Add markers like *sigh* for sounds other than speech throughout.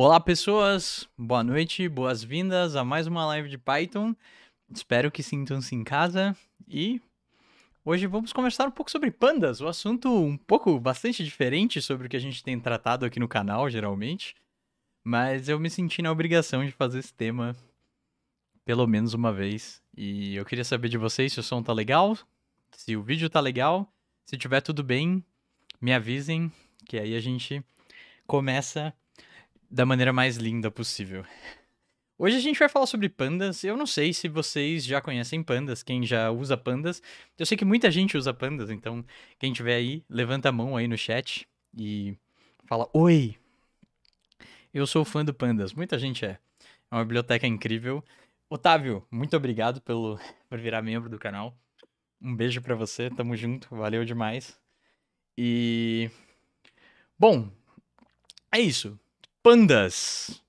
Olá, pessoas! Boa noite, boas-vindas a mais uma live de Python. Espero que sintam-se em casa e hoje vamos conversar um pouco sobre pandas, o um assunto um pouco bastante diferente sobre o que a gente tem tratado aqui no canal, geralmente. Mas eu me senti na obrigação de fazer esse tema pelo menos uma vez. E eu queria saber de vocês se o som tá legal, se o vídeo tá legal. Se tiver tudo bem, me avisem, que aí a gente começa da maneira mais linda possível. Hoje a gente vai falar sobre pandas. Eu não sei se vocês já conhecem pandas, quem já usa pandas. Eu sei que muita gente usa pandas, então quem tiver aí, levanta a mão aí no chat e fala: Oi, eu sou fã do pandas. Muita gente é. É uma biblioteca incrível. Otávio, muito obrigado pelo, *laughs* por virar membro do canal. Um beijo para você, tamo junto, valeu demais. E. Bom, é isso pandas.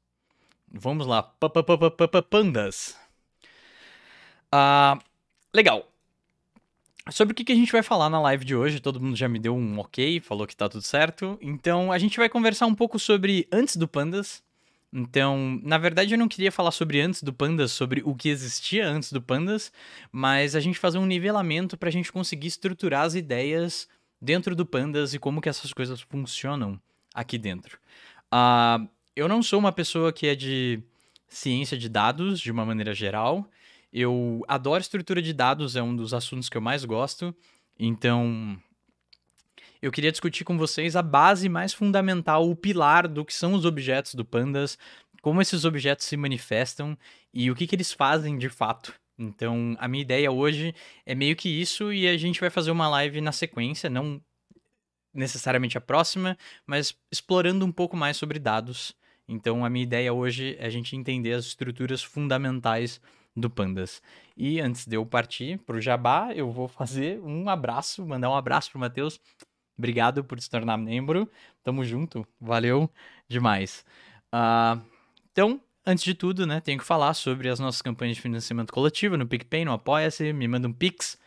Vamos lá, P -p -p pandas. Ah, legal. Sobre o que, que a gente vai falar na live de hoje, todo mundo já me deu um ok, falou que tá tudo certo. Então a gente vai conversar um pouco sobre antes do Pandas. Então, na verdade, eu não queria falar sobre antes do Pandas, sobre o que existia antes do Pandas, mas a gente fazer um nivelamento para a gente conseguir estruturar as ideias dentro do Pandas e como que essas coisas funcionam aqui dentro. Uh, eu não sou uma pessoa que é de ciência de dados de uma maneira geral. Eu adoro estrutura de dados, é um dos assuntos que eu mais gosto. Então, eu queria discutir com vocês a base mais fundamental, o pilar do que são os objetos do Pandas, como esses objetos se manifestam e o que, que eles fazem de fato. Então, a minha ideia hoje é meio que isso e a gente vai fazer uma live na sequência, não necessariamente a próxima, mas explorando um pouco mais sobre dados. Então, a minha ideia hoje é a gente entender as estruturas fundamentais do Pandas. E antes de eu partir para o Jabá, eu vou fazer um abraço, mandar um abraço para o Matheus. Obrigado por se tornar membro. Tamo junto. Valeu demais. Uh, então, antes de tudo, né, tenho que falar sobre as nossas campanhas de financiamento coletivo no PicPay, no Apoia-se, me manda um Pix.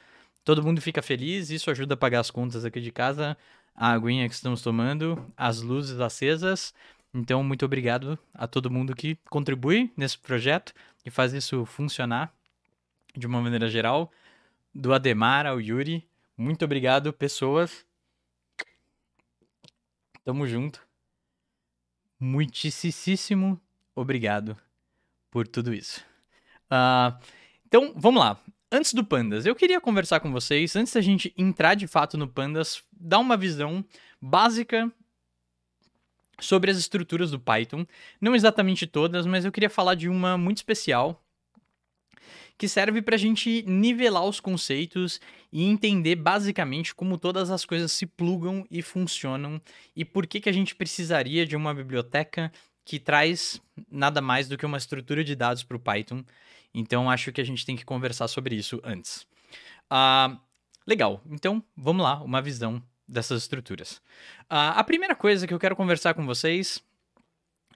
Todo mundo fica feliz, isso ajuda a pagar as contas aqui de casa, a aguinha que estamos tomando, as luzes acesas. Então, muito obrigado a todo mundo que contribui nesse projeto e faz isso funcionar de uma maneira geral. Do Ademar ao Yuri, muito obrigado, pessoas. Tamo junto. Muitíssimo obrigado por tudo isso. Uh, então, vamos lá. Antes do Pandas, eu queria conversar com vocês, antes da gente entrar de fato no Pandas, dar uma visão básica sobre as estruturas do Python. Não exatamente todas, mas eu queria falar de uma muito especial, que serve para a gente nivelar os conceitos e entender basicamente como todas as coisas se plugam e funcionam e por que, que a gente precisaria de uma biblioteca que traz nada mais do que uma estrutura de dados para o Python então acho que a gente tem que conversar sobre isso antes. Ah, legal, então vamos lá, uma visão dessas estruturas. Ah, a primeira coisa que eu quero conversar com vocês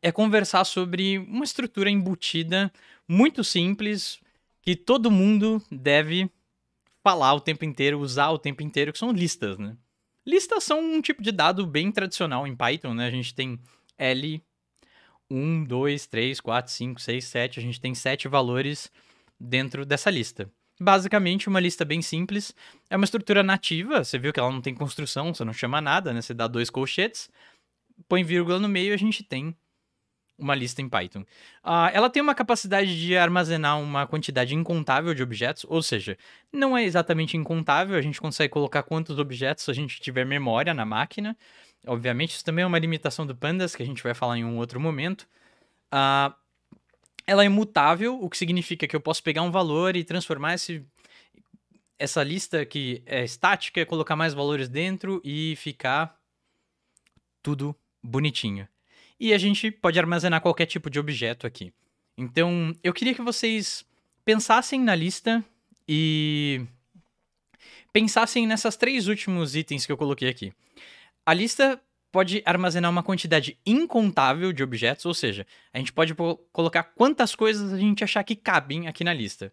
é conversar sobre uma estrutura embutida muito simples que todo mundo deve falar o tempo inteiro, usar o tempo inteiro, que são listas, né? Listas são um tipo de dado bem tradicional em Python, né? A gente tem L, 1, 2, 3, 4, 5, 6, 7. A gente tem sete valores dentro dessa lista. Basicamente, uma lista bem simples. É uma estrutura nativa, você viu que ela não tem construção, você não chama nada, né? Você dá dois colchetes, põe vírgula no meio e a gente tem uma lista em Python. Uh, ela tem uma capacidade de armazenar uma quantidade incontável de objetos, ou seja, não é exatamente incontável, a gente consegue colocar quantos objetos a gente tiver memória na máquina. Obviamente, isso também é uma limitação do Pandas, que a gente vai falar em um outro momento. Uh, ela é mutável o que significa que eu posso pegar um valor e transformar esse, essa lista que é estática, colocar mais valores dentro e ficar tudo bonitinho. E a gente pode armazenar qualquer tipo de objeto aqui. Então, eu queria que vocês pensassem na lista e pensassem nessas três últimos itens que eu coloquei aqui. A lista pode armazenar uma quantidade incontável de objetos, ou seja, a gente pode colocar quantas coisas a gente achar que cabem aqui na lista.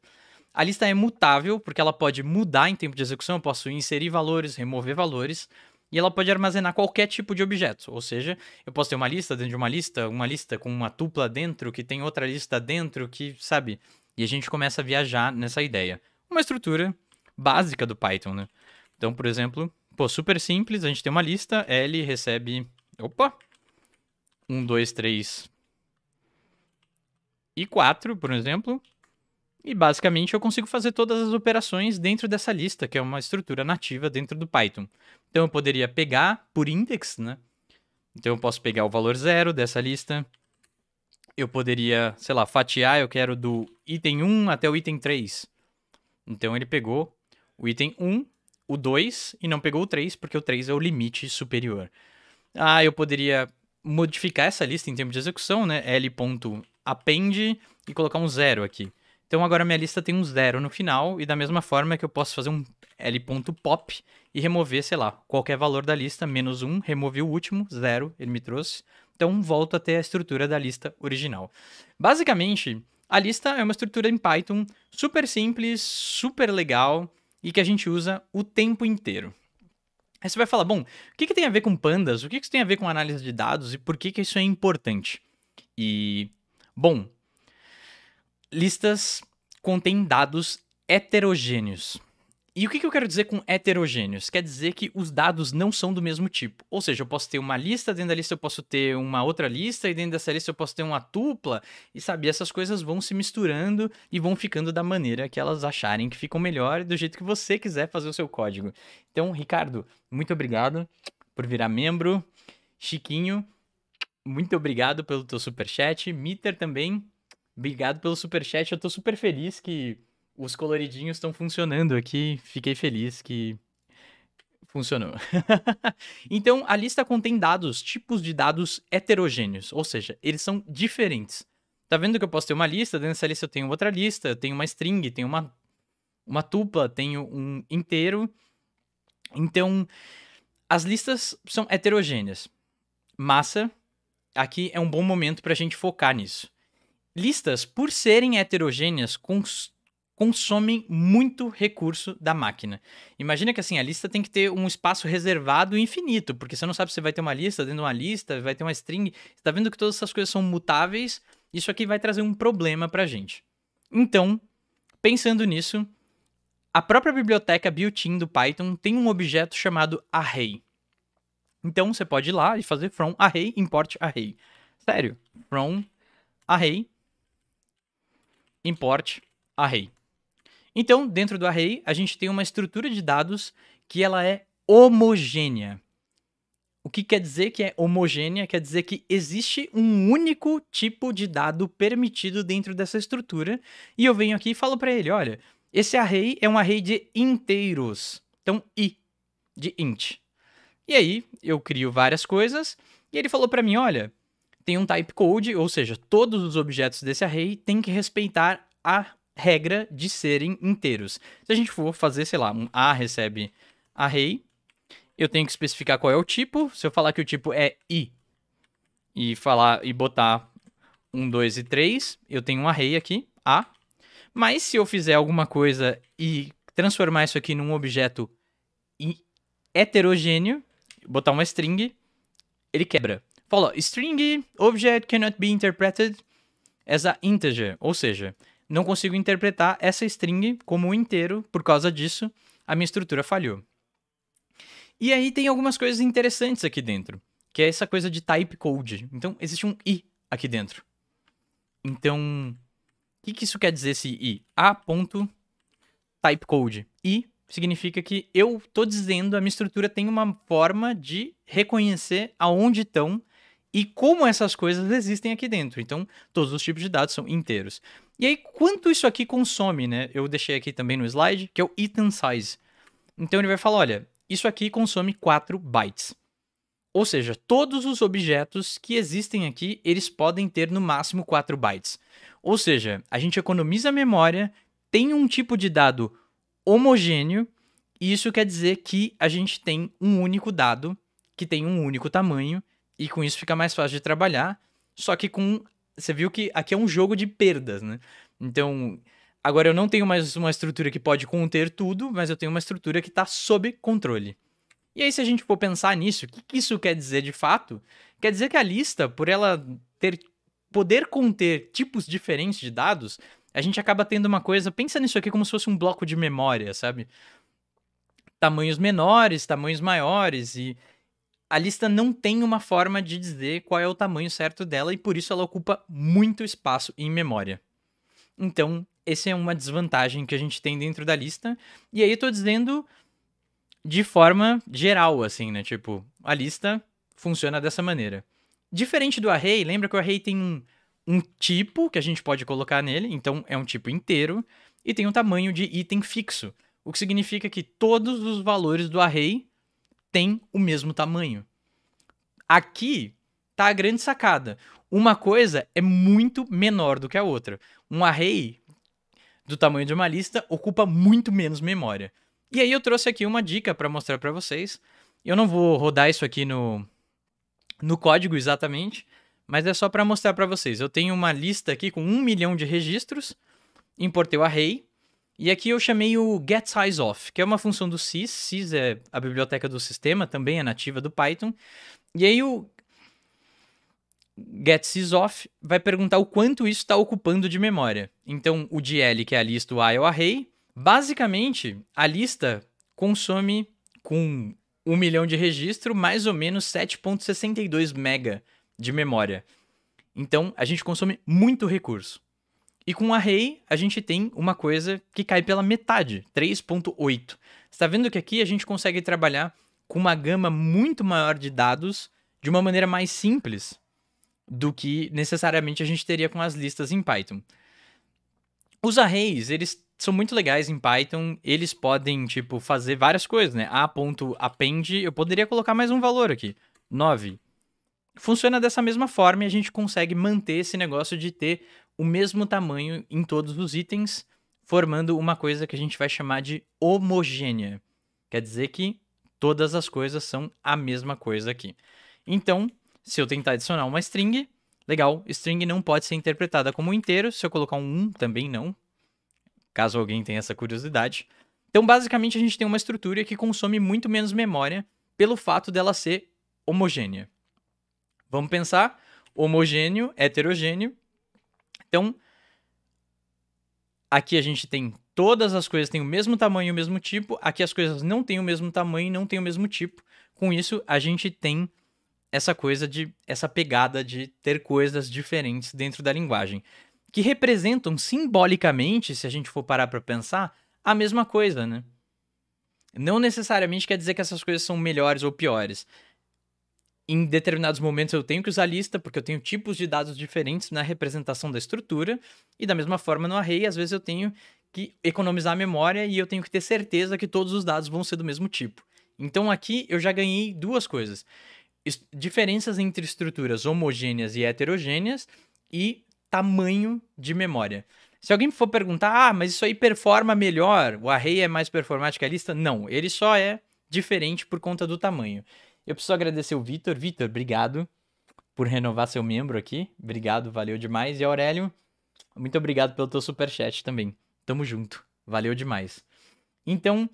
A lista é mutável, porque ela pode mudar em tempo de execução, eu posso inserir valores, remover valores, e ela pode armazenar qualquer tipo de objeto, ou seja, eu posso ter uma lista dentro de uma lista, uma lista com uma tupla dentro, que tem outra lista dentro, que, sabe? E a gente começa a viajar nessa ideia. Uma estrutura básica do Python, né? Então, por exemplo, Pô, super simples, a gente tem uma lista, L recebe... Opa! 1, 2, 3 e 4, por exemplo. E basicamente eu consigo fazer todas as operações dentro dessa lista, que é uma estrutura nativa dentro do Python. Então eu poderia pegar por index, né? Então eu posso pegar o valor zero dessa lista. Eu poderia, sei lá, fatiar, eu quero do item 1 até o item 3. Então ele pegou o item 1 o 2 e não pegou o 3, porque o 3 é o limite superior. Ah, eu poderia modificar essa lista em termos de execução, né? L.append e colocar um zero aqui. Então agora minha lista tem um zero no final, e da mesma forma que eu posso fazer um L.pop e remover, sei lá, qualquer valor da lista, menos um, removi o último, zero, ele me trouxe. Então volto até a estrutura da lista original. Basicamente, a lista é uma estrutura em Python super simples, super legal, e que a gente usa o tempo inteiro. Aí você vai falar, bom, o que, que tem a ver com pandas? O que, que isso tem a ver com análise de dados e por que, que isso é importante? E, bom, listas contêm dados heterogêneos. E o que, eu quero dizer com heterogêneos? Quer dizer que os dados não são do mesmo tipo. Ou seja, eu posso ter uma lista, dentro da lista eu posso ter uma outra lista, e dentro dessa lista eu posso ter uma tupla, e sabe, essas coisas vão se misturando e vão ficando da maneira que elas acharem que ficam melhor do jeito que você quiser fazer o seu código. Então, Ricardo, muito obrigado por virar membro. Chiquinho, muito obrigado pelo teu superchat. Mitter também, obrigado pelo superchat. Eu tô super feliz que os coloridinhos estão funcionando aqui. Fiquei feliz que funcionou. *laughs* então, a lista contém dados, tipos de dados heterogêneos, ou seja, eles são diferentes. Tá vendo que eu posso ter uma lista, dentro dessa lista eu tenho outra lista, eu tenho uma string, tenho uma, uma tupla, tenho um inteiro. Então, as listas são heterogêneas. Massa, aqui é um bom momento para a gente focar nisso. Listas, por serem heterogêneas, cons consomem muito recurso da máquina. Imagina que assim, a lista tem que ter um espaço reservado infinito, porque você não sabe se vai ter uma lista dentro de uma lista, vai ter uma string. Você tá vendo que todas essas coisas são mutáveis, isso aqui vai trazer um problema a gente. Então, pensando nisso, a própria biblioteca built-in do Python tem um objeto chamado array. Então, você pode ir lá e fazer from array import array. Sério, from array import array. Então, dentro do array, a gente tem uma estrutura de dados que ela é homogênea. O que quer dizer que é homogênea? Quer dizer que existe um único tipo de dado permitido dentro dessa estrutura. E eu venho aqui e falo para ele: olha, esse array é um array de inteiros. Então, i, de int. E aí, eu crio várias coisas. E ele falou para mim: olha, tem um type code, ou seja, todos os objetos desse array têm que respeitar a regra de serem inteiros. Se a gente for fazer, sei lá, um A recebe array, eu tenho que especificar qual é o tipo. Se eu falar que o tipo é i e falar e botar 1, 2 e 3, eu tenho um array aqui, A. Mas se eu fizer alguma coisa e transformar isso aqui num objeto heterogêneo, botar uma string, ele quebra. Fala, string object cannot be interpreted as a integer, ou seja, não consigo interpretar essa string como um inteiro, por causa disso, a minha estrutura falhou. E aí tem algumas coisas interessantes aqui dentro, que é essa coisa de type code. Então, existe um i aqui dentro. Então, o que, que isso quer dizer esse i? A ponto type code. I significa que eu estou dizendo a minha estrutura tem uma forma de reconhecer aonde estão e como essas coisas existem aqui dentro. Então, todos os tipos de dados são inteiros. E aí, quanto isso aqui consome, né? Eu deixei aqui também no slide, que é o item size. Então, ele vai falar, olha, isso aqui consome 4 bytes. Ou seja, todos os objetos que existem aqui, eles podem ter no máximo 4 bytes. Ou seja, a gente economiza a memória, tem um tipo de dado homogêneo, e isso quer dizer que a gente tem um único dado que tem um único tamanho, e com isso fica mais fácil de trabalhar. Só que com. Você viu que aqui é um jogo de perdas, né? Então. Agora eu não tenho mais uma estrutura que pode conter tudo, mas eu tenho uma estrutura que está sob controle. E aí, se a gente for pensar nisso, o que, isso quer dizer de fato? Quer dizer que a lista, por ela ter poder conter tipos diferentes de dados, a gente acaba tendo uma coisa. Pensa nisso aqui como se fosse um bloco de memória, sabe? Tamanhos menores, tamanhos maiores e a lista não tem uma forma de dizer qual é o tamanho certo dela e por isso ela ocupa muito espaço em memória. Então, essa é uma desvantagem que a gente tem dentro da lista. E aí eu tô dizendo de forma geral, assim, né? Tipo, a lista funciona dessa maneira. Diferente do array, lembra que o array tem um, um tipo que a gente pode colocar nele, então é um tipo inteiro, e tem um tamanho de item fixo, o que significa que todos os valores do array tem o mesmo tamanho. Aqui tá a grande sacada. Uma coisa é muito menor do que a outra. Um array do tamanho de uma lista ocupa muito menos memória. E aí eu trouxe aqui uma dica para mostrar para vocês. Eu não vou rodar isso aqui no, no código exatamente, mas é só para mostrar para vocês. Eu tenho uma lista aqui com um milhão de registros, importei o array, e aqui eu chamei o getsizeoff, que é uma função do sys, sys é a biblioteca do sistema, também é nativa do Python. E aí o getsizeoff vai perguntar o quanto isso está ocupando de memória. Então o DL, que é a lista do IO é array, basicamente a lista consome com um milhão de registro, mais ou menos 7.62 mega de memória. Então a gente consome muito recurso. E com o array, a gente tem uma coisa que cai pela metade, 3.8. Você está vendo que aqui a gente consegue trabalhar com uma gama muito maior de dados de uma maneira mais simples do que necessariamente a gente teria com as listas em Python. Os arrays, eles são muito legais em Python, eles podem, tipo, fazer várias coisas, né? A.append, eu poderia colocar mais um valor aqui, 9. Funciona dessa mesma forma e a gente consegue manter esse negócio de ter o mesmo tamanho em todos os itens, formando uma coisa que a gente vai chamar de homogênea. Quer dizer que todas as coisas são a mesma coisa aqui. Então, se eu tentar adicionar uma string, legal, string não pode ser interpretada como inteiro, se eu colocar um 1 também não, caso alguém tenha essa curiosidade. Então, basicamente, a gente tem uma estrutura que consome muito menos memória pelo fato dela ser homogênea. Vamos pensar, homogêneo, heterogêneo, então, aqui a gente tem todas as coisas têm o mesmo tamanho e o mesmo tipo, aqui as coisas não têm o mesmo tamanho e não têm o mesmo tipo. Com isso, a gente tem essa coisa de essa pegada de ter coisas diferentes dentro da linguagem, que representam simbolicamente, se a gente for parar para pensar, a mesma coisa, né? Não necessariamente quer dizer que essas coisas são melhores ou piores, em determinados momentos eu tenho que usar lista, porque eu tenho tipos de dados diferentes na representação da estrutura, e da mesma forma no array, às vezes eu tenho que economizar a memória e eu tenho que ter certeza que todos os dados vão ser do mesmo tipo. Então aqui eu já ganhei duas coisas: diferenças entre estruturas homogêneas e heterogêneas e tamanho de memória. Se alguém for perguntar, ah, mas isso aí performa melhor, o array é mais performático que a lista? Não, ele só é diferente por conta do tamanho. Eu preciso agradecer o Vitor. Vitor, obrigado por renovar seu membro aqui. Obrigado, valeu demais. E Aurélio, muito obrigado pelo teu superchat também. Tamo junto. Valeu demais. Então,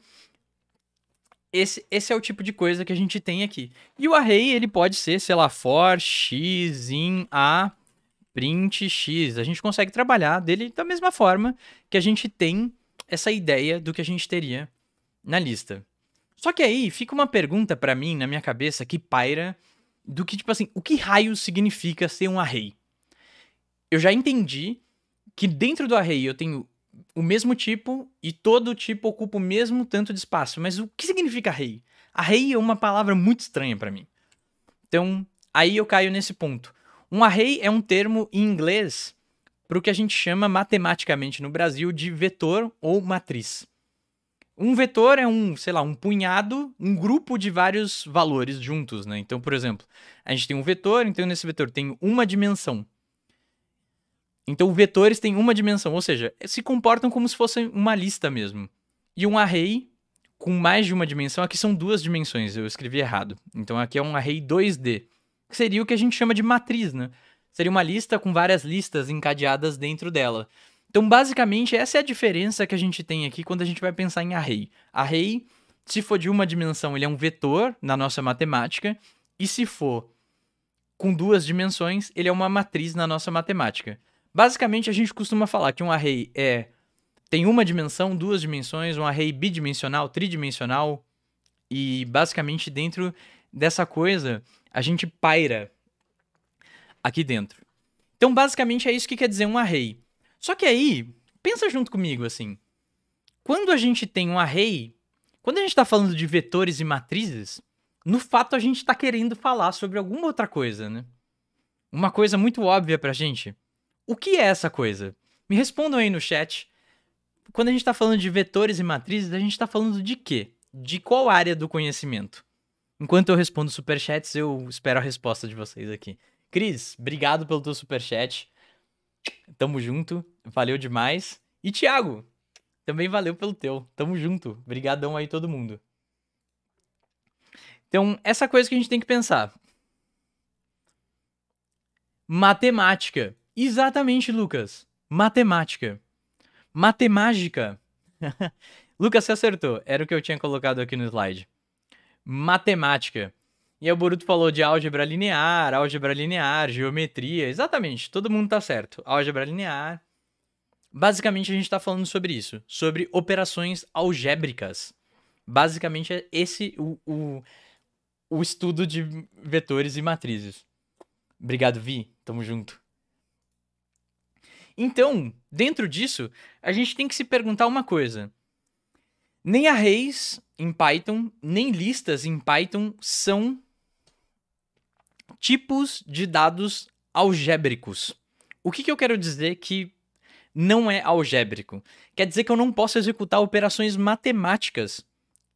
esse, esse é o tipo de coisa que a gente tem aqui. E o array, ele pode ser, sei lá, for, x, in, a, print, x. A gente consegue trabalhar dele da mesma forma que a gente tem essa ideia do que a gente teria na lista. Só que aí fica uma pergunta para mim na minha cabeça que paira do que tipo assim, o que raio significa ser um array? Eu já entendi que dentro do array eu tenho o mesmo tipo e todo tipo ocupa o mesmo tanto de espaço, mas o que significa array? Array é uma palavra muito estranha para mim. Então, aí eu caio nesse ponto. Um array é um termo em inglês para o que a gente chama matematicamente no Brasil de vetor ou matriz. Um vetor é um, sei lá, um punhado, um grupo de vários valores juntos, né? Então, por exemplo, a gente tem um vetor, então nesse vetor tem uma dimensão. Então, vetores têm uma dimensão, ou seja, se comportam como se fosse uma lista mesmo. E um array com mais de uma dimensão, aqui são duas dimensões, eu escrevi errado. Então, aqui é um array 2D, que seria o que a gente chama de matriz, né? Seria uma lista com várias listas encadeadas dentro dela. Então, basicamente, essa é a diferença que a gente tem aqui quando a gente vai pensar em array. Array, se for de uma dimensão, ele é um vetor na nossa matemática, e se for com duas dimensões, ele é uma matriz na nossa matemática. Basicamente, a gente costuma falar que um array é tem uma dimensão, duas dimensões, um array bidimensional, tridimensional, e basicamente dentro dessa coisa, a gente paira aqui dentro. Então, basicamente é isso que quer dizer um array. Só que aí, pensa junto comigo assim. Quando a gente tem um array, quando a gente está falando de vetores e matrizes, no fato a gente está querendo falar sobre alguma outra coisa, né? Uma coisa muito óbvia pra gente. O que é essa coisa? Me respondam aí no chat. Quando a gente está falando de vetores e matrizes, a gente está falando de quê? De qual área do conhecimento? Enquanto eu respondo superchats, eu espero a resposta de vocês aqui. Cris, obrigado pelo teu superchat. Tamo junto. Valeu demais. E Thiago, também valeu pelo teu. Tamo junto. Obrigadão aí todo mundo. Então, essa coisa que a gente tem que pensar. Matemática. Exatamente, Lucas. Matemática. Matemática. *laughs* Lucas, você acertou. Era o que eu tinha colocado aqui no slide. Matemática. E aí o Boruto falou de álgebra linear, álgebra linear, geometria, exatamente, todo mundo tá certo. Álgebra linear. Basicamente a gente tá falando sobre isso, sobre operações algébricas. Basicamente é esse o, o, o estudo de vetores e matrizes. Obrigado, Vi. Tamo junto. Então, dentro disso, a gente tem que se perguntar uma coisa. Nem arrays em Python, nem listas em Python são tipos de dados algébricos. O que, que eu quero dizer que não é algébrico? Quer dizer que eu não posso executar operações matemáticas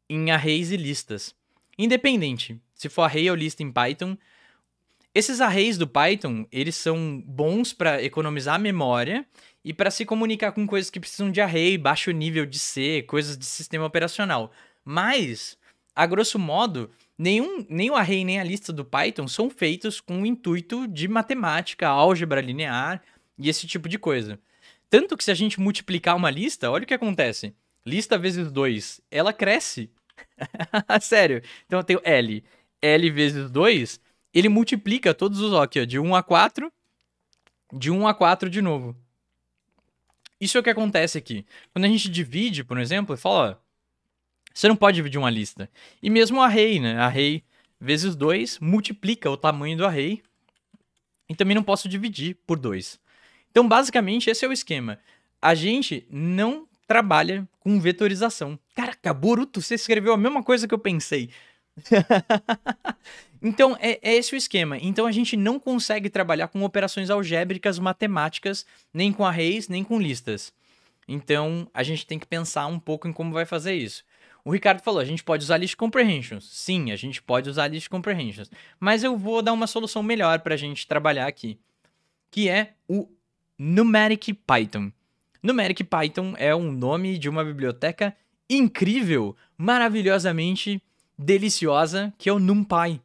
em arrays e listas. Independente, se for array ou lista em Python, esses arrays do Python, eles são bons para economizar memória e para se comunicar com coisas que precisam de array, baixo nível de C, coisas de sistema operacional. Mas, a grosso modo, Nenhum, nem o array nem a lista do Python são feitos com o intuito de matemática, álgebra linear e esse tipo de coisa. Tanto que se a gente multiplicar uma lista, olha o que acontece. Lista vezes 2, ela cresce. *laughs* Sério. Então eu tenho L. L vezes 2, ele multiplica todos os ó, aqui, ó, de 1 a 4, de 1 a 4 de novo. Isso é o que acontece aqui. Quando a gente divide, por exemplo, e fala, ó, você não pode dividir uma lista. E mesmo o array, né? Array vezes 2 multiplica o tamanho do array. E também não posso dividir por 2. Então, basicamente, esse é o esquema. A gente não trabalha com vetorização. Caraca, Boruto, você escreveu a mesma coisa que eu pensei. *laughs* então, é, é, esse o esquema. Então, a gente não consegue trabalhar com operações algébricas, matemáticas, nem com arrays, nem com listas. Então, a gente tem que pensar um pouco em como vai fazer isso. O Ricardo falou, a gente pode usar list comprehensions. Sim, a gente pode usar list comprehensions. Mas eu vou dar uma solução melhor para a gente trabalhar aqui, que é o Numeric Python. Numeric Python é um nome de uma biblioteca incrível, maravilhosamente deliciosa, que é o NumPy.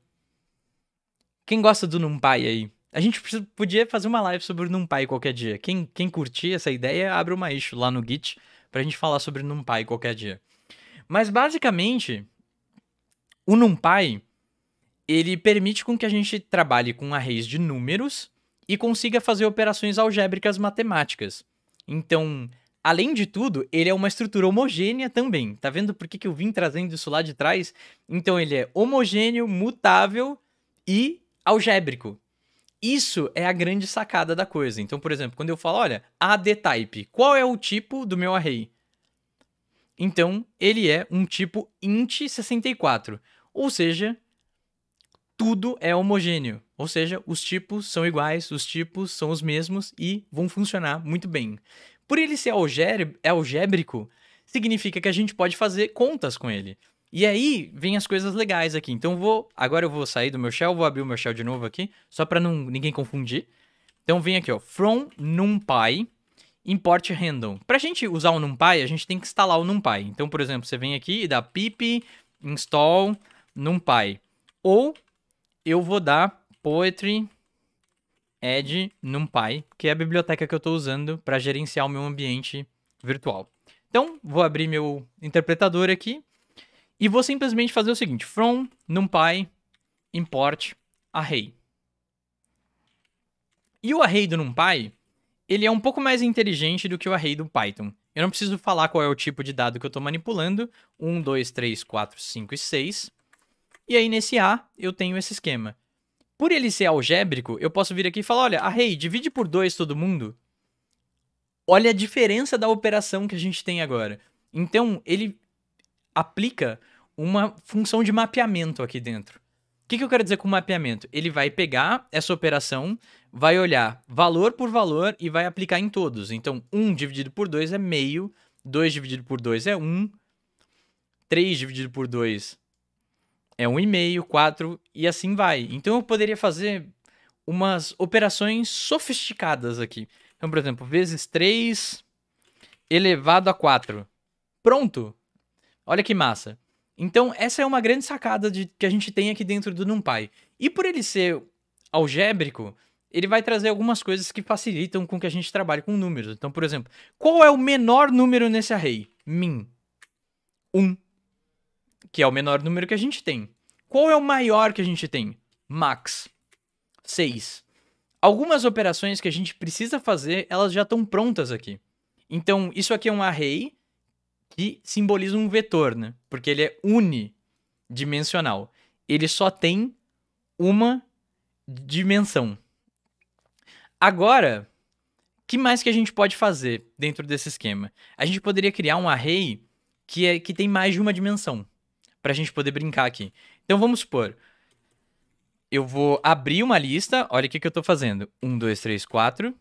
Quem gosta do NumPy aí? A gente podia fazer uma live sobre o NumPy qualquer dia. Quem, quem curtir essa ideia, abre uma issue lá no Git pra gente falar sobre NumPy qualquer dia. Mas basicamente, o NumPy ele permite com que a gente trabalhe com arrays de números e consiga fazer operações algébricas matemáticas. Então, além de tudo, ele é uma estrutura homogênea também. Tá vendo por que, que eu vim trazendo isso lá de trás? Então, ele é homogêneo, mutável e algébrico. Isso é a grande sacada da coisa. Então, por exemplo, quando eu falo, olha, ADtype, qual é o tipo do meu array? Então, ele é um tipo int64, ou seja, tudo é homogêneo. Ou seja, os tipos são iguais, os tipos são os mesmos e vão funcionar muito bem. Por ele ser algébrico, significa que a gente pode fazer contas com ele. E aí vem as coisas legais aqui. Então vou, agora eu vou sair do meu shell, vou abrir o meu shell de novo aqui, só para ninguém confundir. Então vem aqui, ó, from numpy, import random. Para a gente usar o NumPy, a gente tem que instalar o NumPy. Então, por exemplo, você vem aqui e dá pip install NumPy. Ou eu vou dar poetry add NumPy, que é a biblioteca que eu estou usando para gerenciar o meu ambiente virtual. Então, vou abrir meu interpretador aqui e vou simplesmente fazer o seguinte, from NumPy import array. E o array do NumPy ele é um pouco mais inteligente do que o array do Python. Eu não preciso falar qual é o tipo de dado que eu estou manipulando. 1, 2, 3, 4, 5 e 6. E aí nesse A eu tenho esse esquema. Por ele ser algébrico, eu posso vir aqui e falar, olha, array, divide por 2 todo mundo. Olha a diferença da operação que a gente tem agora. Então, ele aplica uma função de mapeamento aqui dentro. O que, que eu quero dizer com mapeamento? Ele vai pegar essa operação, vai olhar valor por valor e vai aplicar em todos. Então, 1 dividido por 2 é meio, 2 dividido por 2 é 1, 3 dividido por 2 é 1,5, 4 e assim vai. Então, eu poderia fazer umas operações sofisticadas aqui. Então, por exemplo, vezes 3 elevado a 4. Pronto! Olha que massa. Então, essa é uma grande sacada de, que a gente tem aqui dentro do NumPy. E por ele ser algébrico, ele vai trazer algumas coisas que facilitam com que a gente trabalhe com números. Então, por exemplo, qual é o menor número nesse array? Min. 1. Um, que é o menor número que a gente tem. Qual é o maior que a gente tem? Max. 6. Algumas operações que a gente precisa fazer, elas já estão prontas aqui. Então, isso aqui é um array que simboliza um vetor, né? Porque ele é unidimensional. Ele só tem uma dimensão. Agora, que mais que a gente pode fazer dentro desse esquema? A gente poderia criar um array que, é, que tem mais de uma dimensão, para a gente poder brincar aqui. Então vamos supor, eu vou abrir uma lista, olha o que, que eu estou fazendo. 1, 2, 3, 4.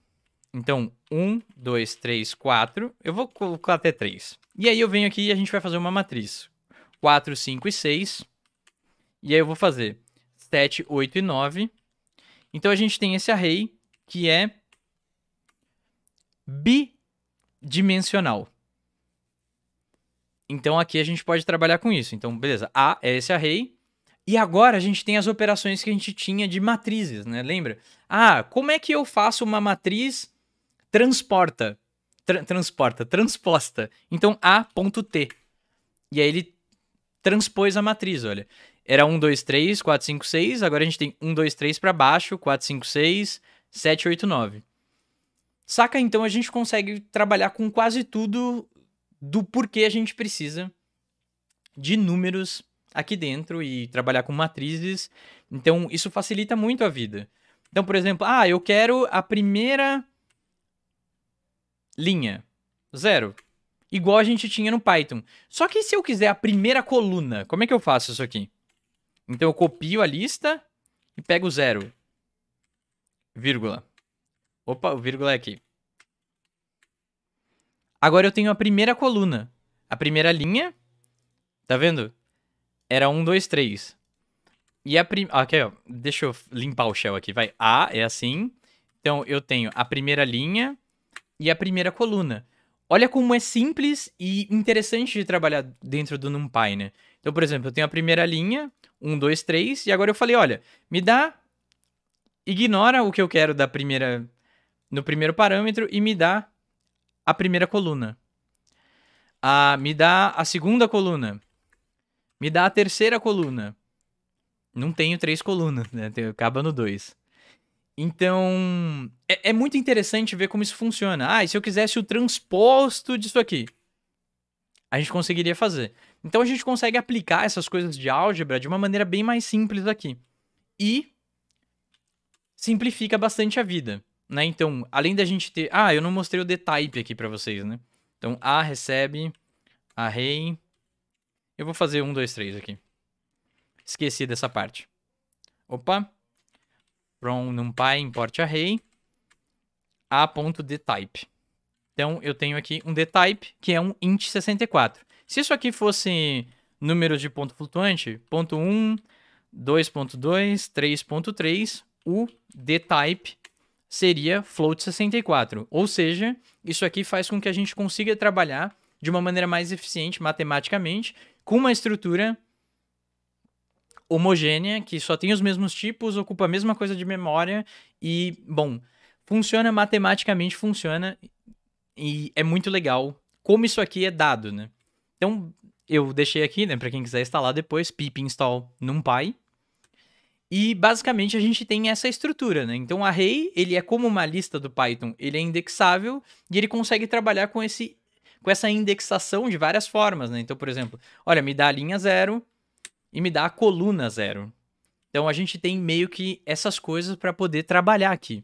Então, 1, 2, 3, 4. Eu vou colocar até 3. E aí eu venho aqui e a gente vai fazer uma matriz. 4, 5 e 6. E aí eu vou fazer 7, 8 e 9. Então a gente tem esse array que é bidimensional. Então aqui a gente pode trabalhar com isso. Então, beleza, A é esse array. E agora a gente tem as operações que a gente tinha de matrizes, né? Lembra? Ah, como é que eu faço uma matriz transporta? Tra transporta, transposta. Então, A.T. E aí ele transpôs a matriz, olha. Era 1, 2, 3, 4, 5, 6. Agora a gente tem 1, 2, 3 para baixo, 4, 5, 6, 9. Saca? Então a gente consegue trabalhar com quase tudo do porquê a gente precisa de números aqui dentro e trabalhar com matrizes. Então isso facilita muito a vida. Então, por exemplo, ah, eu quero a primeira linha, zero, igual a gente tinha no Python. Só que se eu quiser a primeira coluna, como é que eu faço isso aqui? Então eu copio a lista e pego zero vírgula. Opa, o vírgula é aqui. Agora eu tenho a primeira coluna. A primeira linha, tá vendo? Era 1, 2, 3. E a primeira... Ah, aqui, ó. Deixa eu limpar o shell aqui, vai. A é assim. Então, eu tenho a primeira linha e a primeira coluna. Olha como é simples e interessante de trabalhar dentro do NumPy, né? Então, por exemplo, eu tenho a primeira linha, 1, 2, 3, e agora eu falei, olha, me dá ignora o que eu quero da primeira no primeiro parâmetro e me dá a primeira coluna. me dá a segunda coluna. Me dá a terceira coluna. Não tenho três colunas, né? Acaba no dois. Então, é, é, muito interessante ver como isso funciona. Ah, e se eu quisesse o transposto disso aqui? A gente conseguiria fazer. Então, a gente consegue aplicar essas coisas de álgebra de uma maneira bem mais simples aqui. E simplifica bastante a vida, né? Então, além da gente ter... Ah, eu não mostrei o dtype aqui para vocês, né? Então, A recebe, array... Eu vou fazer um, dois, três aqui. Esqueci dessa parte. Opa. From numpy import array a.dtype. Então, eu tenho aqui um dtype, que é um int64. Se isso aqui fosse números de ponto flutuante, ponto 1, 2.2, 3.3, o D-type seria float 64. Ou seja, isso aqui faz com que a gente consiga trabalhar de uma maneira mais eficiente matematicamente com uma estrutura homogênea que só tem os mesmos tipos, ocupa a mesma coisa de memória e, bom, funciona matematicamente, funciona e é muito legal como isso aqui é dado, né? Então, eu deixei aqui, né, para quem quiser instalar depois, pip install numpy e basicamente a gente tem essa estrutura, né? Então o array, ele é como uma lista do Python, ele é indexável e ele consegue trabalhar com esse com essa indexação de várias formas, né? Então, por exemplo, olha, me dá a linha zero e me dá a coluna zero. Então a gente tem meio que essas coisas para poder trabalhar aqui.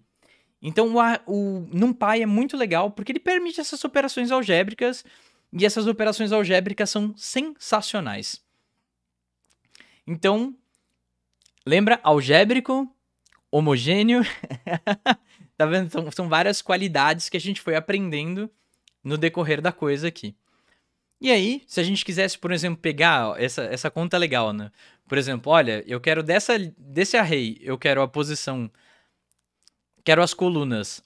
Então o, o NumPy é muito legal porque ele permite essas operações algébricas e essas operações algébricas são sensacionais. Então, Lembra algébrico, homogêneo. *laughs* tá vendo? São, são várias qualidades que a gente foi aprendendo no decorrer da coisa aqui. E aí, se a gente quisesse, por exemplo, pegar essa, essa conta legal, né? Por exemplo, olha, eu quero dessa, desse array, eu quero a posição, quero as colunas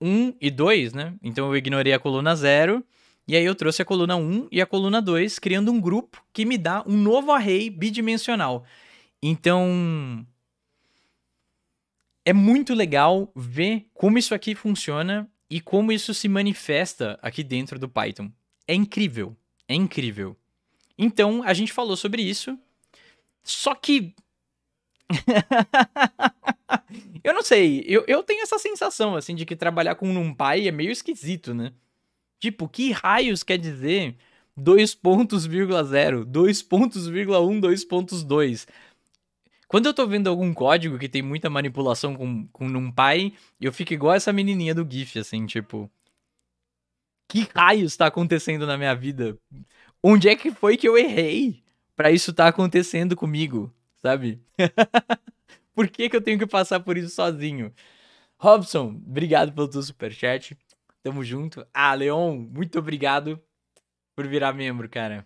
1 e 2, né? Então eu ignorei a coluna 0, e aí eu trouxe a coluna 1 e a coluna 2, criando um grupo que me dá um novo array bidimensional. Então, é muito legal ver como isso aqui funciona e como isso se manifesta aqui dentro do Python. É incrível, é incrível. Então, a gente falou sobre isso, só que. *laughs* eu não sei, eu, eu tenho essa sensação, assim, de que trabalhar com NumPy é meio esquisito, né? Tipo, que raios quer dizer 2,0, pontos, vírgula pontos, vírgula pontos quando eu tô vendo algum código que tem muita manipulação com, com NumPy, eu fico igual essa menininha do GIF, assim, tipo. Que raios está acontecendo na minha vida? Onde é que foi que eu errei para isso estar tá acontecendo comigo, sabe? *laughs* por que, que eu tenho que passar por isso sozinho? Robson, obrigado pelo teu superchat. Tamo junto. Ah, Leon, muito obrigado por virar membro, cara.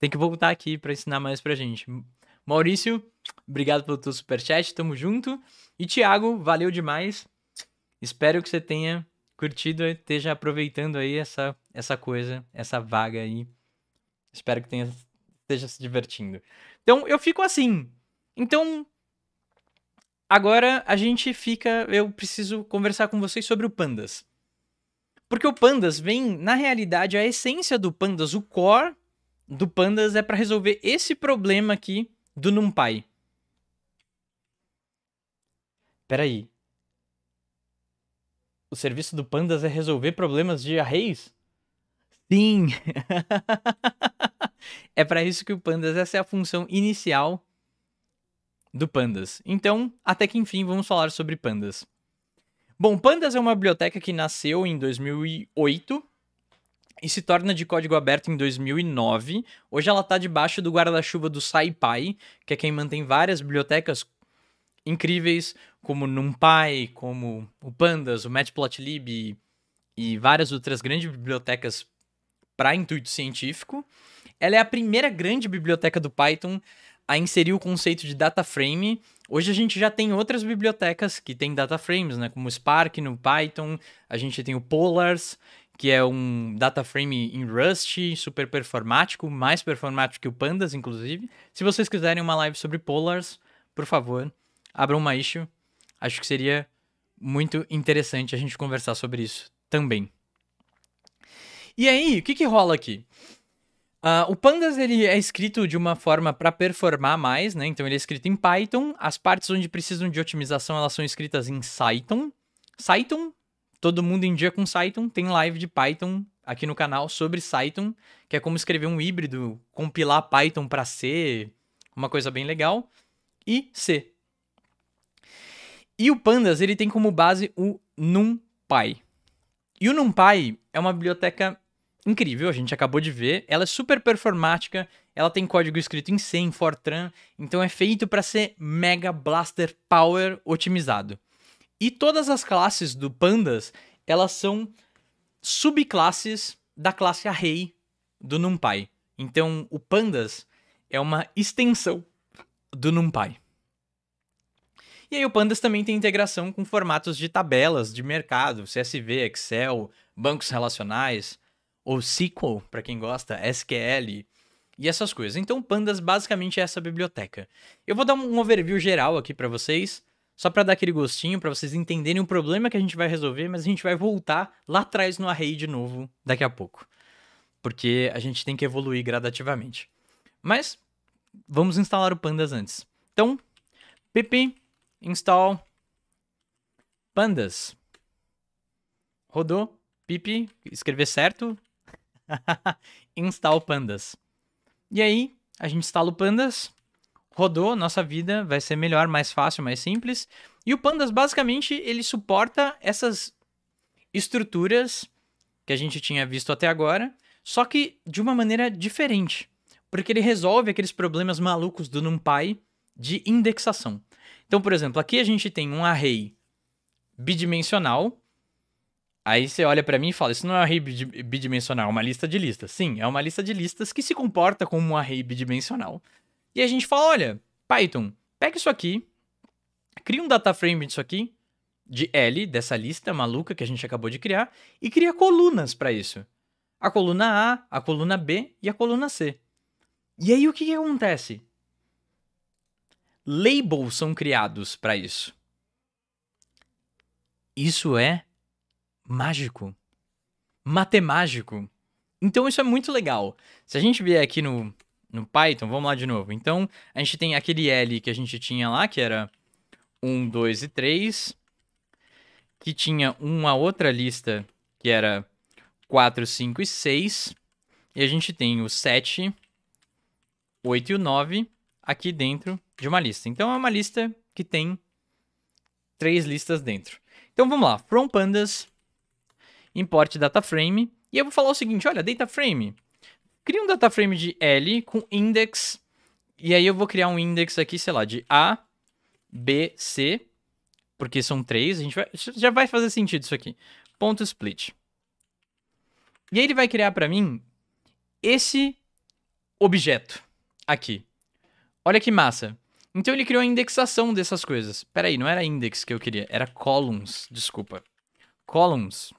Tem que voltar aqui para ensinar mais pra gente. Maurício, Obrigado pelo teu superchat, tamo junto. E Thiago, valeu demais. Espero que você tenha curtido, esteja aproveitando aí essa, essa coisa, essa vaga aí. Espero que tenha, esteja se divertindo. Então, eu fico assim. Então, agora a gente fica. Eu preciso conversar com vocês sobre o Pandas. Porque o Pandas vem, na realidade, a essência do Pandas, o core do Pandas é para resolver esse problema aqui do NumPy. Peraí. O serviço do Pandas é resolver problemas de arrays? Sim! *laughs* é para isso que o Pandas, essa é a função inicial do Pandas. Então, até que enfim, vamos falar sobre Pandas. Bom, Pandas é uma biblioteca que nasceu em 2008 e se torna de código aberto em 2009. Hoje ela está debaixo do guarda-chuva do SciPy, que é quem mantém várias bibliotecas incríveis, como NumPy, como o Pandas, o Matplotlib e, e várias outras grandes bibliotecas para intuito científico. Ela é a primeira grande biblioteca do Python a inserir o conceito de data frame. Hoje a gente já tem outras bibliotecas que têm data frames, né? Como o Spark no Python, a gente tem o Polars, que é um data frame em Rust, super performático, mais performático que o Pandas, inclusive. Se vocês quiserem uma live sobre Polars, por favor, Abra uma issue. Acho que seria muito interessante a gente conversar sobre isso também. E aí, o que, que rola aqui? Uh, o Pandas ele é escrito de uma forma para performar mais, né? Então ele é escrito em Python. As partes onde precisam de otimização elas são escritas em Python. Python, todo mundo em dia com Python. Tem live de Python aqui no canal sobre Python, que é como escrever um híbrido, compilar Python para C, uma coisa bem legal. E C, e o Pandas, ele tem como base o NumPy. E o NumPy é uma biblioteca incrível, a gente acabou de ver. Ela é super performática, ela tem código escrito em C, em Fortran, então é feito para ser mega blaster power otimizado. E todas as classes do Pandas, elas são subclasses da classe array do NumPy. Então, o Pandas é uma extensão do NumPy. E aí o Pandas também tem integração com formatos de tabelas de mercado, CSV, Excel, bancos relacionais, ou SQL, para quem gosta, SQL e essas coisas. Então o Pandas basicamente é essa biblioteca. Eu vou dar um overview geral aqui para vocês, só para dar aquele gostinho, para vocês entenderem o problema que a gente vai resolver, mas a gente vai voltar lá atrás no array de novo daqui a pouco. Porque a gente tem que evoluir gradativamente. Mas vamos instalar o Pandas antes. Então, pp install pandas. Rodou, pip, escrever certo, *laughs* install pandas. E aí, a gente instala o pandas, rodou, nossa vida vai ser melhor, mais fácil, mais simples. E o pandas, basicamente, ele suporta essas estruturas que a gente tinha visto até agora, só que de uma maneira diferente, porque ele resolve aqueles problemas malucos do NumPy de indexação. Então, por exemplo, aqui a gente tem um array bidimensional. Aí você olha para mim e fala: Isso não é um array bidimensional, é uma lista de listas. Sim, é uma lista de listas que se comporta como um array bidimensional. E a gente fala: Olha, Python, pega isso aqui, cria um data frame disso aqui, de L, dessa lista maluca que a gente acabou de criar, e cria colunas para isso. A coluna A, a coluna B e a coluna C. E aí o que, que acontece? labels são criados para isso. Isso é mágico. Matemágico. Então isso é muito legal. Se a gente vier aqui no, no Python, vamos lá de novo. Então, a gente tem aquele L que a gente tinha lá, que era 1, 2 e 3, que tinha uma outra lista que era 4, 5 e 6, e a gente tem o 7, 8 e o 9, aqui dentro de uma lista. Então é uma lista que tem três listas dentro. Então vamos lá, from pandas, import data frame e eu vou falar o seguinte, olha, data frame cria um data frame de L com index, e aí eu vou criar um index aqui, sei lá, de A, B, C, porque são três, a gente vai, já vai fazer sentido isso aqui, ponto split. E aí ele vai criar para mim esse objeto aqui. Olha que massa. Então ele criou a indexação dessas coisas. Peraí, não era index que eu queria, era columns, desculpa. Columns.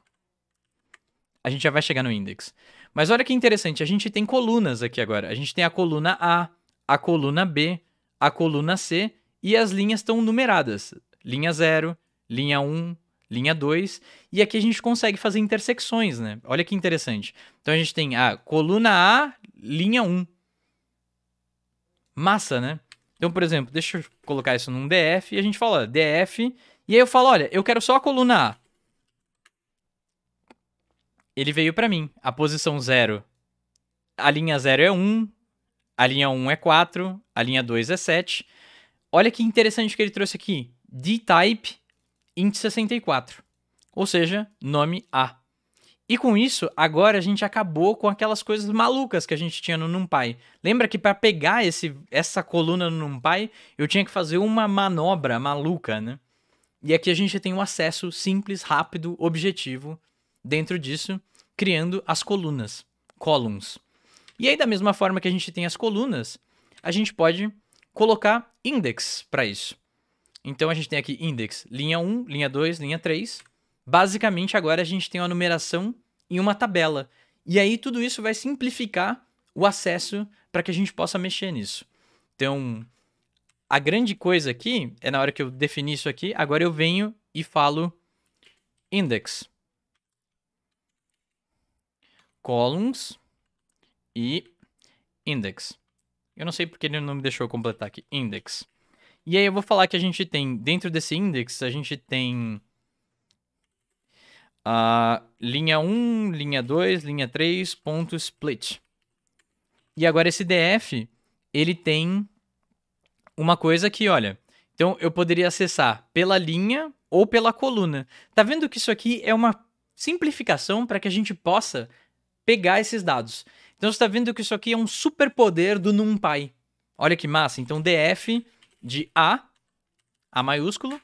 A gente já vai chegar no index. Mas olha que interessante, a gente tem colunas aqui agora. A gente tem a coluna A, a coluna B, a coluna C e as linhas estão numeradas. Linha 0, linha 1, um, linha 2. E aqui a gente consegue fazer intersecções, né? Olha que interessante. Então a gente tem a coluna A, linha 1. Um massa, né? Então, por exemplo, deixa eu colocar isso num DF e a gente fala DF. E aí eu falo, olha, eu quero só a coluna A. Ele veio para mim, a posição 0. A linha 0 é 1, um, a linha 1 um é 4, a linha 2 é 7. Olha que interessante que ele trouxe aqui, D-type int 64, ou seja, nome A. E com isso, agora a gente acabou com aquelas coisas malucas que a gente tinha no NumPy. Lembra que para pegar esse, essa coluna no NumPy, eu tinha que fazer uma manobra maluca, né? E aqui a gente tem um acesso simples, rápido, objetivo dentro disso, criando as colunas, columns. E aí, da mesma forma que a gente tem as colunas, a gente pode colocar index para isso. Então a gente tem aqui index linha 1, linha 2, linha 3, Basicamente, agora a gente tem uma numeração em uma tabela. E aí tudo isso vai simplificar o acesso para que a gente possa mexer nisso. Então, a grande coisa aqui é na hora que eu defini isso aqui, agora eu venho e falo index columns e index. Eu não sei porque ele não me deixou completar aqui, index. E aí eu vou falar que a gente tem, dentro desse index, a gente tem Uh, linha 1, linha 2, linha 3, ponto split. E agora esse DF, ele tem uma coisa que, olha, então eu poderia acessar pela linha ou pela coluna. Tá vendo que isso aqui é uma simplificação para que a gente possa pegar esses dados. Então você está vendo que isso aqui é um superpoder do NumPy. Olha que massa, então DF de A, A maiúsculo,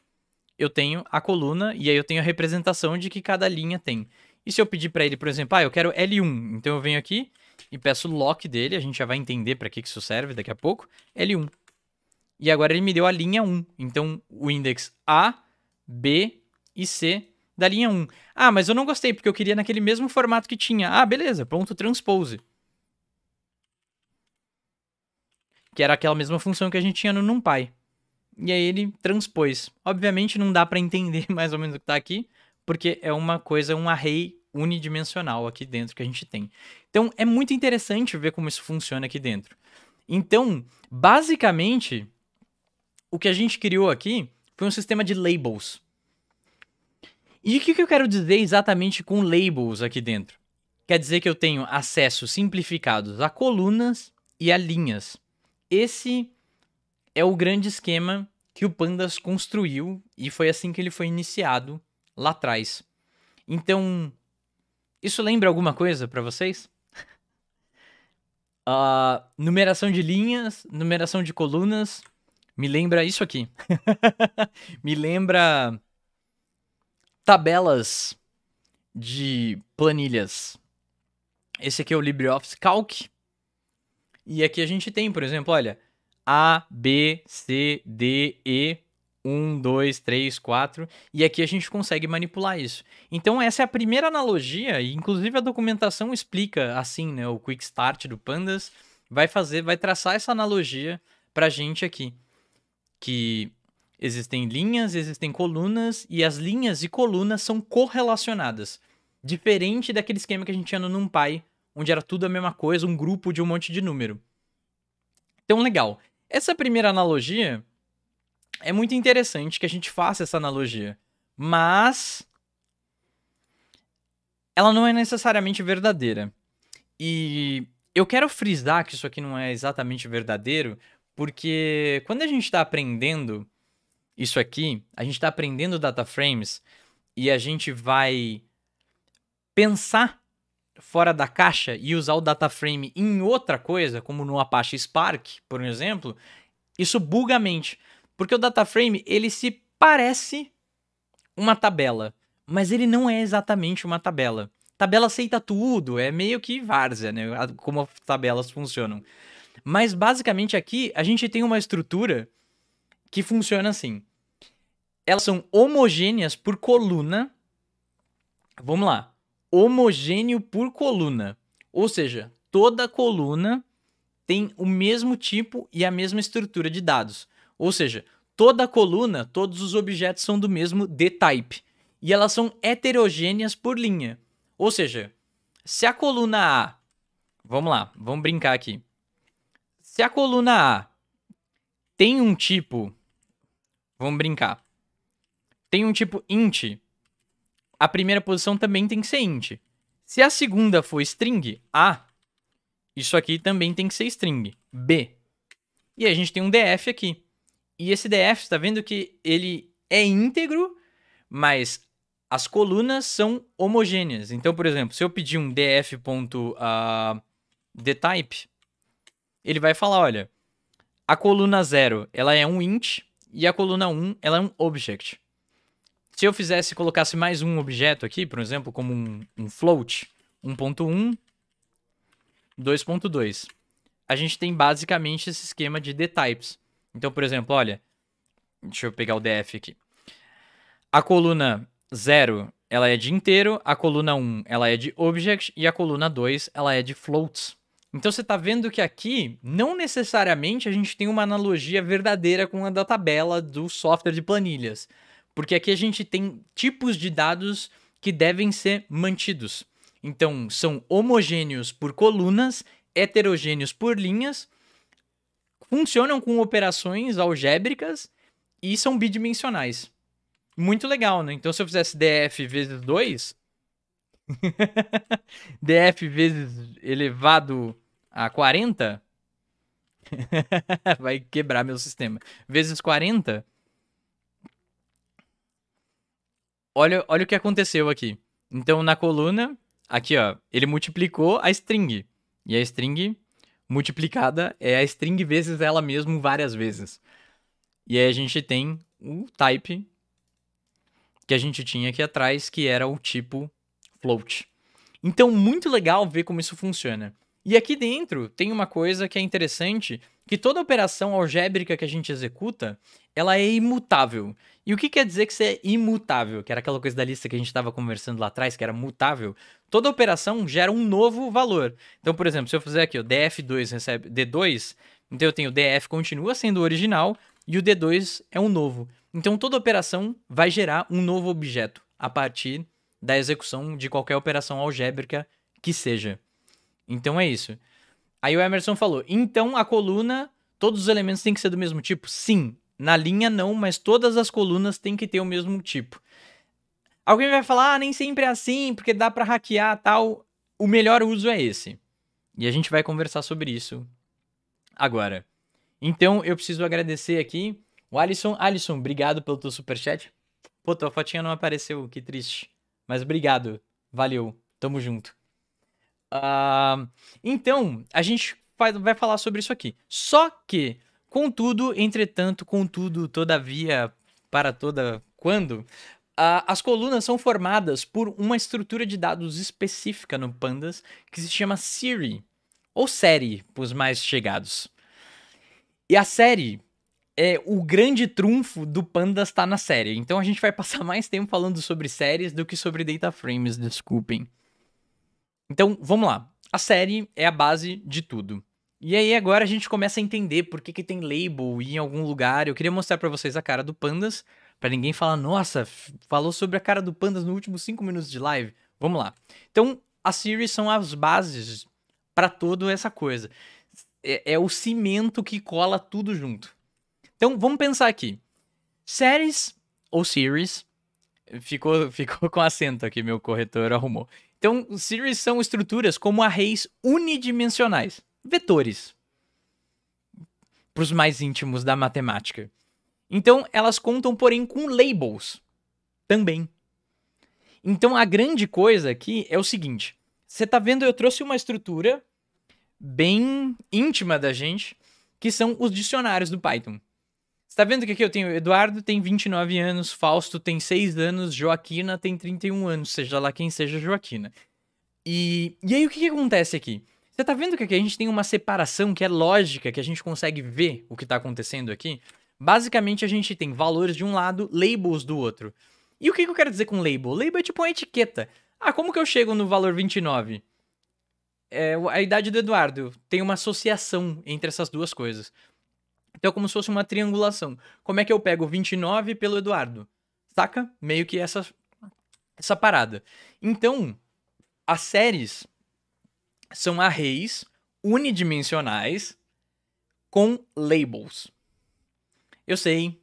eu tenho a coluna e aí eu tenho a representação de que cada linha tem. E se eu pedir para ele, por exemplo, ah, eu quero L1, então eu venho aqui e peço o lock dele, a gente já vai entender para que, que isso serve daqui a pouco, L1. E agora ele me deu a linha 1, então o index A, B e C da linha 1. Ah, mas eu não gostei, porque eu queria naquele mesmo formato que tinha. Ah, beleza, ponto transpose. Que era aquela mesma função que a gente tinha no NumPy e aí ele transpôs. Obviamente não dá para entender *laughs* mais ou menos o que tá aqui, porque é uma coisa, um array unidimensional aqui dentro que a gente tem. Então é muito interessante ver como isso funciona aqui dentro. Então, basicamente, o que a gente criou aqui foi um sistema de labels. E o que eu quero dizer exatamente com labels aqui dentro? Quer dizer que eu tenho acesso simplificados a colunas e a linhas. Esse é o grande esquema que o Pandas construiu e foi assim que ele foi iniciado lá atrás. Então, isso lembra alguma coisa para vocês? uh, *laughs* numeração de linhas, numeração de colunas, me lembra isso aqui. *laughs* me lembra tabelas de planilhas. Esse aqui é o LibreOffice Calc. E aqui a gente tem, por exemplo, olha, a, B, C, D, E, 1, 2, 3, 4, e aqui a gente consegue manipular isso. Então essa é a primeira analogia, e inclusive a documentação explica assim, né, o quick start do pandas vai fazer, vai traçar essa analogia pra gente aqui, que existem linhas, existem colunas e as linhas e colunas são correlacionadas, diferente daquele esquema que a gente tinha no NumPy, onde era tudo a mesma coisa, um grupo de um monte de número. Então legal. Essa primeira analogia é muito interessante que a gente faça essa analogia, mas ela não é necessariamente verdadeira. E eu quero frisar que isso aqui não é exatamente verdadeiro, porque quando a gente está aprendendo isso aqui, a gente está aprendendo data frames e a gente vai pensar fora da caixa e usar o dataframe em outra coisa, como no Apache Spark, por exemplo, isso buga a mente, porque o dataframe ele se parece uma tabela, mas ele não é exatamente uma tabela. Tabela aceita tudo, é meio que várzea, né? Como as tabelas funcionam. Mas basicamente aqui a gente tem uma estrutura que funciona assim. Elas são homogêneas por coluna. Vamos lá homogêneo por coluna. Ou seja, toda coluna tem o mesmo tipo e a mesma estrutura de dados. Ou seja, toda coluna, todos os objetos são do mesmo dtype. E elas são heterogêneas por linha. Ou seja, se a coluna A. Vamos lá, vamos brincar aqui. Se a coluna A tem um tipo. Vamos brincar. Tem um tipo int a primeira posição também tem que ser int. Se a segunda for string, A, isso aqui também tem que ser string, B. E a gente tem um df aqui. E esse df, está vendo que ele é íntegro, mas as colunas são homogêneas. Então, por exemplo, se eu pedir um df.dtype, ah, uh, ele vai falar, olha, a coluna 0, ela é um int, e a coluna 1, um, ela é um object. Se eu fizesse, colocasse mais um objeto aqui, por exemplo, como um, um float, 1.1, 2.2, a gente tem basicamente esse esquema de dtypes. Então, por exemplo, olha, deixa eu pegar o df aqui. A coluna 0, ela é de inteiro, a coluna 1, um, ela é de object e a coluna 2, ela é de floats. Então você está vendo que aqui, não necessariamente a gente tem uma analogia verdadeira com a da tabela do software de planilhas. Porque aqui a gente tem tipos de dados que devem ser mantidos. Então, são homogêneos por colunas, heterogêneos por linhas, funcionam com operações algébricas e são bidimensionais. Muito legal, né? Então, se eu fizesse df vezes 2, *laughs* df vezes elevado a 40, *laughs* vai quebrar meu sistema, vezes 40, olha, olha o que aconteceu aqui. Então, na coluna, aqui, ó, ele multiplicou a string. E a string multiplicada é a string vezes ela mesma várias vezes. E aí a gente tem o type que a gente tinha aqui atrás, que era o tipo float. Então, muito legal ver como isso funciona. E aqui dentro tem uma coisa que é interessante, que toda operação algébrica que a gente executa, ela é imutável. E o que quer dizer que você é imutável? Que era aquela coisa da lista que a gente estava conversando lá atrás, que era mutável. Toda operação gera um novo valor. Então, por exemplo, se eu fizer aqui, o df2 recebe d2, então eu tenho o df continua sendo o original e o d2 é um novo. Então, toda operação vai gerar um novo objeto a partir da execução de qualquer operação algébrica que seja. Então é isso. Aí o Emerson falou: então a coluna, todos os elementos têm que ser do mesmo tipo? Sim. Na linha, não, mas todas as colunas têm que ter o mesmo tipo. Alguém vai falar, ah, nem sempre é assim, porque dá para hackear tal. O melhor uso é esse. E a gente vai conversar sobre isso agora. Então, eu preciso agradecer aqui o Alisson. Alisson, obrigado pelo teu superchat. Pô, tua fotinha não apareceu, que triste. Mas obrigado. Valeu. Tamo junto. Uh, então, a gente vai falar sobre isso aqui. Só que, contudo, entretanto, contudo, todavia, para toda quando, uh, as colunas são formadas por uma estrutura de dados específica no Pandas que se chama Siri, ou série para os mais chegados. E a série é o grande trunfo do Pandas está na série. Então a gente vai passar *laughs* mais tempo falando sobre séries do que sobre data frames, desculpem. Então, vamos lá. A série é a base de tudo. E aí agora a gente começa a entender por que, que tem label em algum lugar. Eu queria mostrar para vocês a cara do Pandas, para ninguém falar, nossa, falou sobre a cara do Pandas no último 5 minutos de live. Vamos lá. Então, as series são as bases para toda essa coisa. É, é o cimento que cola tudo junto. Então, vamos pensar aqui. Séries ou series, ficou, *laughs* ficou com acento aqui, meu corretor arrumou. Então, series são estruturas como arrays unidimensionais, vetores, para os mais íntimos da matemática. Então, elas contam, porém, com labels também. Então, a grande coisa aqui é o seguinte: você está vendo, eu trouxe uma estrutura bem íntima da gente, que são os dicionários do Python. Você tá vendo que aqui eu tenho Eduardo tem 29 anos, Fausto tem 6 anos, Joaquina tem 31 anos, seja lá quem seja Joaquina. E, e aí o que, que acontece aqui? Você tá vendo que aqui a gente tem uma separação que é lógica, que a gente consegue ver o que tá acontecendo aqui? Basicamente a gente tem valores de um lado, labels do outro. E o que, que eu quero dizer com label? Label é tipo uma etiqueta. Ah, como que eu chego no valor 29? É, a idade do Eduardo. Tem uma associação entre essas duas coisas. Então é como se fosse uma triangulação. Como é que eu pego 29 pelo Eduardo? Saca? Meio que essa, essa parada. Então, as séries são arrays unidimensionais com labels. Eu sei.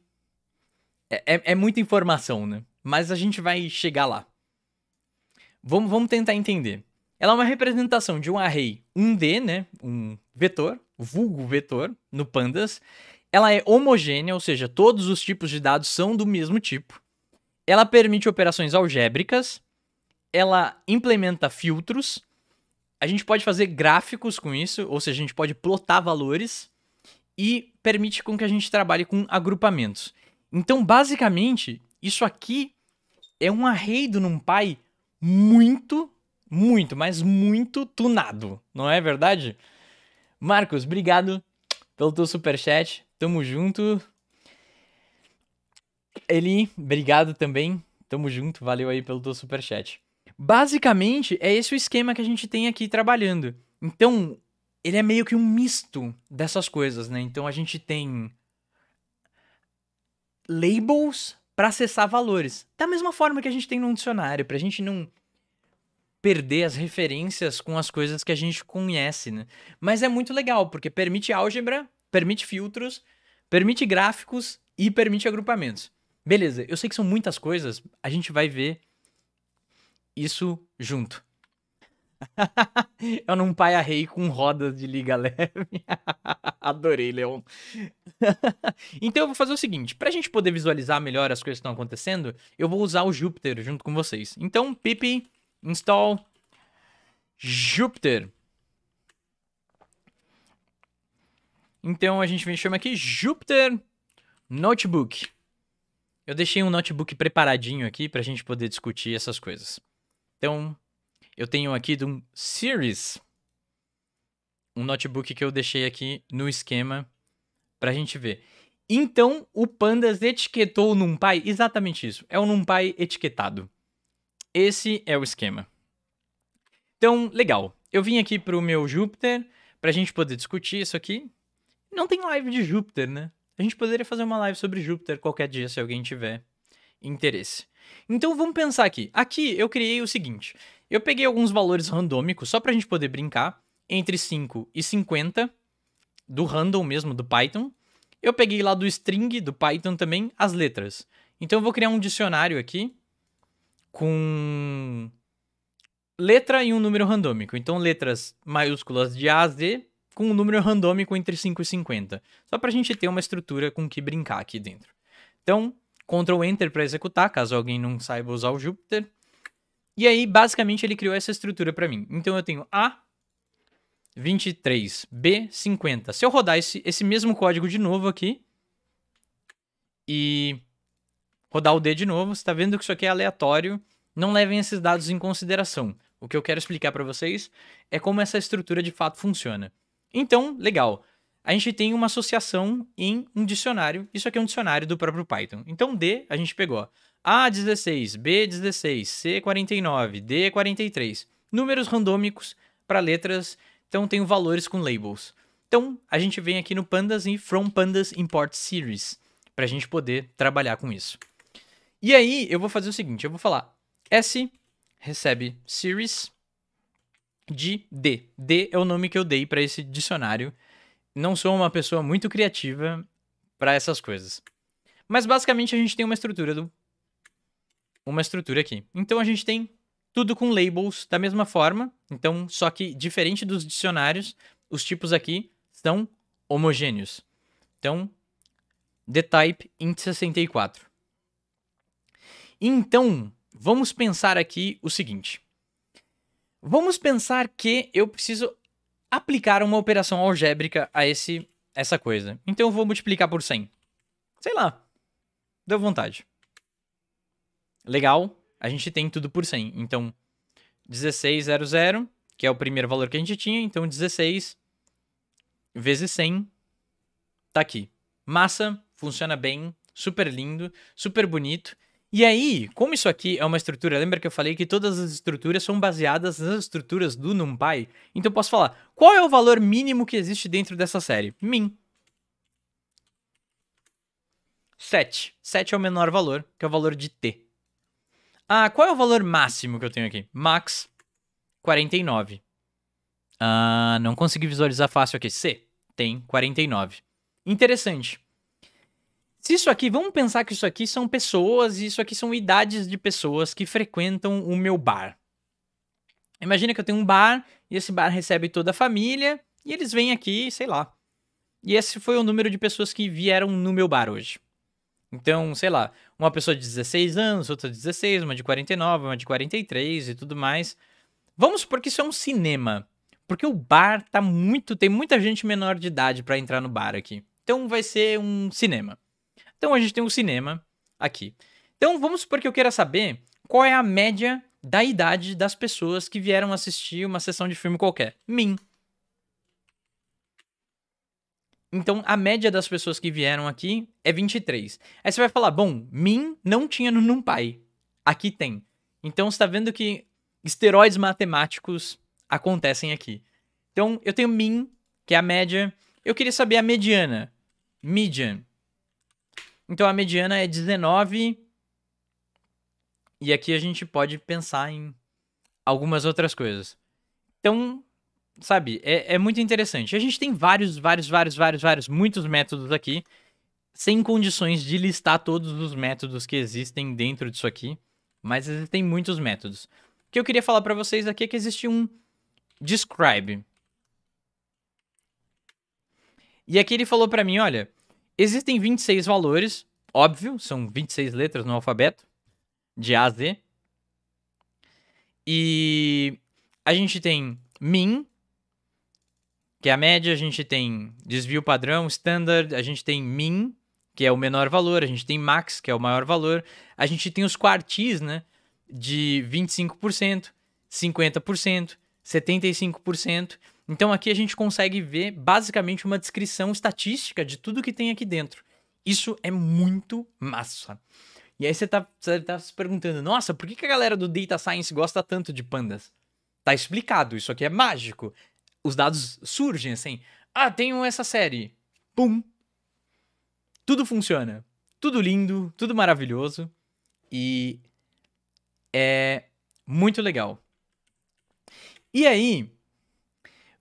É, é, é muita informação, né? Mas a gente vai chegar lá. Vamos, vamos tentar entender. Ela é uma representação de um array 1D, né? Um vetor, vulgo vetor, no pandas. Ela é homogênea, ou seja, todos os tipos de dados são do mesmo tipo. Ela permite operações algébricas. Ela implementa filtros. A gente pode fazer gráficos com isso, ou seja, a gente pode plotar valores e permite com que a gente trabalhe com agrupamentos. Então, basicamente, isso aqui é um array do NumPy muito muito, mas muito tunado, não é verdade? Marcos, obrigado pelo teu superchat. Tamo junto. Eli, obrigado também. Tamo junto. Valeu aí pelo teu superchat. Basicamente, é esse o esquema que a gente tem aqui trabalhando. Então, ele é meio que um misto dessas coisas, né? Então a gente tem labels para acessar valores. Da mesma forma que a gente tem num dicionário, pra gente não perder as referências com as coisas que a gente conhece, né? Mas é muito legal, porque permite álgebra, permite filtros, permite gráficos e permite agrupamentos. Beleza, eu sei que são muitas coisas, a gente vai ver isso junto. *laughs* eu não paia rei com rodas de liga *laughs* leve. Adorei, Leon. *laughs* então eu vou fazer o seguinte: para a gente poder visualizar melhor as coisas que estão acontecendo, eu vou usar o Júpiter junto com vocês. Então, pipi install Jupyter. Então a gente chama aqui Jupyter Notebook. Eu deixei um notebook preparadinho aqui para a gente poder discutir essas coisas. Então, eu tenho aqui do Series, um notebook que eu deixei aqui no esquema para a gente ver. Então, o Pandas etiquetou o NumPy, exatamente isso, é o NumPy etiquetado. Esse é o esquema. Então, legal. Eu vim aqui pro meu Júpiter pra gente poder discutir isso aqui. Não tem live de Júpiter, né? A gente poderia fazer uma live sobre Júpiter qualquer dia se alguém tiver interesse. Então vamos pensar aqui. Aqui eu criei o seguinte: eu peguei alguns valores randômicos só para a gente poder brincar, entre 5 e 50, do random mesmo, do Python. Eu peguei lá do string do Python também as letras. Então eu vou criar um dicionário aqui com letra e um número randômico. Então, letras maiúsculas de A a Z com um número randômico entre 5 e 50. Só para a gente ter uma estrutura com que brincar aqui dentro. Então, Ctrl Enter para executar, caso alguém não saiba usar o Jupyter. E aí, basicamente, ele criou essa estrutura para mim. Então, eu tenho A, 23, B, 50. Se eu rodar esse, esse mesmo código de novo aqui e rodar o D de novo, você está vendo que isso aqui é aleatório, não levem esses dados em consideração. O que eu quero explicar para vocês é como essa estrutura de fato funciona. Então, legal, a gente tem uma associação em um dicionário, isso aqui é um dicionário do próprio Python. Então, D a gente pegou A16, B16, C49, D43, números randômicos para letras, então tenho valores com labels. Então, a gente vem aqui no pandas e from pandas import series, para a gente poder trabalhar com isso. E aí, eu vou fazer o seguinte, eu vou falar S recebe series de D. D é o nome que eu dei para esse dicionário. Não sou uma pessoa muito criativa para essas coisas. Mas basicamente a gente tem uma estrutura do uma estrutura aqui. Então a gente tem tudo com labels da mesma forma. Então, só que diferente dos dicionários, os tipos aqui são homogêneos. Então, the type int 64. Então, vamos pensar aqui o seguinte. Vamos pensar que eu preciso aplicar uma operação algébrica a esse essa coisa. Então eu vou multiplicar por 100. Sei lá. Deu vontade. Legal. A gente tem tudo por 100. Então 1600, que é o primeiro valor que a gente tinha, então 16 vezes 100 tá aqui. Massa, funciona bem, super lindo, super bonito. E aí, como isso aqui é uma estrutura, lembra que eu falei que todas as estruturas são baseadas nas estruturas do NumPy? Então eu posso falar, qual é o valor mínimo que existe dentro dessa série? Min. 7. 7 é o menor valor, que é o valor de t. Ah, qual é o valor máximo que eu tenho aqui? Max, 49. Ah, não consegui visualizar fácil aqui. C, tem 49. Interessante. Se isso aqui, vamos pensar que isso aqui são pessoas e isso aqui são idades de pessoas que frequentam o meu bar. Imagina que eu tenho um bar e esse bar recebe toda a família e eles vêm aqui, sei lá. E esse foi o número de pessoas que vieram no meu bar hoje. Então, sei lá, uma pessoa de 16 anos, outra de 16, uma de 49, uma de 43 e tudo mais. Vamos supor que isso é um cinema, porque o bar tá muito, tem muita gente menor de idade para entrar no bar aqui. Então vai ser um cinema. Então a gente tem um cinema aqui. Então vamos supor que eu queira saber qual é a média da idade das pessoas que vieram assistir uma sessão de filme qualquer. Mim. Então, a média das pessoas que vieram aqui é 23. Aí você vai falar, bom, mim não tinha no NumPy. Aqui tem. Então, você tá vendo que esteroides matemáticos acontecem aqui. Então, eu tenho min, que é a média. Eu queria saber a mediana. Median. Então a mediana é 19. E aqui a gente pode pensar em algumas outras coisas. Então, sabe, é, é muito interessante. A gente tem vários, vários, vários, vários, vários, muitos métodos aqui, sem condições de listar todos os métodos que existem dentro disso aqui, mas existem muitos métodos. O que eu queria falar para vocês aqui é que existe um describe. E aqui ele falou para mim, olha, Existem 26 valores, óbvio, são 26 letras no alfabeto, de A a Z. E a gente tem min, que é a média, a gente tem desvio padrão, standard, a gente tem min, que é o menor valor, a gente tem max, que é o maior valor, a gente tem os quartis, né, de 25%, 50%, 75%, então aqui a gente consegue ver basicamente uma descrição estatística de tudo que tem aqui dentro. Isso é muito massa. E aí você tá, você tá se perguntando, nossa, por que, que a galera do Data Science gosta tanto de pandas? Tá explicado, isso aqui é mágico. Os dados surgem assim. Ah, tenho essa série. Pum. Tudo funciona. Tudo lindo, tudo maravilhoso. E é muito legal. E aí,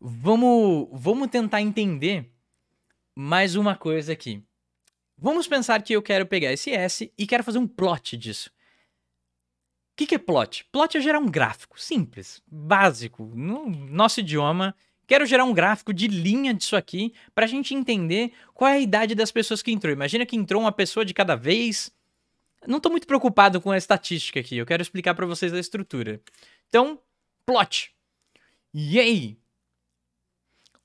Vamos, vamos tentar entender mais uma coisa aqui. Vamos pensar que eu quero pegar esse S e quero fazer um plot disso. O que, que é plot? Plot é gerar um gráfico, simples, básico, no nosso idioma. Quero gerar um gráfico de linha disso aqui para a gente entender qual é a idade das pessoas que entrou. Imagina que entrou uma pessoa de cada vez. Não estou muito preocupado com a estatística aqui, eu quero explicar para vocês a estrutura. Então, plot. E aí,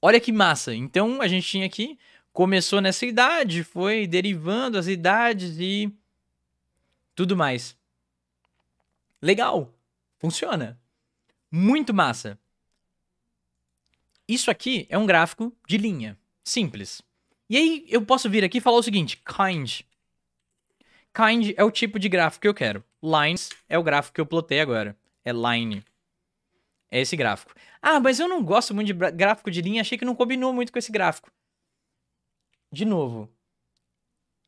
Olha que massa. Então a gente tinha aqui, começou nessa idade, foi derivando as idades e tudo mais. Legal. Funciona. Muito massa. Isso aqui é um gráfico de linha, simples. E aí eu posso vir aqui e falar o seguinte, kind. Kind é o tipo de gráfico que eu quero. Lines é o gráfico que eu plotei agora. É line. É esse gráfico. Ah, mas eu não gosto muito de gráfico de linha, achei que não combinou muito com esse gráfico. De novo,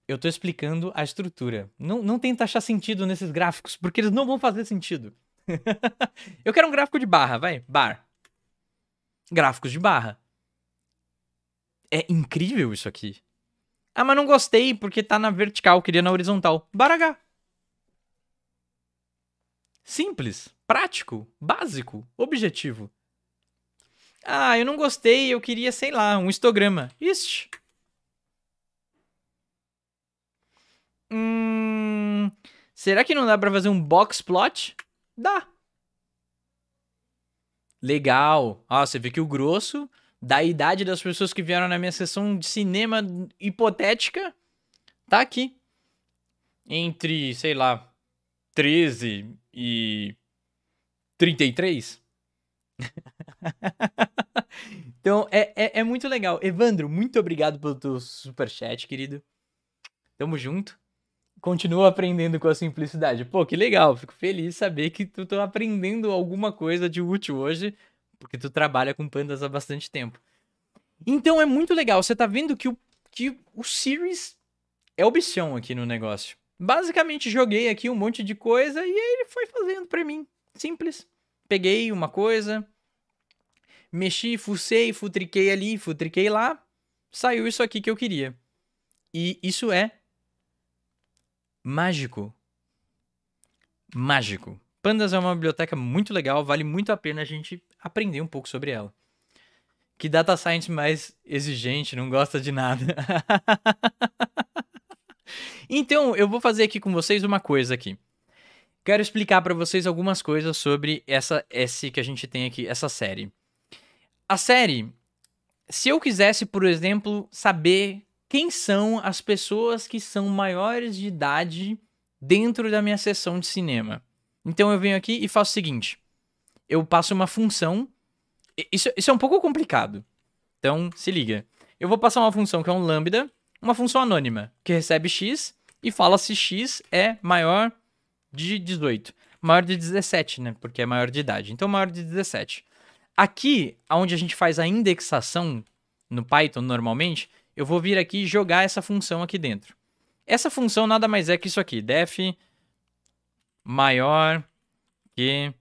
eu estou explicando a estrutura. Não, não tenta achar sentido nesses gráficos, porque eles não vão fazer sentido. *laughs* eu quero um gráfico de barra, vai, bar. Gráficos de barra. É incrível isso aqui. Ah, mas não gostei porque tá na vertical, queria na horizontal. Baragá. Simples prático, básico, objetivo. Ah, eu não gostei, eu queria, sei lá, um histograma. Ixi. Hum, será que não dá para fazer um box plot? Dá. Legal. Ah, você vê que o grosso da idade das pessoas que vieram na minha sessão de cinema hipotética tá aqui. Entre, sei lá, 13 e 33? *laughs* então, é, é, é, muito legal. Evandro, muito obrigado pelo teu superchat, querido. Tamo junto. Continua aprendendo com a simplicidade. Pô, que legal. Fico feliz saber que tu tá aprendendo alguma coisa de útil hoje, porque tu trabalha com pandas há bastante tempo. Então, é muito legal. Você tá vendo que o, que o Series é o bichão aqui no negócio. Basicamente, joguei aqui um monte de coisa e ele foi fazendo para mim. Simples peguei uma coisa, mexi, fucei, futriquei ali, futriquei lá, saiu isso aqui que eu queria. E isso é mágico. Mágico. Pandas é uma biblioteca muito legal, vale muito a pena a gente aprender um pouco sobre ela. Que data science mais exigente, não gosta de nada. *laughs* então, eu vou fazer aqui com vocês uma coisa aqui quero explicar para vocês algumas coisas sobre essa esse que a gente tem aqui, essa série. A série, se eu quisesse, por exemplo, saber quem são as pessoas que são maiores de idade dentro da minha sessão de cinema. Então eu venho aqui e faço o seguinte: eu passo uma função. Isso, isso é um pouco complicado. Então, se liga. Eu vou passar uma função que é um lambda, uma função anônima, que recebe x e fala se x é maior de 18. Maior de 17, né? Porque é maior de idade. Então, maior de 17. Aqui, onde a gente faz a indexação no Python normalmente, eu vou vir aqui e jogar essa função aqui dentro. Essa função nada mais é que isso aqui, def maior que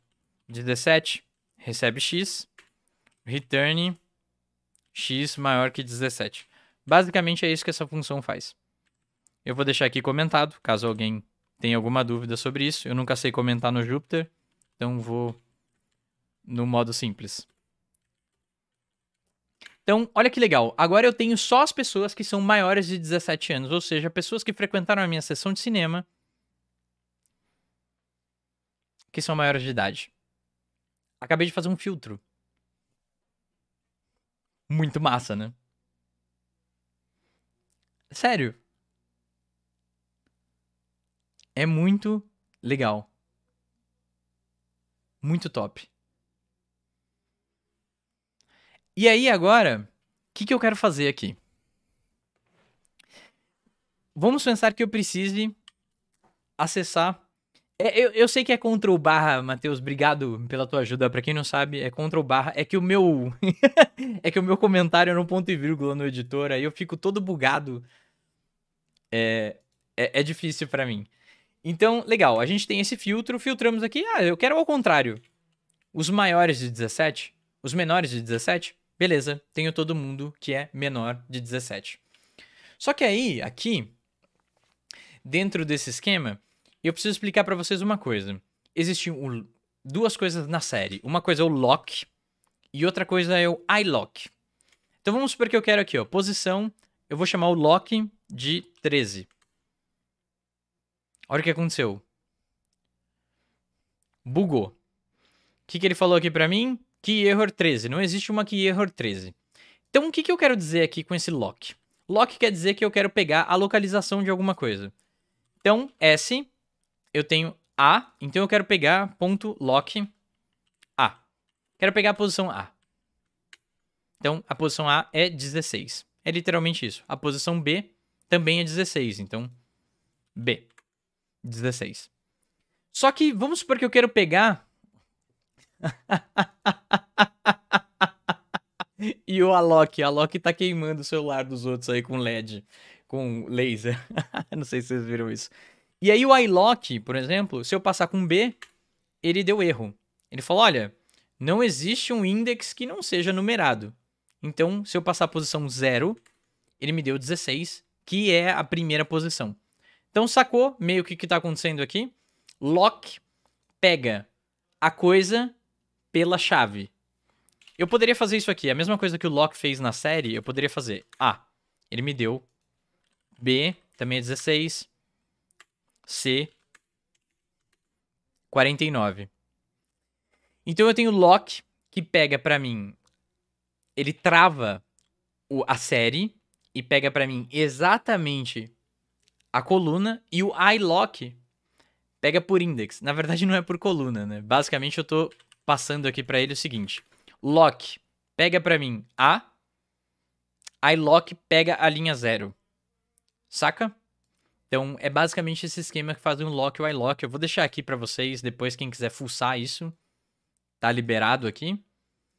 17, recebe x, return x maior que 17. Basicamente é isso que essa função faz. Eu vou deixar aqui comentado, caso alguém tem alguma dúvida sobre isso. Eu nunca sei comentar no Júpiter, então vou no modo simples. Então, olha que legal. Agora eu tenho só as pessoas que são maiores de 17 anos, ou seja, pessoas que frequentaram a minha sessão de cinema que são maiores de idade. Acabei de fazer um filtro. Muito massa, né? Sério. É muito legal. Muito top. E aí agora, o que, que eu quero fazer aqui? Vamos pensar que eu precise acessar. É, eu, eu sei que é Ctrl barra, Matheus, obrigado pela tua ajuda. Para quem não sabe, é Ctrl barra. É que o meu. *laughs* é que o meu comentário é no ponto e vírgula no editor, aí eu fico todo bugado. É, é, é difícil para mim. Então, legal, a gente tem esse filtro, filtramos aqui, ah, eu quero ao contrário. Os maiores de 17, os menores de 17, beleza, tenho todo mundo que é menor de 17. Só que aí, aqui, dentro desse esquema, eu preciso explicar para vocês uma coisa. Existem duas coisas na série. Uma coisa é o lock e outra coisa é o iLock. Então vamos supor que eu quero aqui, ó, posição, eu vou chamar o lock de 13. Olha o que aconteceu. Bugou. O que, que ele falou aqui para mim? Key error 13. Não existe uma key error 13. Então, o que, que eu quero dizer aqui com esse lock? Lock quer dizer que eu quero pegar a localização de alguma coisa. Então, S, eu tenho A, então eu quero pegar ponto .lock A. Quero pegar a posição A. Então, a posição A é 16. É literalmente isso. A posição B também é 16, então B. 16. Só que vamos supor que eu quero pegar. *laughs* e o Alok. A Alok tá queimando o celular dos outros aí com LED. Com laser. *laughs* Não sei se vocês viram isso. E aí o iLock, por exemplo, se eu passar com B, ele deu erro. Ele falou: olha, não existe um index que não seja numerado. Então, se eu passar a posição 0, ele me deu 16, que é a primeira posição. Então sacou meio que o que tá acontecendo aqui? Locke pega a coisa pela chave. Eu poderia fazer isso aqui, a mesma coisa que o Locke fez na série, eu poderia fazer. A, ele me deu. B, também é 16. C, 49. Então eu tenho Locke, que pega para mim... Ele trava o, a série e pega para mim exatamente a coluna e o iLock pega por index. Na verdade, *laughs* não é por coluna, né? Basicamente, eu tô passando aqui para ele o seguinte: lock pega para mim A, iLock pega a linha zero. Saca? Então, é basicamente esse esquema que faz um lock e o iLock. Eu vou deixar aqui para vocês, depois quem quiser fuçar isso, tá liberado aqui.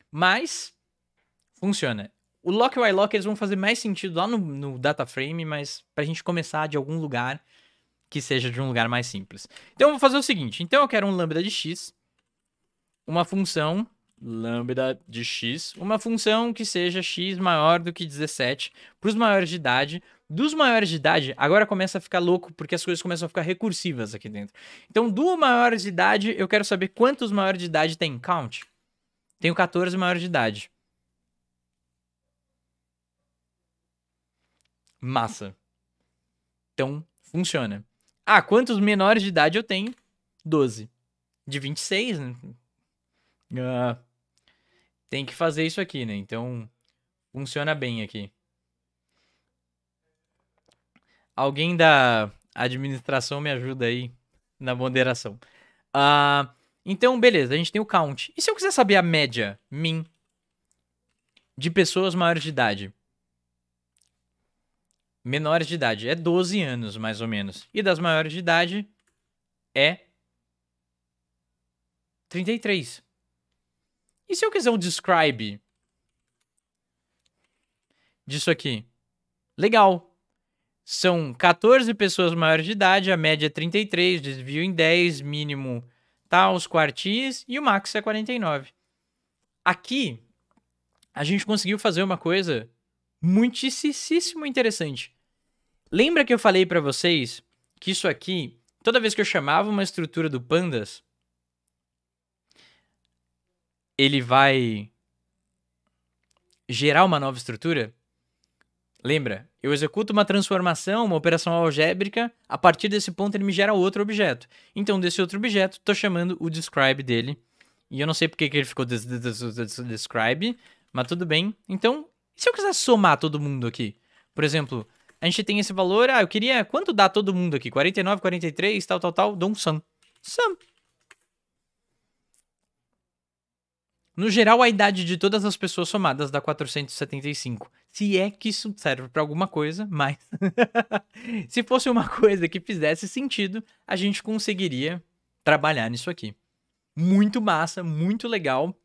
Mas funciona. O lock by lock eles vão fazer mais sentido lá no, no data frame, mas pra gente começar de algum lugar que seja de um lugar mais simples. Então eu vou fazer o seguinte, então eu quero um lambda de x, uma função lambda de x, uma função que seja x maior do que 17 para os maiores de idade. Dos maiores de idade, agora começa a ficar louco porque as coisas começam a ficar recursivas aqui dentro. Então, do maiores de idade, eu quero saber quantos maiores de idade tem count. Tenho 14 maiores de idade. Massa. Então, funciona. Ah, quantos menores de idade eu tenho? 12. De 26, né? Uh, tem que fazer isso aqui, né? Então, funciona bem aqui. Alguém da administração me ajuda aí na moderação. Ah, então, beleza, a gente tem o count. E se eu quiser saber a média, min, de pessoas maiores de idade? menores de idade é 12 anos, mais ou menos. E das maiores de idade é 33. E se eu quiser um describe disso aqui? Legal. São 14 pessoas maiores de idade, a média é 33, desvio em 10, mínimo tá os quartis e o max é 49. Aqui a gente conseguiu fazer uma coisa muitíssimo interessante. Lembra que eu falei para vocês que isso aqui, toda vez que eu chamava uma estrutura do pandas, ele vai gerar uma nova estrutura? Lembra? Eu executo uma transformação, uma operação algébrica, a partir desse ponto ele me gera outro objeto. Então, desse outro objeto, estou chamando o describe dele. E eu não sei porque que ele ficou des des des describe, mas tudo bem. Então, se eu quiser somar todo mundo aqui, por exemplo, a gente tem esse valor, ah, eu queria, quanto dá todo mundo aqui? 49, 43, tal, tal, tal, dou um sum. Sum. No geral, a idade de todas as pessoas somadas dá 475. Se é que isso serve para alguma coisa, mas. *laughs* se fosse uma coisa que fizesse sentido, a gente conseguiria trabalhar nisso aqui. Muito massa, muito legal.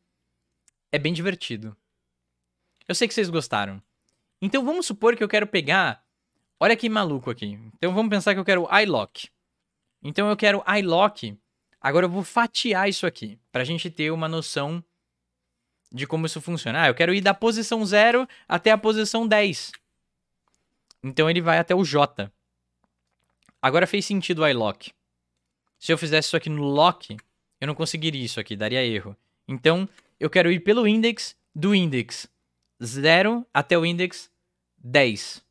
É bem divertido. Eu sei que vocês gostaram. Então vamos supor que eu quero pegar. Olha que maluco aqui. Então vamos pensar que eu quero iLock. Então eu quero iLock. Agora eu vou fatiar isso aqui, para a gente ter uma noção de como isso funciona. Ah, eu quero ir da posição 0 até a posição 10. Então ele vai até o J. Agora fez sentido o iLock. Se eu fizesse isso aqui no lock, eu não conseguiria isso aqui, daria erro. Então eu quero ir pelo index do index. 0 até o index 10.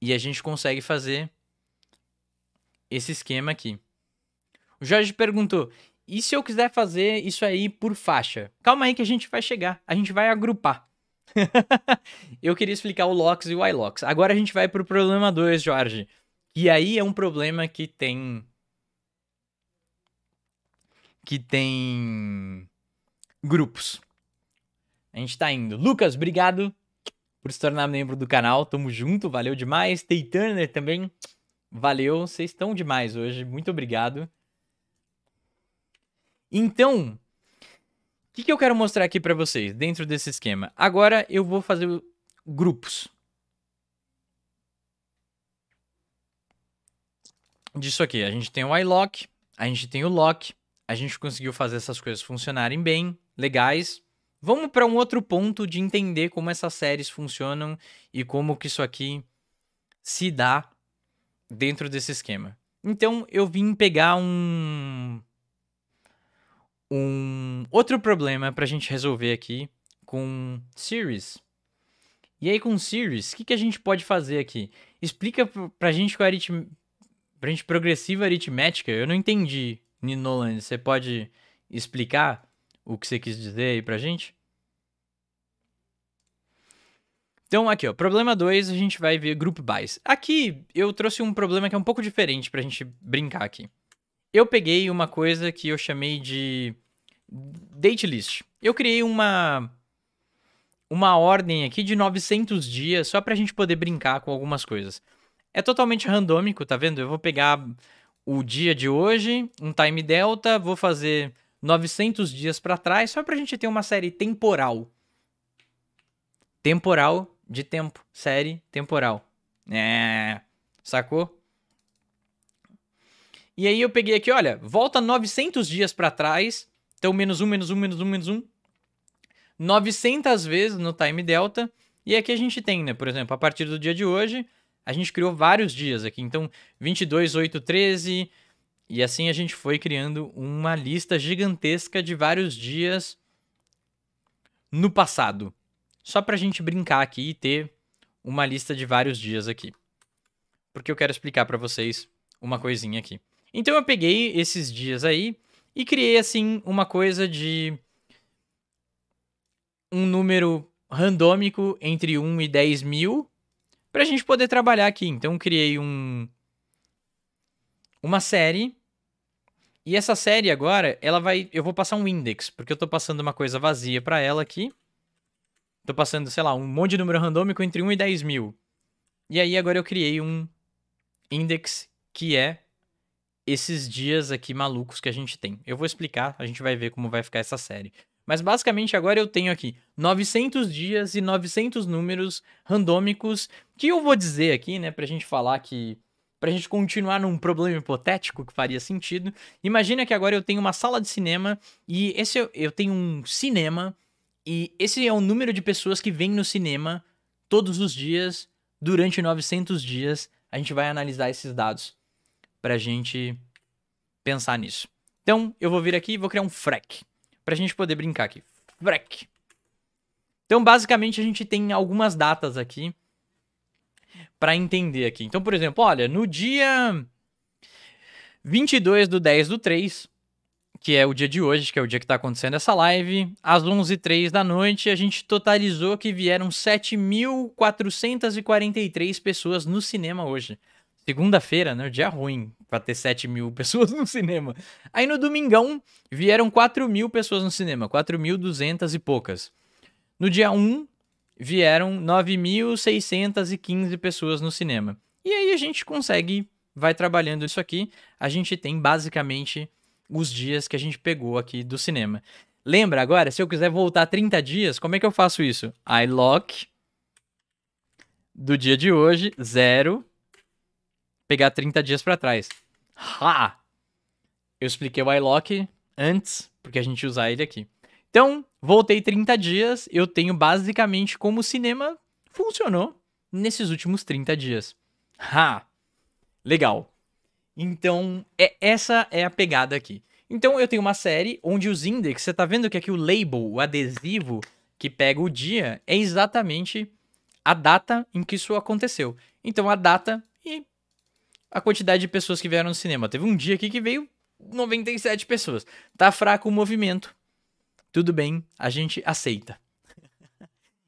E a gente consegue fazer esse esquema aqui. O Jorge perguntou: e se eu quiser fazer isso aí por faixa? Calma aí que a gente vai chegar, a gente vai agrupar. *laughs* eu queria explicar o LOX e o ILOX. Agora a gente vai para o problema 2, Jorge. E aí é um problema que tem. Que tem. Grupos. A gente tá indo. Lucas, obrigado por se tornar membro do canal. Tamo junto, valeu demais. Tay Turner também, valeu. Vocês estão demais hoje, muito obrigado. Então, o que, que eu quero mostrar aqui para vocês dentro desse esquema? Agora eu vou fazer grupos. Disso aqui, a gente tem o iLock, a gente tem o Lock, a gente conseguiu fazer essas coisas funcionarem bem, legais. Vamos para um outro ponto de entender como essas séries funcionam e como que isso aqui se dá dentro desse esquema. Então eu vim pegar um um outro problema para a gente resolver aqui com series. E aí com series, o que, que a gente pode fazer aqui? Explica para é a gente com a pra gente progressiva aritmética. Eu não entendi, Ninoland. Você pode explicar? o que você quis dizer aí pra gente? Então, aqui, ó, problema 2, a gente vai ver group buys. Aqui eu trouxe um problema que é um pouco diferente pra gente brincar aqui. Eu peguei uma coisa que eu chamei de date list. Eu criei uma uma ordem aqui de 900 dias só pra gente poder brincar com algumas coisas. É totalmente randômico, tá vendo? Eu vou pegar o dia de hoje, um time delta, vou fazer 900 dias para trás, só para a gente ter uma série temporal. Temporal de tempo. Série temporal. É. Sacou? E aí eu peguei aqui, olha, volta 900 dias para trás. Então, menos um, menos um, menos um, menos um. 900 vezes no time delta. E aqui a gente tem, né? Por exemplo, a partir do dia de hoje, a gente criou vários dias aqui. Então, 22, 8, 13, e assim a gente foi criando uma lista gigantesca de vários dias no passado. Só pra gente brincar aqui e ter uma lista de vários dias aqui. Porque eu quero explicar para vocês uma coisinha aqui. Então eu peguei esses dias aí e criei assim uma coisa de um número randômico entre 1 e 10 mil pra gente poder trabalhar aqui. Então criei um uma série e essa série agora, ela vai. Eu vou passar um index, porque eu tô passando uma coisa vazia para ela aqui. Tô passando, sei lá, um monte de número randômico entre 1 e 10 mil. E aí agora eu criei um index que é esses dias aqui malucos que a gente tem. Eu vou explicar, a gente vai ver como vai ficar essa série. Mas basicamente agora eu tenho aqui 900 dias e 900 números randômicos, que eu vou dizer aqui, né, pra gente falar que Pra gente continuar num problema hipotético que faria sentido, imagina que agora eu tenho uma sala de cinema e esse eu tenho um cinema e esse é o número de pessoas que vêm no cinema todos os dias durante 900 dias. A gente vai analisar esses dados pra gente pensar nisso. Então, eu vou vir aqui e vou criar um para pra gente poder brincar aqui. Freq. Então, basicamente, a gente tem algumas datas aqui para entender aqui. Então, por exemplo, olha, no dia 22 do 10 do 3, que é o dia de hoje, que é o dia que está acontecendo essa live, às 11h03 da noite, a gente totalizou que vieram 7.443 pessoas no cinema hoje. Segunda-feira, né? Dia ruim pra ter 7 mil *laughs* pessoas no cinema. Aí no domingão vieram 4 mil pessoas no cinema, 4.200 e poucas. No dia 1, vieram 9.615 pessoas no cinema. E aí a gente consegue, vai trabalhando isso aqui, a gente tem basicamente os dias que a gente pegou aqui do cinema. Lembra agora, se eu quiser voltar 30 dias, como é que eu faço isso? I lock do dia de hoje, zero, pegar 30 dias para trás. Ha! Eu expliquei o iLock antes, porque a gente usa ele aqui. Então, voltei 30 dias, eu tenho basicamente como o cinema funcionou nesses últimos 30 dias. Ha! Legal. Então, é, essa é a pegada aqui. Então, eu tenho uma série onde os index, você tá vendo que aqui o label, o adesivo que pega o dia, é exatamente a data em que isso aconteceu. Então, a data e a quantidade de pessoas que vieram no cinema. Teve um dia aqui que veio 97 pessoas. Tá fraco o movimento, tudo bem, a gente aceita.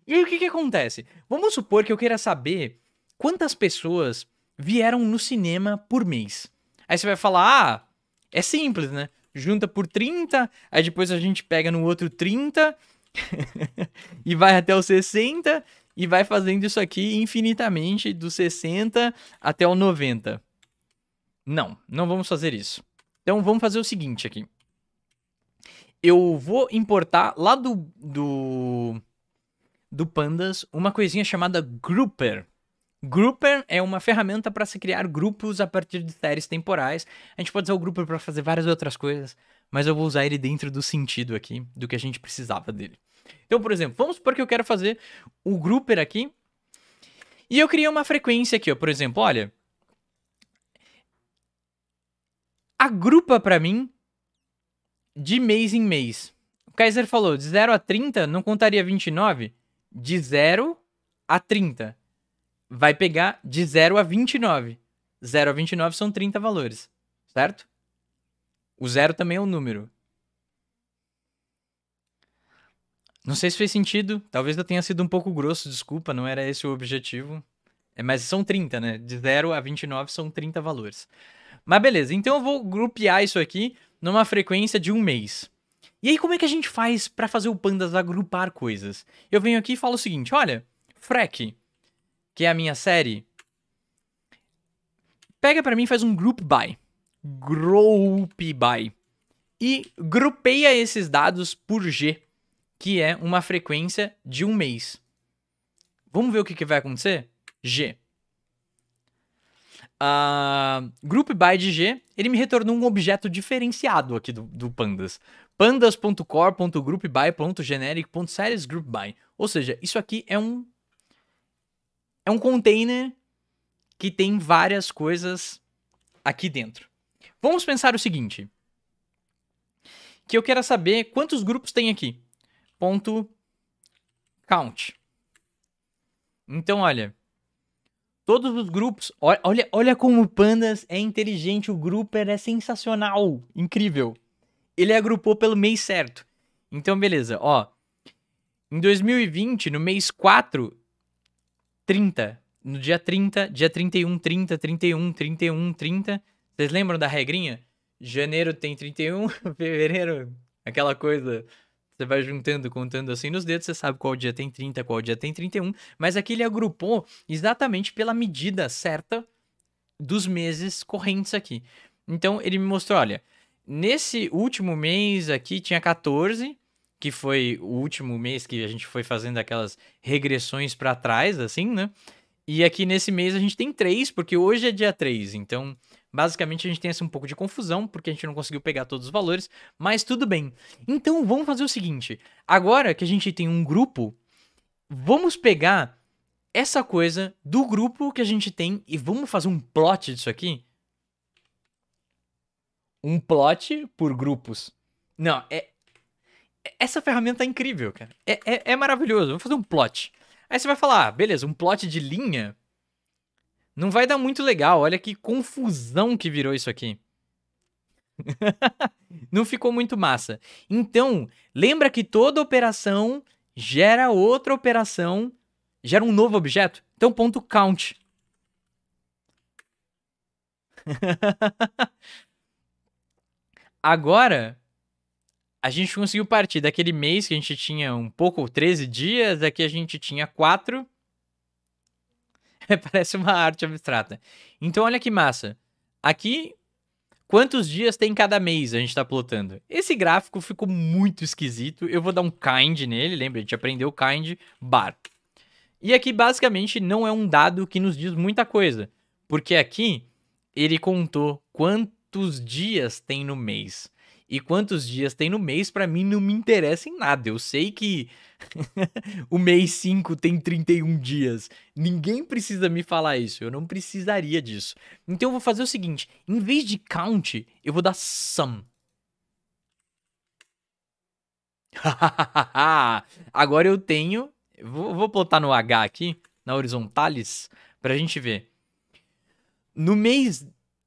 e aí o que, que acontece? Vamos supor que eu queira saber quantas pessoas vieram no cinema por mês. Aí você vai falar, ah, é simples, né? Junta por 30, aí depois a gente pega no outro 30 *laughs* e vai até o 60 e vai fazendo isso aqui infinitamente do 60 até o 90. Não, não vamos fazer isso. Então vamos fazer o seguinte aqui eu vou importar lá do, do, do Pandas uma coisinha chamada Grouper. Grouper é uma ferramenta para se criar grupos a partir de séries temporais. A gente pode usar o Grouper para fazer várias outras coisas, mas eu vou usar ele dentro do sentido aqui, do que a gente precisava dele. Então, por exemplo, vamos supor que eu quero fazer o Grouper aqui. E eu criei uma frequência aqui, ó. Por exemplo, olha. agrupa para mim de mês em mês. O Kaiser falou, de 0 a 30 não contaria 29? De 0 a 30. Vai pegar de 0 a 29. 0 a 29 são 30 valores, certo? O zero também é um número. Não sei se fez sentido, talvez eu tenha sido um pouco grosso, desculpa, não era esse o objetivo. É, mas são 30, né? De 0 a 29 são 30 valores. Mas beleza, então eu vou grupear isso aqui numa frequência de um mês. E aí, como é que a gente faz para fazer o Pandas agrupar coisas? Eu venho aqui e falo o seguinte: olha, Freck, que é a minha série, pega para mim e faz um group by. Group by. E grupeia esses dados por G, que é uma frequência de um mês. Vamos ver o que, que vai acontecer? G. Uh, group by g, ele me retornou um objeto diferenciado aqui do, do pandas. pandas.core.groupby.generic.seriesgroupby. Ou seja, isso aqui é um é um container que tem várias coisas aqui dentro. Vamos pensar o seguinte, que eu quero saber quantos grupos tem aqui. Ponto count. Então, olha, Todos os grupos. Olha, olha como o Pandas é inteligente, o Grouper é sensacional, incrível. Ele agrupou pelo mês certo. Então, beleza, ó. Em 2020, no mês 4, 30. No dia 30, dia 31, 30, 31, 31, 30. Vocês lembram da regrinha? Janeiro tem 31, *laughs* fevereiro, aquela coisa você vai juntando, contando assim nos dedos, você sabe qual dia tem 30, qual dia tem 31, mas aqui ele agrupou exatamente pela medida certa dos meses correntes aqui. Então ele me mostrou, olha, nesse último mês aqui tinha 14, que foi o último mês que a gente foi fazendo aquelas regressões para trás assim, né? E aqui nesse mês a gente tem 3, porque hoje é dia 3, então Basicamente, a gente tem assim, um pouco de confusão, porque a gente não conseguiu pegar todos os valores, mas tudo bem. Então, vamos fazer o seguinte: agora que a gente tem um grupo, vamos pegar essa coisa do grupo que a gente tem e vamos fazer um plot disso aqui? Um plot por grupos. Não, é. é essa ferramenta é incrível, cara. É, é, é maravilhoso. Vamos fazer um plot. Aí você vai falar, ah, beleza, um plot de linha não vai dar muito legal. Olha que confusão que virou isso aqui. *laughs* não ficou muito massa. Então, lembra que toda operação gera outra operação, gera um novo objeto. Então, ponto count. *laughs* Agora, a gente conseguiu partir daquele mês que a gente tinha um pouco, 13 dias, aqui a gente tinha 4. *laughs* É, parece uma arte abstrata. Então, olha que massa. Aqui, quantos dias tem cada mês a gente está plotando? Esse gráfico ficou muito esquisito. Eu vou dar um kind nele, lembra? A gente aprendeu kind bar. E aqui, basicamente, não é um dado que nos diz muita coisa. Porque aqui, ele contou quantos dias tem no mês e quantos dias tem no mês, para mim não me interessa em nada. Eu sei que *laughs* o mês 5 tem 31 dias. Ninguém precisa me falar isso. Eu não precisaria disso. Então eu vou fazer o seguinte: em vez de count, eu vou dar sum. *laughs* Agora eu tenho. Vou, vou no H aqui, na horizontalis, pra gente ver. No mês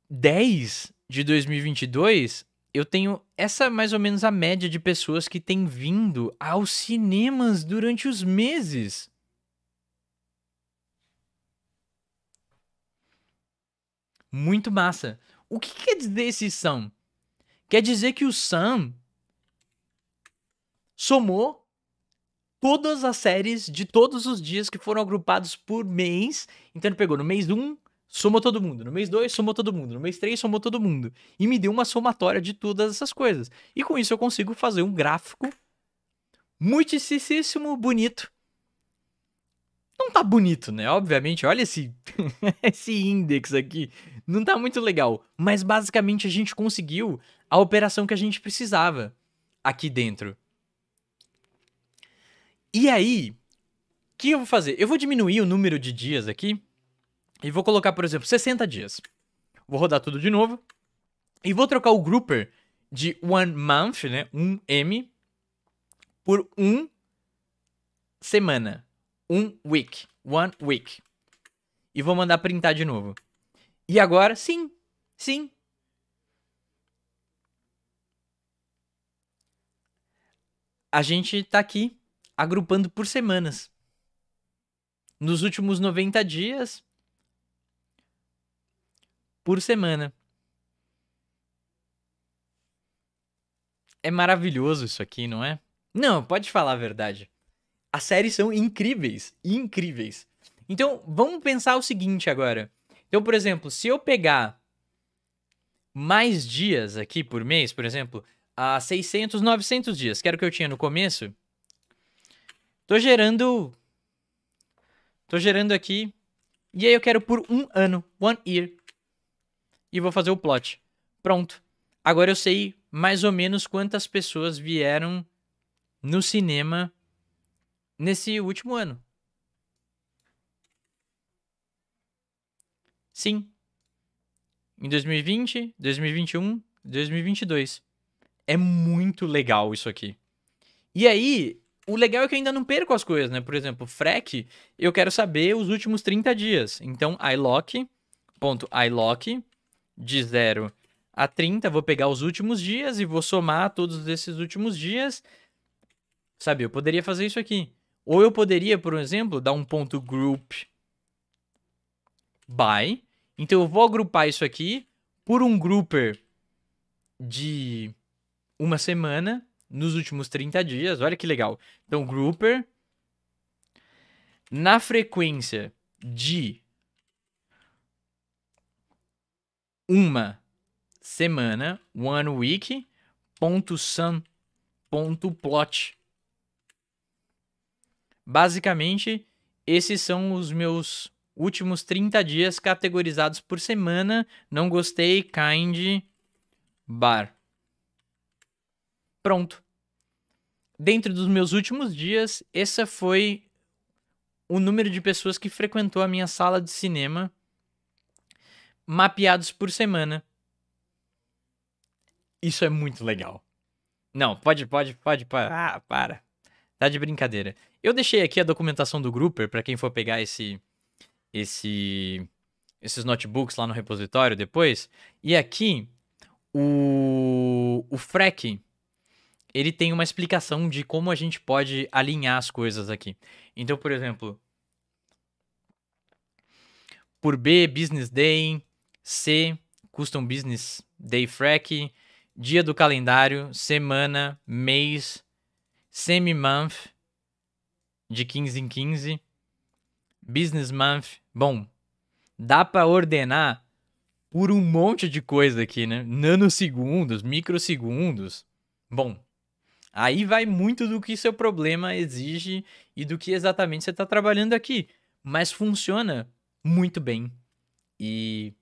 10 de 2022, eu tenho essa mais ou menos a média de pessoas que tem vindo aos cinemas durante os meses. Muito massa. O que quer dizer esse Sam? Quer dizer que o Sam somou todas as séries de todos os dias que foram agrupados por mês. Então ele pegou no mês 1, somou todo mundo. No mês 2, somou todo mundo. No mês 3, somou todo mundo. E me deu uma somatória de todas essas coisas. E com isso eu consigo fazer um gráfico muitíssimo bonito. Não tá bonito, né? Obviamente, olha esse, *laughs* esse índex aqui. Não tá muito legal. Mas basicamente a gente conseguiu a operação que a gente precisava aqui dentro. E aí, o que eu vou fazer? Eu vou diminuir o número de dias aqui e vou colocar, por exemplo, 60 dias. Vou rodar tudo de novo. E vou trocar o grouper de one month, né? Um M, por um semana. Um week. One week. E vou mandar printar de novo. E agora, sim. Sim. A gente tá aqui agrupando por semanas. Nos últimos 90 dias, por semana. É maravilhoso isso aqui, não é? Não, pode falar a verdade. As séries são incríveis, incríveis. Então, vamos pensar o seguinte agora. Então, por exemplo, se eu pegar mais dias aqui por mês, por exemplo, a 600, 900 dias, que era o que eu tinha no começo, tô gerando tô gerando aqui e aí eu quero por um ano, one year e vou fazer o plot. Pronto. Agora eu sei mais ou menos quantas pessoas vieram no cinema nesse último ano. Sim. Em 2020, 2021, 2022. É muito legal isso aqui. E aí, o legal é que eu ainda não perco as coisas, né? Por exemplo, freck eu quero saber os últimos 30 dias. Então, iLock, ponto iLock, de 0 a 30, vou pegar os últimos dias e vou somar todos esses últimos dias. Sabe, eu poderia fazer isso aqui. Ou eu poderia, por exemplo, dar um ponto group by. Então eu vou agrupar isso aqui por um grouper de uma semana nos últimos 30 dias. Olha que legal. Então, grouper na frequência de uma semana, one week, ponto sun, ponto plot. Basicamente, esses são os meus últimos 30 dias categorizados por semana. Não gostei, kind, bar. Pronto. Dentro dos meus últimos dias, essa foi o número de pessoas que frequentou a minha sala de cinema mapeados por semana. Isso é muito legal. Não, pode, pode, pode, para. Ah, para. Tá de brincadeira. Eu deixei aqui a documentação do Grouper para quem for pegar esse esse esses notebooks lá no repositório depois. E aqui o o Freck ele tem uma explicação de como a gente pode alinhar as coisas aqui. Então, por exemplo, por B, Business Day, C, Custom Business Day Frack, dia do calendário, semana, mês, semi-month, de 15 em 15, business month. Bom, dá para ordenar por um monte de coisa aqui, né? Nanosegundos, microsegundos. Bom, aí vai muito do que seu problema exige e do que exatamente você está trabalhando aqui. Mas funciona muito bem. E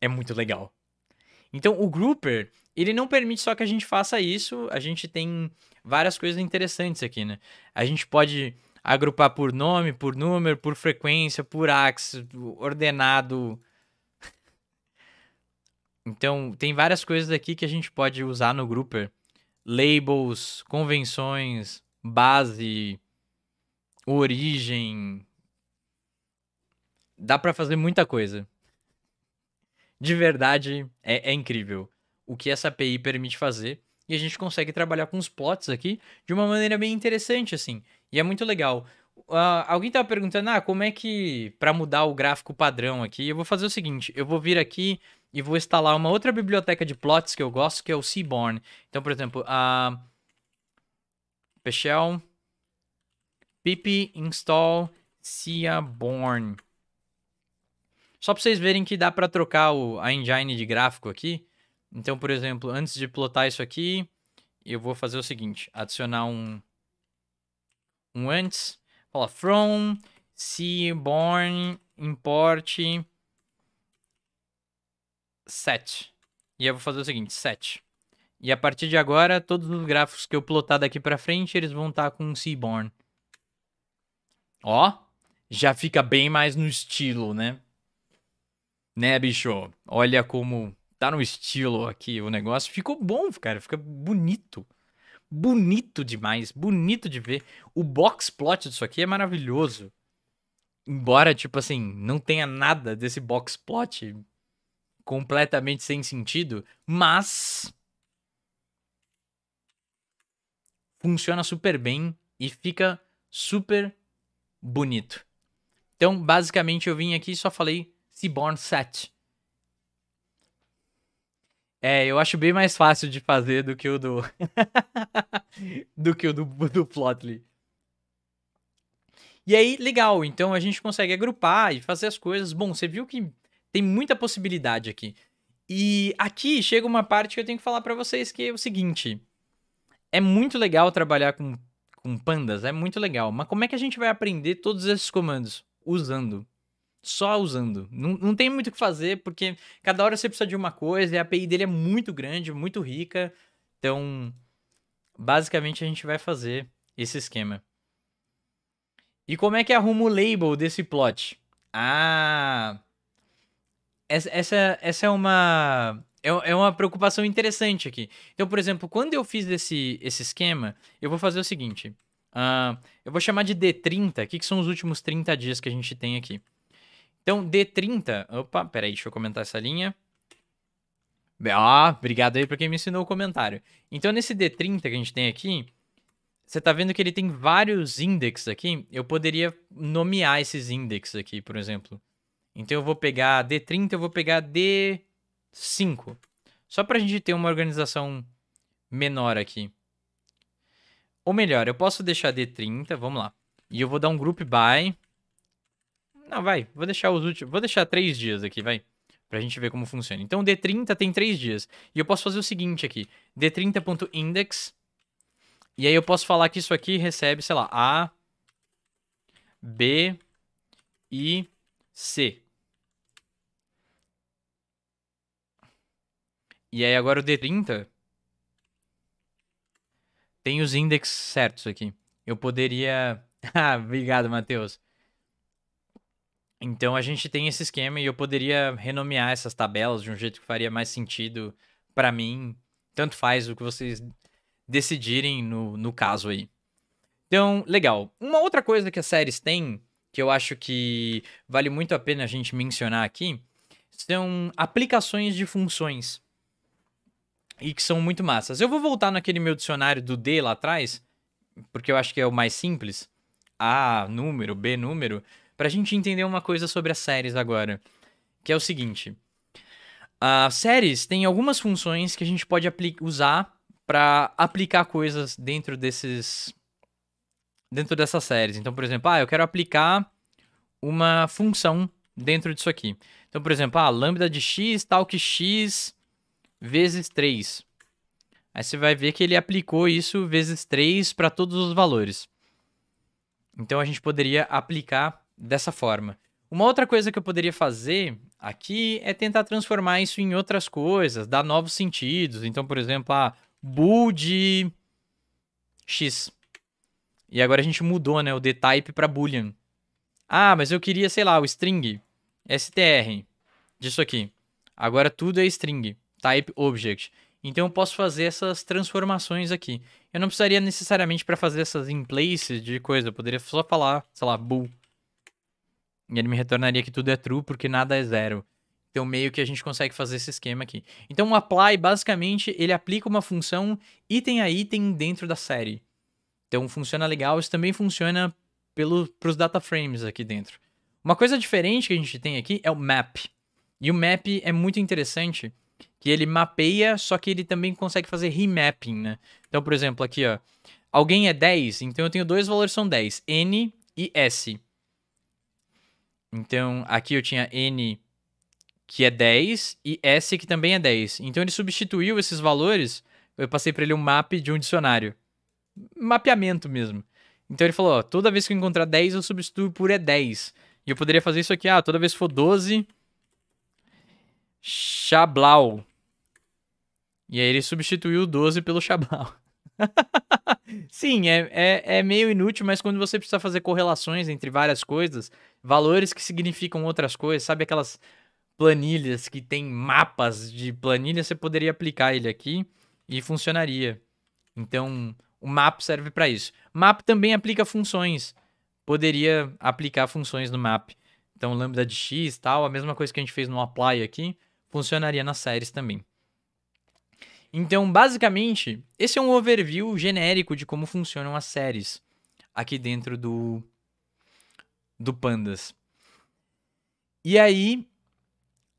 é muito legal. Então, o Grouper, ele não permite só que a gente faça isso, a gente tem várias coisas interessantes aqui, né? A gente pode agrupar por nome, por número, por frequência, por axis, ordenado. *laughs* Então, tem várias coisas aqui que a gente pode usar no Grouper. Labels, convenções, base, origem. Dá para fazer muita coisa de verdade, é, é incrível o que essa API permite fazer. E a gente consegue trabalhar com os plots aqui de uma maneira bem interessante, assim. E é muito legal. Uh, alguém estava perguntando, ah, como é que para mudar o gráfico padrão aqui? Eu vou fazer o seguinte, eu vou vir aqui e vou instalar uma outra biblioteca de plots que eu gosto, que é o Seaborn. Então, por exemplo, a uh, Pechel pip install Seaborn. Só para vocês verem que dá para trocar o, a engine de gráfico aqui. Então, por exemplo, antes de plotar isso aqui, eu vou fazer o seguinte, adicionar um, um antes, fala from seaborn import set. E eu vou fazer o seguinte, set. E a partir de agora, todos os gráficos que eu plotar daqui para frente, eles vão estar tá com seaborn. Ó, já fica bem mais no estilo, né? Né, bicho? Olha como tá no estilo aqui o negócio. Ficou bom, cara. Fica bonito. Bonito demais. Bonito de ver. O box plot disso aqui é maravilhoso. Embora, tipo assim, não tenha nada desse box plot completamente sem sentido, mas funciona super bem e fica super bonito. Então, basicamente, eu vim aqui e só falei Seaborn 7. É, eu acho bem mais fácil de fazer do que o do. *laughs* do que o do, do Plotly. E aí, legal, então a gente consegue agrupar e fazer as coisas. Bom, você viu que tem muita possibilidade aqui. E aqui chega uma parte que eu tenho que falar para vocês que é o seguinte: é muito legal trabalhar com, com pandas, é muito legal, mas como é que a gente vai aprender todos esses comandos usando? só usando. Não, não tem muito o que fazer, porque cada hora você precisa de uma coisa, e a API dele é muito grande, muito rica. Então, basicamente, a gente vai fazer esse esquema. E como é que arruma o label desse plot? Ah! Essa, essa, essa é uma. É, é uma preocupação interessante aqui. Então, por exemplo, quando eu fiz esse, esse esquema, eu vou fazer o seguinte. Uh, eu vou chamar de D30. O que, que são os últimos 30 dias que a gente tem aqui? Então, D30. Opa, peraí, deixa eu comentar essa linha. Ah, obrigado aí pra quem me ensinou o comentário. Então, nesse D30 que a gente tem aqui, você tá vendo que ele tem vários índices aqui. Eu poderia nomear esses índices aqui, por exemplo. Então, eu vou pegar D30, eu vou pegar D5. Só pra gente ter uma organização menor aqui. Ou melhor, eu posso deixar D30, vamos lá. E eu vou dar um group by não, vai, vou deixar os últimos. Vou deixar três dias aqui, vai. Pra gente ver como funciona. Então, D30 tem três dias. E eu posso fazer o seguinte aqui: D30.index. E aí eu posso falar que isso aqui recebe, sei lá, A, B e C. E aí agora o D30 tem os index certos aqui. Eu poderia. *laughs* ah, obrigado, Matheus. Então a gente tem esse esquema e eu poderia renomear essas tabelas de um jeito que faria mais sentido para mim. Tanto faz o que vocês decidirem no, no caso aí. Então, legal. Uma outra coisa que as séries têm, que eu acho que vale muito a pena a gente mencionar aqui, são aplicações de funções. E que são muito massas. Eu vou voltar naquele meu dicionário do D lá atrás, porque eu acho que é o mais simples. A número, B número pra gente entender uma coisa sobre as séries agora, que é o seguinte. As séries têm algumas funções que a gente pode usar para aplicar coisas dentro desses dentro dessas séries. Então, por exemplo, ah, eu quero aplicar uma função dentro disso aqui. Então, por exemplo, ah, lambda de x tal que x vezes 3. Aí você vai ver que ele aplicou isso vezes 3 para todos os valores. Então a gente poderia aplicar dessa forma. Uma outra coisa que eu poderia fazer aqui é tentar transformar isso em outras coisas, dar novos sentidos. Então, por exemplo, a ah, bool de x. E agora a gente mudou, né, o de type para boolean. Ah, mas eu queria, sei lá, o string str disso aqui. Agora tudo é string, type object. Então eu posso fazer essas transformações aqui. Eu não precisaria necessariamente para fazer essas in places de coisa, eu poderia só falar, sei lá, bool e ele me retornaria que tudo é true porque nada é zero. Então, meio que a gente consegue fazer esse esquema aqui. Então, o apply, basicamente, ele aplica uma função item a item dentro da série. Então, funciona legal. Isso também funciona para os data frames aqui dentro. Uma coisa diferente que a gente tem aqui é o map. E o map é muito interessante, que ele mapeia, só que ele também consegue fazer remapping, né? Então, por exemplo, aqui, ó. Alguém é 10, então eu tenho dois valores são 10, N e S. Então, aqui eu tinha N que é 10 e S que também é 10. Então, ele substituiu esses valores. Eu passei para ele um map de um dicionário. Mapeamento mesmo. Então, ele falou: ó, toda vez que eu encontrar 10, eu substituo por é E10. E eu poderia fazer isso aqui: ah, toda vez que for 12, Xablau. E aí ele substituiu o 12 pelo Xablau. *laughs* Sim, é, é, é, meio inútil, mas quando você precisa fazer correlações entre várias coisas, valores que significam outras coisas, sabe aquelas planilhas que tem mapas de planilha, você poderia aplicar ele aqui e funcionaria. Então, o map serve para isso. Map também aplica funções. Poderia aplicar funções no map. Então, lambda de x, tal, a mesma coisa que a gente fez no apply aqui, funcionaria nas séries também. Então, basicamente, esse é um overview genérico de como funcionam as séries aqui dentro do do Pandas. E aí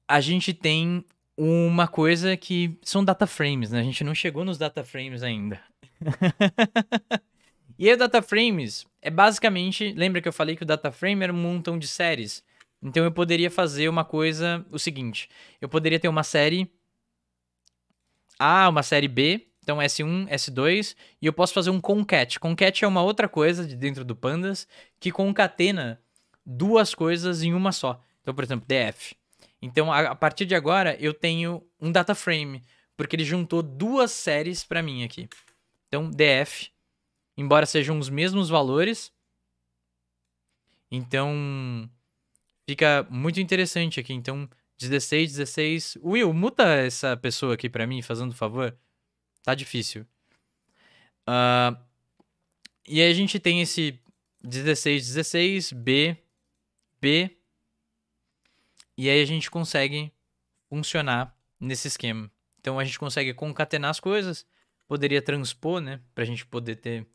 a gente tem uma coisa que são data frames, né? A gente não chegou nos data frames ainda. *laughs* e aí o data frames é basicamente, lembra que eu falei que o data frame era um montão de séries? Então eu poderia fazer uma coisa, o seguinte, eu poderia ter uma série a, uma série B, então S1, S2, e eu posso fazer um concat. Concat é uma outra coisa de dentro do pandas que concatena duas coisas em uma só. Então, por exemplo, DF. Então, a, a partir de agora, eu tenho um data frame, porque ele juntou duas séries para mim aqui. Então, DF, embora sejam os mesmos valores, então fica muito interessante aqui. Então, 16, 16. Will, muta essa pessoa aqui para mim, fazendo favor. Tá difícil. Uh, e aí a gente tem esse 16, 16, B, B. E aí a gente consegue funcionar nesse esquema. Então a gente consegue concatenar as coisas. Poderia transpor, né? Pra gente poder ter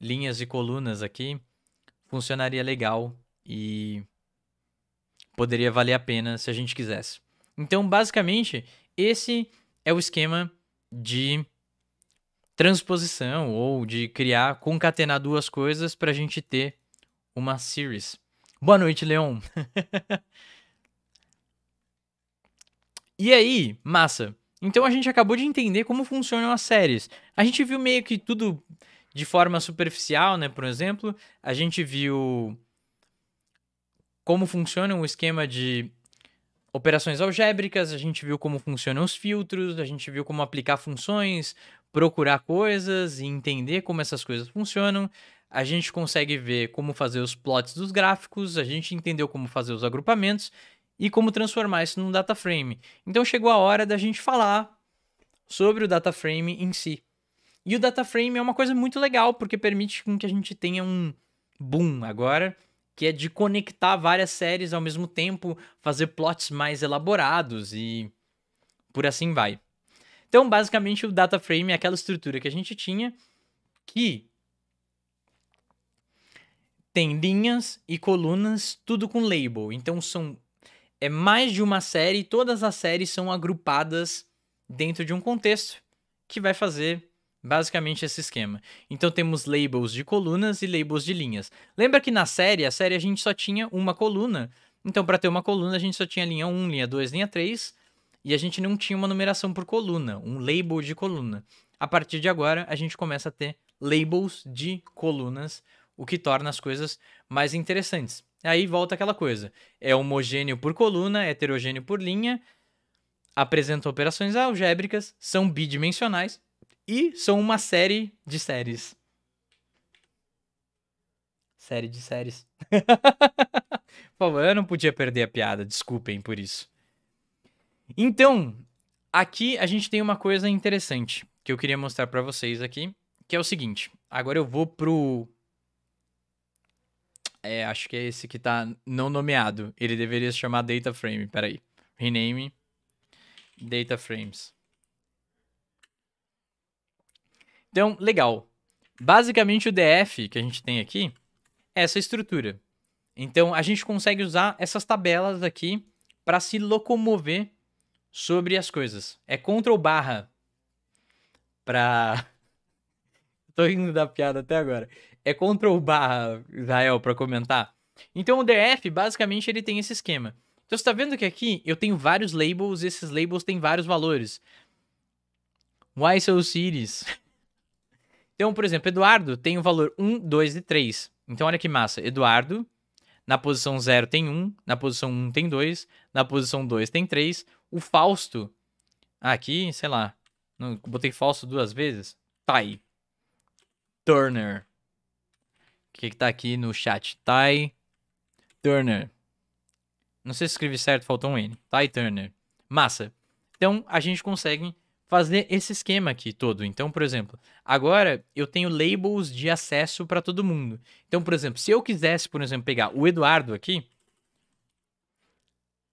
linhas e colunas aqui. Funcionaria legal. E poderia valer a pena se a gente quisesse. Então, basicamente, esse é o esquema de transposição ou de criar, concatenar duas coisas para a gente ter uma series. Boa noite, Leon. *laughs* e aí, massa. Então a gente acabou de entender como funcionam as séries. A gente viu meio que tudo de forma superficial, né? Por exemplo, a gente viu como funciona o esquema de operações algébricas, a gente viu como funcionam os filtros, a gente viu como aplicar funções, procurar coisas e entender como essas coisas funcionam. A gente consegue ver como fazer os plots dos gráficos, a gente entendeu como fazer os agrupamentos e como transformar isso num data frame. Então chegou a hora da gente falar sobre o data frame em si. E o data frame é uma coisa muito legal porque permite que a gente tenha um boom agora que é de conectar várias séries ao mesmo tempo, fazer plots mais elaborados e por assim vai. Então, basicamente, o data frame é aquela estrutura que a gente tinha que tem linhas e colunas, tudo com label. Então, são é mais de uma série, todas as séries são agrupadas dentro de um contexto que vai fazer Basicamente esse esquema. Então temos labels de colunas e labels de linhas. Lembra que na série, a série a gente só tinha uma coluna. Então para ter uma coluna a gente só tinha linha 1, linha 2, linha 3 e a gente não tinha uma numeração por coluna, um label de coluna. A partir de agora a gente começa a ter labels de colunas, o que torna as coisas mais interessantes. Aí volta aquela coisa, é homogêneo por coluna, é heterogêneo por linha, apresenta operações algébricas, são bidimensionais, e são uma série de séries. Série de séries. *laughs* por favor, eu não podia perder a piada, desculpem por isso. Então, aqui a gente tem uma coisa interessante que eu queria mostrar para vocês aqui, que é o seguinte. Agora eu vou pro é, acho que é esse que tá não nomeado. Ele deveria se chamar Data Frame. Peraí. Rename. Data Frames. Então, legal. Basicamente, o DF que a gente tem aqui é essa estrutura. Então, a gente consegue usar essas tabelas aqui para se locomover sobre as coisas. É Ctrl barra para... *laughs* Tô rindo da piada até agora. É Ctrl barra, Israel, para comentar. Então, o DF, basicamente, ele tem esse esquema. Então, você tá vendo que aqui eu tenho vários labels e esses labels têm vários valores. Why so serious? Então, por exemplo, Eduardo tem o valor 1, 2 e 3. Então, olha que massa. Eduardo, na posição 0 tem 1, na posição 1 tem 2, na posição 2 tem 3. O Fausto, aqui, sei lá, botei Fausto duas vezes. Tai. Turner. O que, que tá aqui no chat? Tai Turner. Não sei se escrevi certo, faltou um N. Tai Turner. Massa. Então, a gente consegue fazer esse esquema aqui todo. Então, por exemplo, agora eu tenho labels de acesso para todo mundo. Então, por exemplo, se eu quisesse, por exemplo, pegar o Eduardo aqui,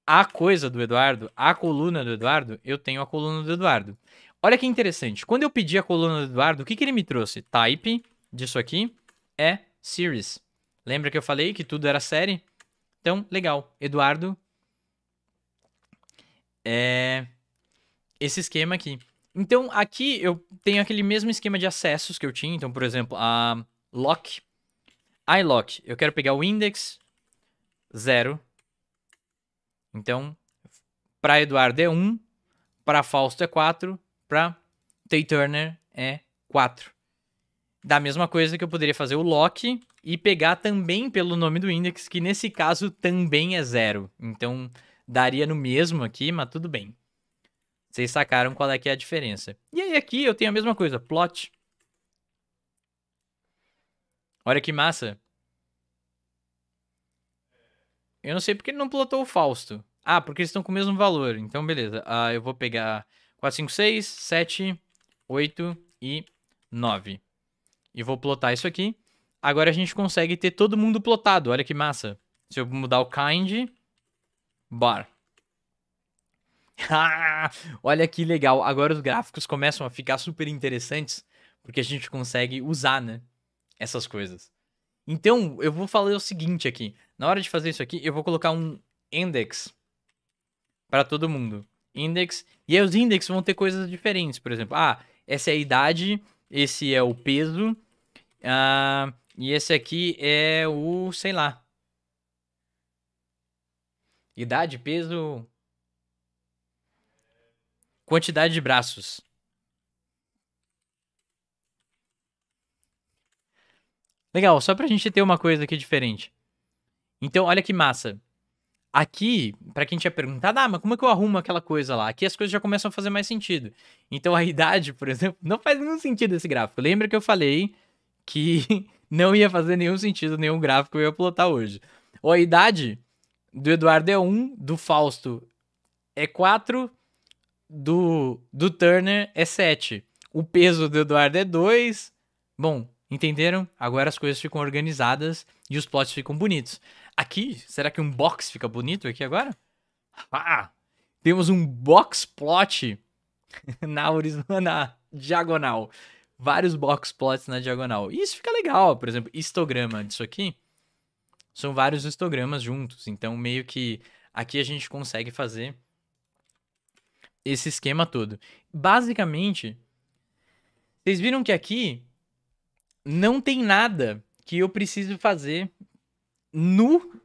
a coisa do Eduardo, a coluna do Eduardo, eu tenho a coluna do Eduardo. Olha que interessante. Quando eu pedi a coluna do Eduardo, o que, que ele me trouxe? Type disso aqui é series. Lembra que eu falei que tudo era série? Então, legal. Eduardo é esse esquema aqui. Então, aqui eu tenho aquele mesmo esquema de acessos que eu tinha. Então, por exemplo, a lock, ilock. Eu quero pegar o index 0. Então, para Eduardo é 1, um, para Fausto é 4, para Tay Turner é 4. Da mesma coisa que eu poderia fazer o lock e pegar também pelo nome do index, que nesse caso também é 0. Então, daria no mesmo aqui, mas tudo bem. Vocês sacaram qual é que é a diferença. E aí aqui eu tenho a mesma coisa, plot. Olha que massa. Eu não sei porque ele não plotou o Fausto. Ah, porque eles estão com o mesmo valor. Então, beleza. Ah, eu vou pegar 4, 5, 6, 7, 8 e 9. E vou plotar isso aqui. Agora a gente consegue ter todo mundo plotado. Olha que massa. Se eu mudar o kind, bar. *laughs* Olha que legal. Agora os gráficos começam a ficar super interessantes porque a gente consegue usar, né? Essas coisas. Então, eu vou falar o seguinte aqui. Na hora de fazer isso aqui, eu vou colocar um index para todo mundo. Index. E aí os index vão ter coisas diferentes. Por exemplo, ah, essa é a idade, esse é o peso, uh, e esse aqui é o, sei lá. Idade, peso, Quantidade de braços. Legal, só pra gente ter uma coisa aqui diferente. Então, olha que massa. Aqui, para quem tinha perguntado, ah, mas como é que eu arrumo aquela coisa lá? Aqui as coisas já começam a fazer mais sentido. Então, a *laughs* idade, por exemplo, não faz nenhum sentido esse gráfico. Lembra que eu falei que *laughs* não ia fazer nenhum sentido nenhum gráfico eu ia plotar hoje. Ou a idade do Eduardo é 1, do Fausto é 4, do, do Turner é 7. O peso do Eduardo é 2. Bom, entenderam? Agora as coisas ficam organizadas e os plots ficam bonitos. Aqui, será que um box fica bonito aqui agora? Ah! Temos um box plot *laughs* na horizontal, na diagonal. Vários box plots na diagonal. E isso fica legal, por exemplo, histograma disso aqui. São vários histogramas juntos, então meio que aqui a gente consegue fazer esse esquema todo. Basicamente, vocês viram que aqui não tem nada que eu preciso fazer no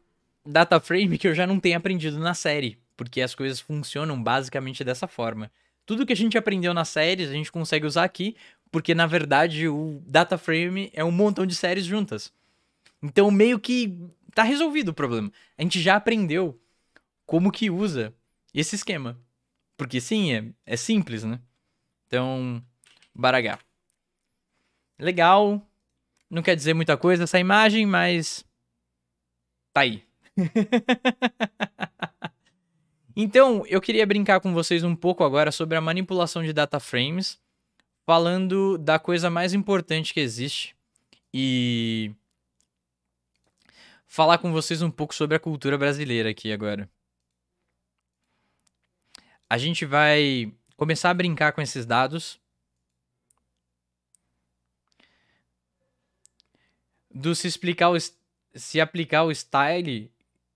dataframe que eu já não tenho aprendido na série, porque as coisas funcionam basicamente dessa forma. Tudo que a gente aprendeu nas séries, a gente consegue usar aqui, porque na verdade o dataframe é um montão de séries juntas. Então meio que tá resolvido o problema. A gente já aprendeu como que usa esse esquema. Porque sim, é, é simples, né? Então, baragá. Legal. Não quer dizer muita coisa essa imagem, mas. Tá aí. *laughs* então, eu queria brincar com vocês um pouco agora sobre a manipulação de data frames, falando da coisa mais importante que existe e falar com vocês um pouco sobre a cultura brasileira aqui agora a gente vai começar a brincar com esses dados. Do se explicar o se aplicar o style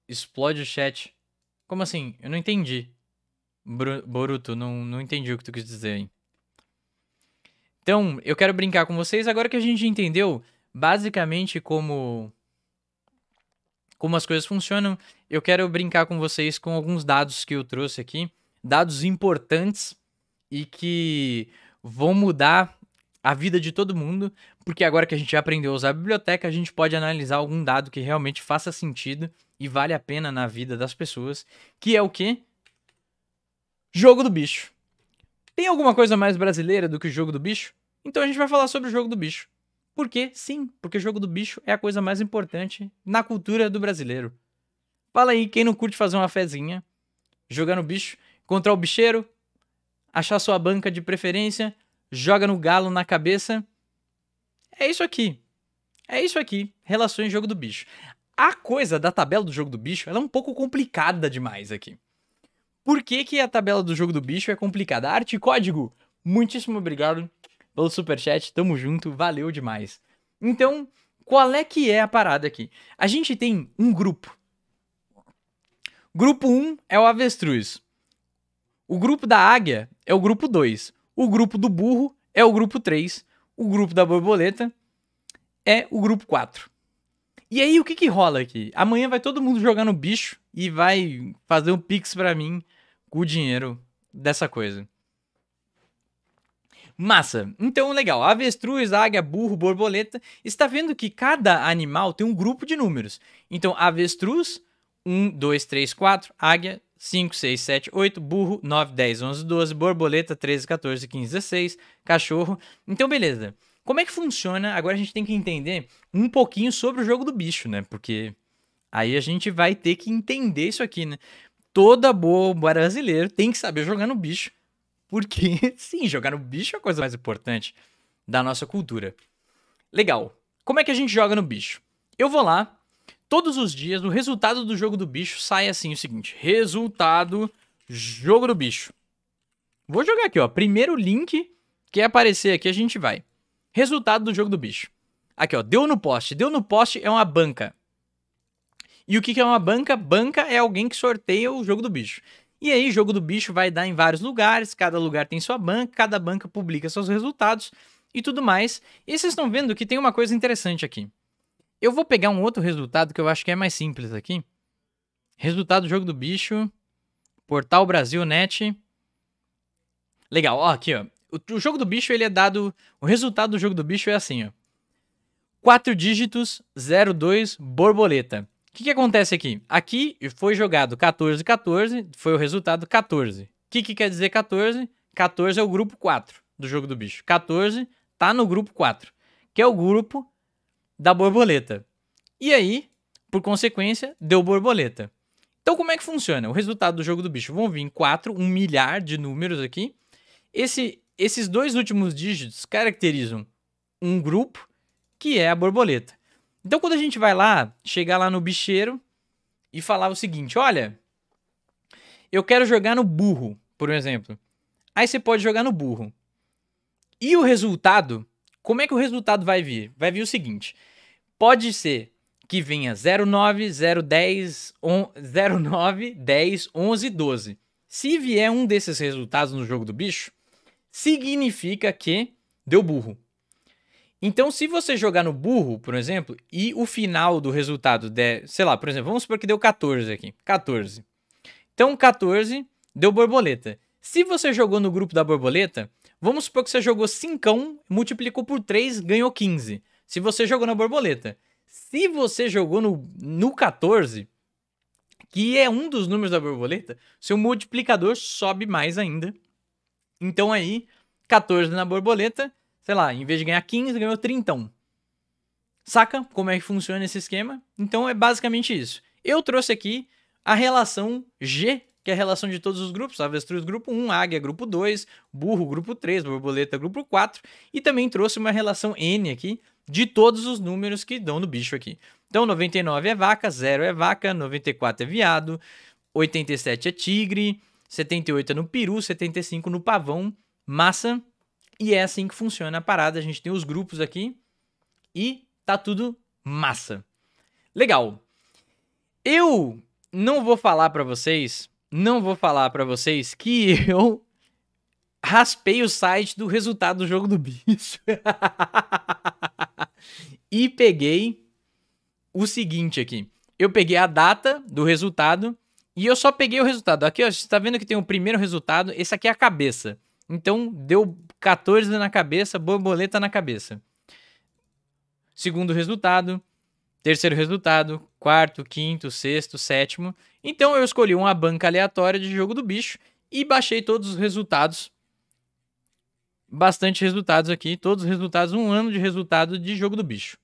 explode o chat. Como assim? Eu não entendi. Bru Boruto, não, não entendi o que tu quis dizer aí. Então, eu quero brincar com vocês agora que a gente entendeu basicamente como como as coisas funcionam, eu quero brincar com vocês com alguns dados que eu trouxe aqui dados importantes e que vão mudar a vida de todo mundo, porque agora que a gente já aprendeu a usar a biblioteca, a gente pode analisar algum dado que realmente faça sentido e vale a pena na vida das pessoas, que é o quê? Jogo do bicho. Tem alguma coisa mais brasileira do que o jogo do bicho? Então a gente vai falar sobre o jogo do bicho. Por quê? Sim, porque o jogo do bicho é a coisa mais importante na cultura do brasileiro. Fala aí, quem não curte fazer uma fezinha, jogar no bicho, Contra o bicheiro, achar sua banca de preferência, joga no galo na cabeça. É isso aqui. É isso aqui. Relações jogo do bicho. A coisa da tabela do jogo do bicho ela é um pouco complicada demais aqui. Por que, que a tabela do jogo do bicho é complicada? Arte e código, muitíssimo obrigado pelo superchat, tamo junto, valeu demais. Então, qual é que é a parada aqui? A gente tem um grupo. Grupo 1 um é o avestruz. O grupo da águia é o grupo 2. O grupo do burro é o grupo 3. O grupo da borboleta é o grupo 4. E aí, o que que rola aqui? Amanhã vai todo mundo jogar no bicho e vai fazer um pix pra mim com o dinheiro dessa coisa. Massa! Então, legal. Avestruz, águia, burro, borboleta. Está vendo que cada animal tem um grupo de números. Então, avestruz, 1, 2, 3, 4. Águia, 5, 6, 7, 8, burro, 9, 10, 11, 12, borboleta, 13, 14, 15, 16, cachorro. Então, beleza. Como é que funciona? Agora a gente tem que entender um pouquinho sobre o jogo do bicho, né? Porque aí a gente vai ter que entender isso aqui, né? Toda boa brasileiro tem que saber jogar no bicho. Porque, *laughs* sim, jogar no bicho é a coisa mais importante da nossa cultura. Legal. Como é que a gente joga no bicho? Eu vou lá, todos os dias, o resultado do jogo do bicho sai assim, o seguinte. Resultado, jogo do bicho. Vou jogar aqui, ó. Primeiro link que aparecer aqui, a gente vai. Resultado do jogo do bicho. Aqui, ó. Deu no poste. Deu no poste é uma banca. E o que, que é uma banca? Banca é alguém que sorteia o jogo do bicho. E aí, jogo do bicho vai dar em vários lugares, cada lugar tem sua banca, cada banca publica seus resultados e tudo mais. E vocês estão vendo que tem uma coisa interessante aqui. Eu vou pegar um outro resultado que eu acho que é mais simples aqui. Resultado do jogo do bicho. Portal Brasil Net. Legal, ó, aqui, ó. O, o, jogo do bicho, ele é dado. O resultado do jogo do bicho é assim, ó. 4 dígitos, 02, borboleta. O que, que acontece aqui? Aqui foi jogado 14, 14, foi o resultado 14. O que, que quer dizer 14? 14 é o grupo 4 do jogo do bicho. 14 tá no grupo 4, que é o grupo da borboleta. E aí, por consequência, deu borboleta. Então, como é que funciona? O resultado do jogo do bicho vão vir 4, um milhar de números aqui. Esse, esses dois últimos dígitos caracterizam um grupo que é a borboleta. Então, quando a gente vai lá, chegar lá no bicheiro e falar o seguinte: olha, eu quero jogar no burro, por exemplo. Aí você pode jogar no burro. E o resultado como é que o resultado vai vir? Vai vir o seguinte: pode ser que venha 09, 010, 09, 10, 11, 12. Se vier um desses resultados no jogo do bicho, significa que deu burro. Então, se você jogar no burro, por exemplo, e o final do resultado der, sei lá, por exemplo, vamos supor que deu 14 aqui. 14. Então, 14 deu borboleta. Se você jogou no grupo da borboleta, vamos supor que você jogou 5, multiplicou por 3, ganhou 15. Se você jogou na borboleta. Se você jogou no, no 14, que é um dos números da borboleta, seu multiplicador sobe mais ainda. Então aí, 14 na borboleta, sei lá, em vez de ganhar 15, ganhou 30. Saca como é que funciona esse esquema? Então é basicamente isso. Eu trouxe aqui a relação G que é a relação de todos os grupos, avestruz grupo 1, águia grupo 2, burro grupo 3, borboleta grupo 4, e também trouxe uma relação N aqui de todos os números que dão no bicho aqui. Então 99 é vaca, 0 é vaca, 94 é viado, 87 é tigre, 78 é no peru, 75 no pavão, massa. E é assim que funciona a parada, a gente tem os grupos aqui e tá tudo massa. Legal. Eu não vou falar para vocês não vou falar para vocês que *laughs* eu raspei o site do resultado do jogo do bicho. *laughs* e peguei o seguinte aqui. Eu peguei a data do resultado e eu só peguei o resultado. Aqui, ó, você está vendo que tem o primeiro resultado. Esse aqui é a cabeça. Então, deu 14 na cabeça, borboleta na cabeça. Segundo resultado, terceiro resultado, quarto, quinto, sexto, sétimo. Então eu escolhi uma banca aleatória de jogo do bicho e baixei todos os resultados. Bastante resultados aqui, todos os resultados, um ano de resultado de jogo do bicho.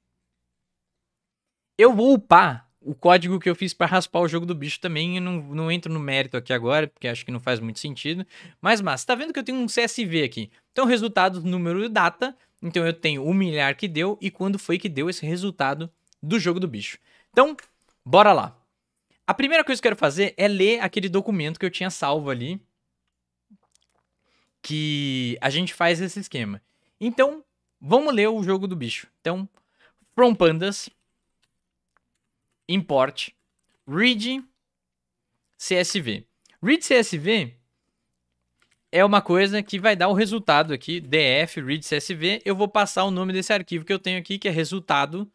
Eu vou upar o código que eu fiz para raspar o jogo do bicho também, eu não, não entro no mérito aqui agora, porque acho que não faz muito sentido. Mas, mas, tá vendo que eu tenho um CSV aqui. Então, resultado, número e data. Então, eu tenho o milhar que deu e quando foi que deu esse resultado do jogo do bicho. Então, bora lá. A primeira coisa que eu quero fazer é ler aquele documento que eu tinha salvo ali. Que a gente faz esse esquema. Então, vamos ler o jogo do bicho. Então, from pandas, import, read CSV. Read CSV é uma coisa que vai dar o resultado aqui, df read CSV. Eu vou passar o nome desse arquivo que eu tenho aqui, que é resultado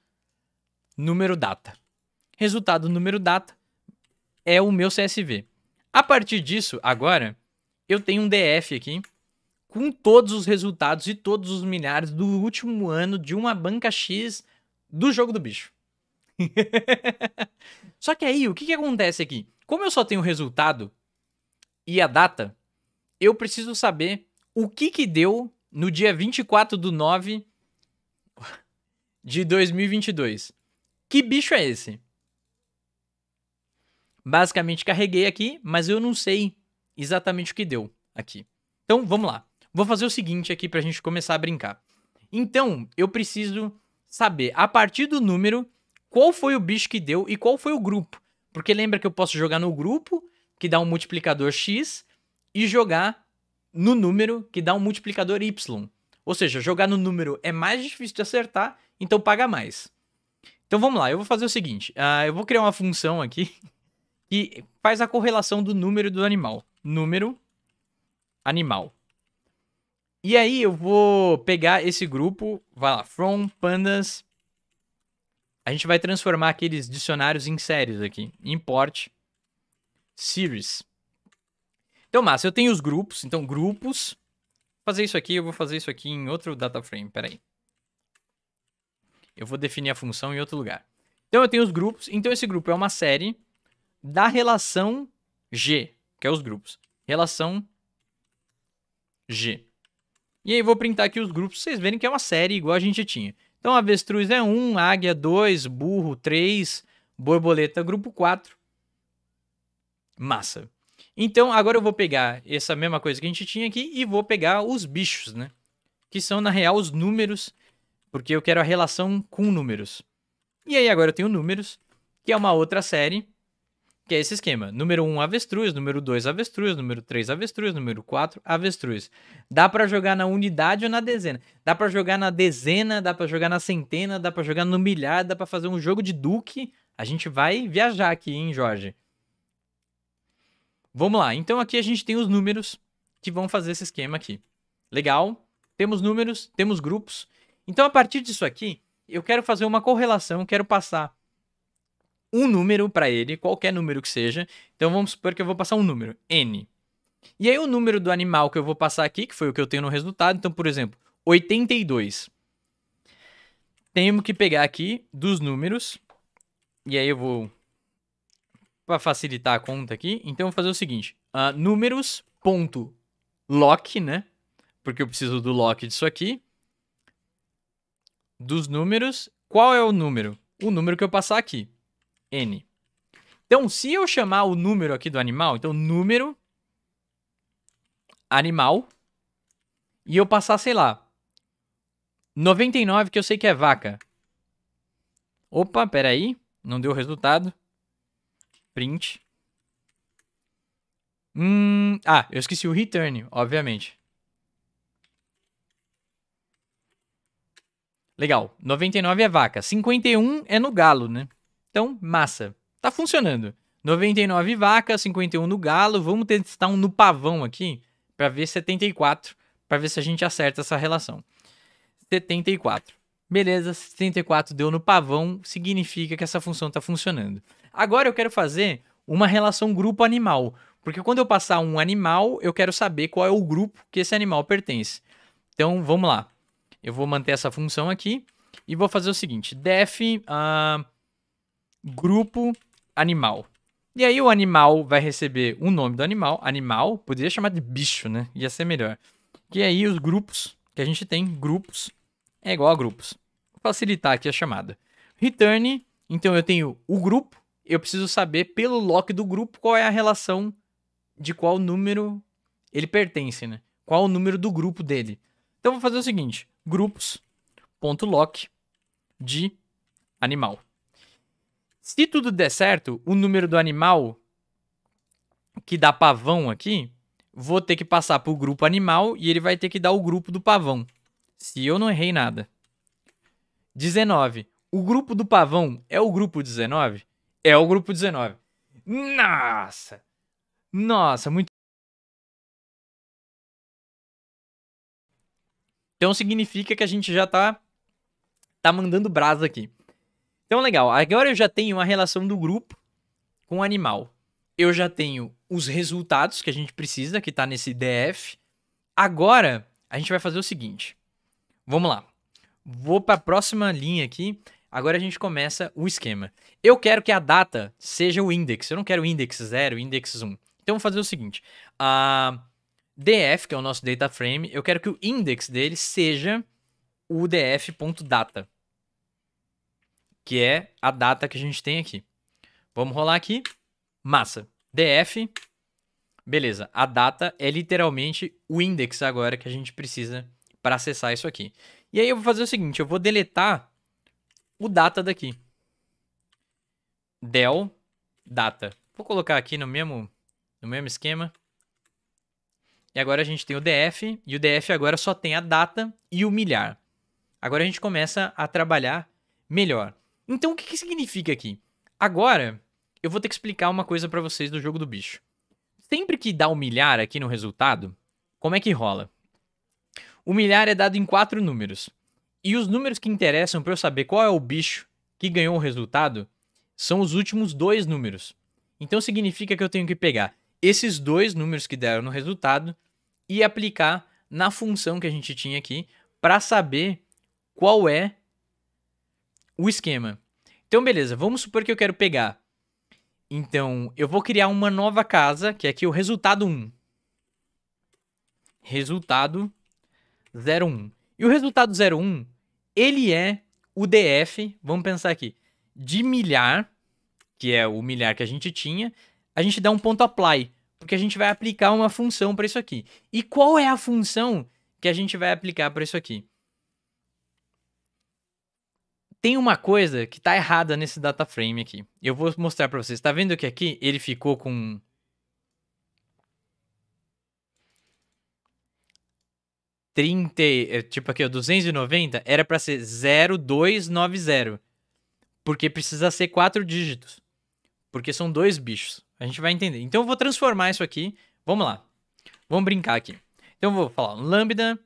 número data. Resultado número data é o meu CSV. A partir disso, agora, eu tenho um DF aqui com todos os resultados e todos os milhares do último ano de uma banca X do jogo do bicho. *laughs* só que aí, o que, que acontece aqui? Como eu só tenho o resultado e a data, eu preciso saber o que que deu no dia 24 do 9 de 2022. Que bicho é esse? Basicamente carreguei aqui, mas eu não sei exatamente o que deu aqui. Então, vamos lá. Vou fazer o seguinte aqui para a gente começar a brincar. Então, eu preciso saber, a partir do número, qual foi o bicho que deu e qual foi o grupo. Porque lembra que eu posso jogar no grupo, que dá um multiplicador x, e jogar no número, que dá um multiplicador y. Ou seja, jogar no número é mais difícil de acertar, então paga mais. Então vamos lá, eu vou fazer o seguinte: uh, eu vou criar uma função aqui *laughs* que faz a correlação do número do animal. Número animal. E aí eu vou pegar esse grupo, vai lá, from pandas. A gente vai transformar aqueles dicionários em séries aqui. Import series. Então, massa, eu tenho os grupos, então grupos. Vou fazer isso aqui, eu vou fazer isso aqui em outro data frame, peraí. Eu vou definir a função em outro lugar. Então eu tenho os grupos, então esse grupo é uma série da relação G, que é os grupos. Relação G. E aí vou printar aqui os grupos, vocês verem que é uma série igual a gente tinha. Então avestruz é 1, águia 2, burro 3, borboleta grupo 4. Massa. Então agora eu vou pegar essa mesma coisa que a gente tinha aqui e vou pegar os bichos, né? Que são na real os números, porque eu quero a relação com números. E aí agora eu tenho números, que é uma outra série que é esse esquema. Número 1, um, avestruz. Número 2, avestruz. Número 3, avestruz. Número 4, avestruz. Dá para jogar na unidade ou na dezena. Dá para jogar na dezena, dá para jogar na centena, dá para jogar no milhar, dá para fazer um jogo de duque. A gente vai viajar aqui, hein, Jorge? Vamos lá. Então aqui a gente tem os números que vão fazer esse esquema aqui. Legal. Temos números, temos grupos. Então a partir disso aqui, eu quero fazer uma correlação, quero passar um número para ele, qualquer número que seja. Então vamos supor que eu vou passar um número, n. E aí o número do animal que eu vou passar aqui, que foi o que eu tenho no resultado, então por exemplo, 82. Tenho que pegar aqui dos números, e aí eu vou para facilitar a conta aqui, então eu vou fazer o seguinte, uh, números ponto lock, né? Porque eu preciso do lock disso aqui. Dos números, qual é o número? O número que eu passar aqui n. Então, se eu chamar o número aqui do animal, então número animal, e eu passar, sei lá, 99, que eu sei que é vaca. Opa, peraí, não deu resultado. Print. Hum, ah, eu esqueci o return, obviamente. Legal, 99 é vaca, 51 é no galo, né? Então, massa. Tá funcionando. 99 vaca, 51 no galo. Vamos testar um no pavão aqui para ver 74, para ver se a gente acerta essa relação. 74. Beleza, 74 deu no pavão, significa que essa função está funcionando. Agora eu quero fazer uma relação grupo animal, porque quando eu passar um animal, eu quero saber qual é o grupo que esse animal pertence. Então, vamos lá. Eu vou manter essa função aqui e vou fazer o seguinte, def... Uh, grupo animal. E aí o animal vai receber o nome do animal, animal, poderia chamar de bicho, né? Ia ser melhor. E aí os grupos que a gente tem, grupos, é igual a grupos. Vou facilitar aqui a chamada. Return, então eu tenho o grupo, eu preciso saber pelo lock do grupo qual é a relação de qual número ele pertence, né? Qual o número do grupo dele. Então vou fazer o seguinte, grupos.lock de animal. Se tudo der certo, o número do animal que dá pavão aqui, vou ter que passar pro grupo animal e ele vai ter que dar o grupo do pavão. Se eu não errei nada. 19. O grupo do pavão é o grupo 19? É o grupo 19. Nossa! Nossa, muito. Então significa que a gente já tá tá mandando brasa aqui. Então, legal. Agora eu já tenho uma relação do grupo com o animal. Eu já tenho os resultados que a gente precisa, que está nesse DF. Agora, a gente vai fazer o seguinte. Vamos lá. Vou para a próxima linha aqui. Agora a gente começa o esquema. Eu quero que a data seja o index. Eu não quero index 0, index 1. Um. Então, vou fazer o seguinte. A DF, que é o nosso data frame, eu quero que o index dele seja o df.data que é a data que a gente tem aqui. Vamos rolar aqui. Massa. DF. Beleza. A data é literalmente o index agora que a gente precisa para acessar isso aqui. E aí eu vou fazer o seguinte, eu vou deletar o data daqui. Del data. Vou colocar aqui no mesmo, no mesmo esquema. E agora a gente tem o DF, e o DF agora só tem a data e o milhar. Agora a gente começa a trabalhar melhor. Então, o que, que significa aqui? Agora, eu vou ter que explicar uma coisa para vocês do jogo do bicho. Sempre que dá o um milhar aqui no resultado, como é que rola? O milhar é dado em quatro números. E os números que interessam para eu saber qual é o bicho que ganhou o resultado são os últimos dois números. Então significa que eu tenho que pegar esses dois números que deram no resultado e aplicar na função que a gente tinha aqui para saber qual é o esquema. Então, beleza, vamos supor que eu quero pegar. Então, eu vou criar uma nova casa, que é aqui o resultado 1. Resultado 01. E o resultado 01, ele é o DF, vamos pensar aqui, de milhar, que é o milhar que a gente tinha, a gente dá um ponto apply, porque a gente vai aplicar uma função para isso aqui. E qual é a função que a gente vai aplicar para isso aqui? tem uma coisa que tá errada nesse data frame aqui. Eu vou mostrar para vocês. Tá vendo que aqui ele ficou com trinta é, tipo aqui, 290 era para ser 0290. Porque precisa ser quatro dígitos. Porque são dois bichos. A gente vai entender. Então eu vou transformar isso aqui. Vamos lá. Vamos brincar aqui. Então eu vou falar lambda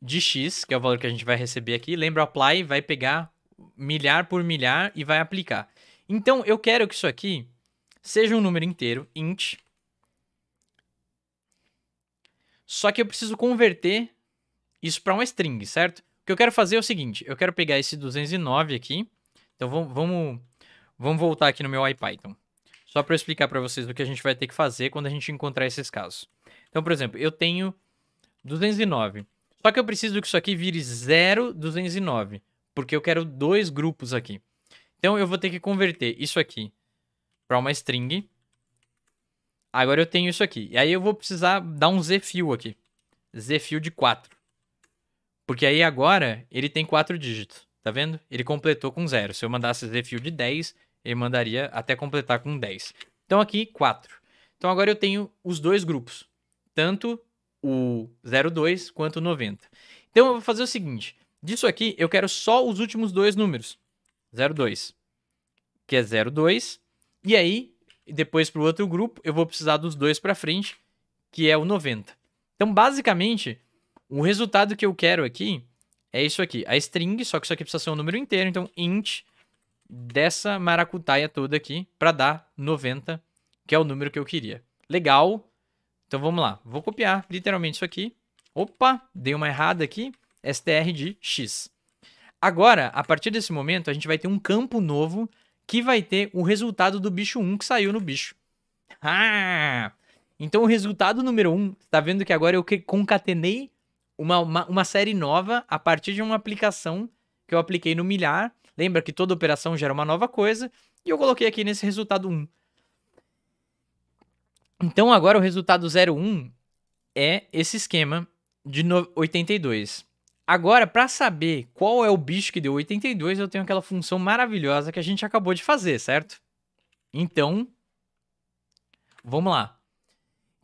de x, que é o valor que a gente vai receber aqui. Lembra, apply vai pegar milhar por milhar e vai aplicar. Então, eu quero que isso aqui seja um número inteiro, int. Só que eu preciso converter isso para um string, certo? O que eu quero fazer é o seguinte, eu quero pegar esse 209 aqui. Então, vamos, vamos, voltar aqui no meu IPython. Só para eu explicar para vocês o que a gente vai ter que fazer quando a gente encontrar esses casos. Então, por exemplo, eu tenho 209. Só que eu preciso que isso aqui vire 0209 porque eu quero dois grupos aqui. Então eu vou ter que converter isso aqui para uma string. Agora eu tenho isso aqui. E aí eu vou precisar dar um zfill aqui. zfill de 4. Porque aí agora ele tem 4 dígitos. Tá vendo? Ele completou com 0. Se eu mandasse zfill de 10, ele mandaria até completar com 10. Então aqui 4. Então agora eu tenho os dois grupos. Tanto o 02 quanto o 90. Então eu vou fazer o seguinte. Disso aqui, eu quero só os últimos dois números. 02. Que é 02. E aí, depois para o outro grupo, eu vou precisar dos dois para frente, que é o 90. Então, basicamente, o resultado que eu quero aqui é isso aqui. A string, só que isso aqui precisa ser um número inteiro. Então, int dessa maracutaia toda aqui para dar 90, que é o número que eu queria. Legal. Então, vamos lá. Vou copiar literalmente isso aqui. Opa, dei uma errada aqui str de x. Agora, a partir desse momento, a gente vai ter um campo novo que vai ter o resultado do bicho 1 que saiu no bicho. Ah! Então, o resultado número 1, está vendo que agora eu concatenei uma, uma, uma série nova a partir de uma aplicação que eu apliquei no milhar. Lembra que toda operação gera uma nova coisa, e eu coloquei aqui nesse resultado 1. Então, agora o resultado 01 é esse esquema de 82. Agora, para saber qual é o bicho que deu 82, eu tenho aquela função maravilhosa que a gente acabou de fazer, certo? Então, vamos lá.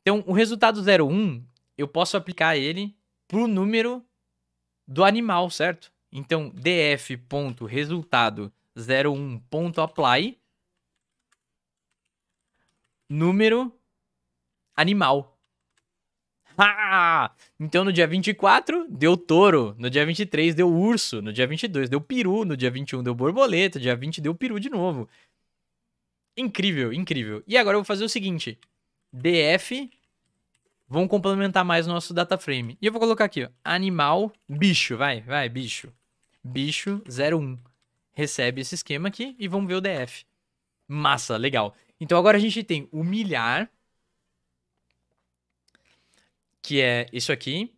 Então, o resultado 01, eu posso aplicar ele pro número do animal, certo? Então, df.resultado 01.apply número animal. Ah, ah, ah, então no dia 24 deu touro, no dia 23 deu urso, no dia 22 deu peru, no dia 21 deu borboleta, dia 20 deu peru de novo. Incrível, incrível. E agora eu vou fazer o seguinte: DF, vamos complementar mais nosso data frame. E eu vou colocar aqui, ó, animal, bicho, vai, vai, bicho. Bicho 01. Recebe esse esquema aqui e vamos ver o DF. Massa, legal. Então agora a gente tem o milhar, que é isso aqui.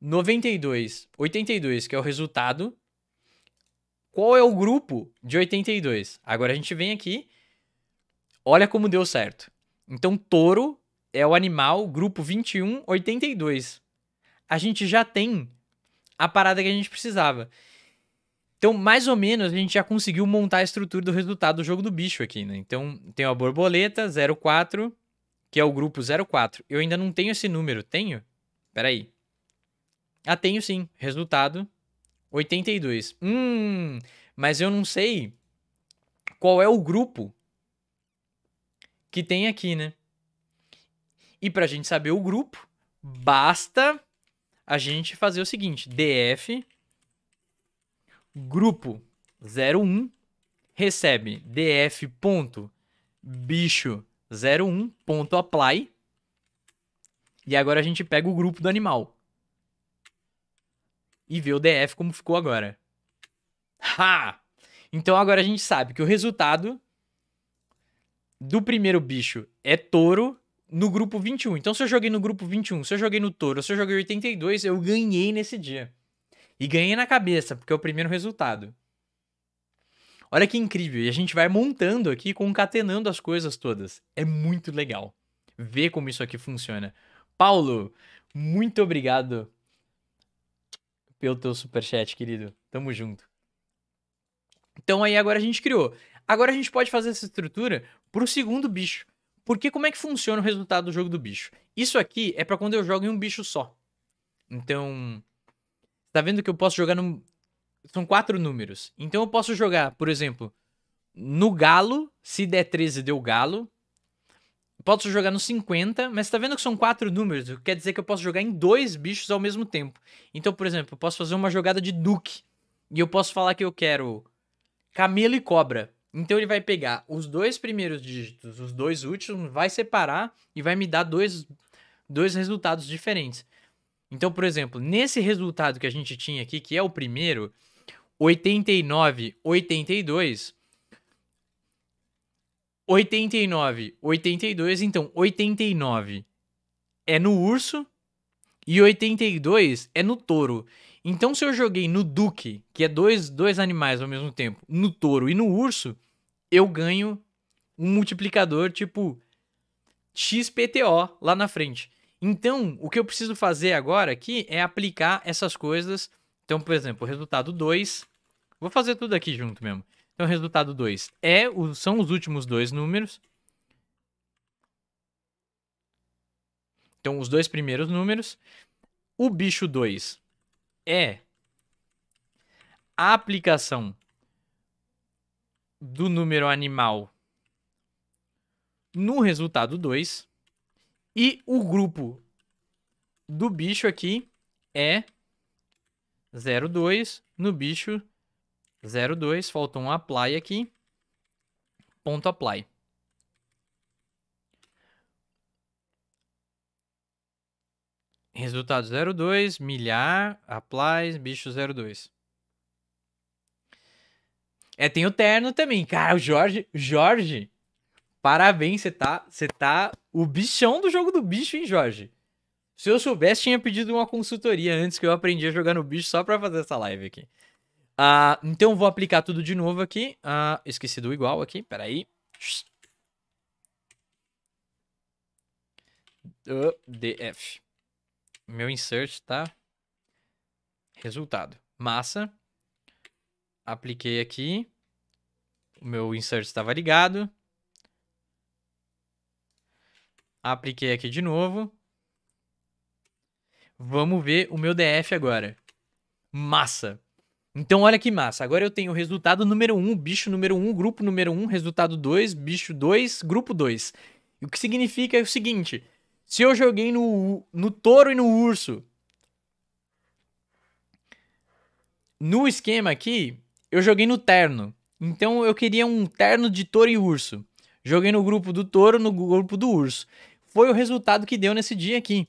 92, 82, que é o resultado. Qual é o grupo de 82? Agora a gente vem aqui. Olha como deu certo. Então, touro é o animal, grupo 21, 82. A gente já tem a parada que a gente precisava. Então, mais ou menos, a gente já conseguiu montar a estrutura do resultado do jogo do bicho aqui, né? Então, tem a borboleta, 04, que é o grupo 04. Eu ainda não tenho esse número, tenho? Peraí. Ah, tenho sim. Resultado 82. Hum, mas eu não sei qual é o grupo que tem aqui, né? E para a gente saber o grupo, basta a gente fazer o seguinte: df grupo 01 recebe bicho 01.apply. E agora a gente pega o grupo do animal. E vê o DF como ficou agora. Ha! Então agora a gente sabe que o resultado do primeiro bicho é touro no grupo 21. Então, se eu joguei no grupo 21, se eu joguei no touro, se eu joguei 82, eu ganhei nesse dia. E ganhei na cabeça, porque é o primeiro resultado. Olha que incrível, e a gente vai montando aqui, concatenando as coisas todas. É muito legal ver como isso aqui funciona. Paulo, muito obrigado pelo teu superchat, querido. Tamo junto. Então aí agora a gente criou. Agora a gente pode fazer essa estrutura pro segundo bicho. Porque como é que funciona o resultado do jogo do bicho? Isso aqui é para quando eu jogo em um bicho só. Então, tá vendo que eu posso jogar num, são quatro números. Então eu posso jogar, por exemplo, no galo, se der 13 deu galo. Posso jogar no 50, mas tá vendo que são quatro números, quer dizer que eu posso jogar em dois bichos ao mesmo tempo. Então, por exemplo, eu posso fazer uma jogada de duque e eu posso falar que eu quero camelo e cobra. Então ele vai pegar os dois primeiros dígitos, os dois últimos, vai separar e vai me dar dois, dois resultados diferentes. Então, por exemplo, nesse resultado que a gente tinha aqui, que é o primeiro, 89, 82. 89, 82. Então, 89 é no urso e 82 é no touro. Então, se eu joguei no duque, que é dois, dois animais ao mesmo tempo, no touro e no urso, eu ganho um multiplicador tipo XPTO lá na frente. Então, o que eu preciso fazer agora aqui é aplicar essas coisas. Então, por exemplo, o resultado 2 Vou fazer tudo aqui junto mesmo. Então, resultado 2 é o, são os últimos dois números. Então, os dois primeiros números. O bicho 2 é a aplicação do número animal no resultado 2. E o grupo do bicho aqui é 02 no bicho 02, falta um apply aqui. Ponto apply. Resultado 02, milhar, applies, bicho 02. É, tem o terno também. Cara, o Jorge, Jorge, parabéns, você tá, você tá o bichão do jogo do bicho, hein, Jorge? Se eu soubesse, tinha pedido uma consultoria antes que eu aprendi a jogar no bicho só pra fazer essa live aqui. Ah, então vou aplicar tudo de novo aqui. Ah, esqueci do igual aqui, peraí. DF. Meu insert tá resultado. Massa. Apliquei aqui. O meu insert estava ligado. Apliquei aqui de novo. Vamos ver o meu DF agora. Massa. Então olha que massa, agora eu tenho resultado número 1, um, bicho número 1, um, grupo número 1, um, resultado 2, bicho 2, grupo 2. O que significa é o seguinte, se eu joguei no, no touro e no urso, no esquema aqui, eu joguei no terno. Então eu queria um terno de touro e urso. Joguei no grupo do touro, no grupo do urso. Foi o resultado que deu nesse dia aqui.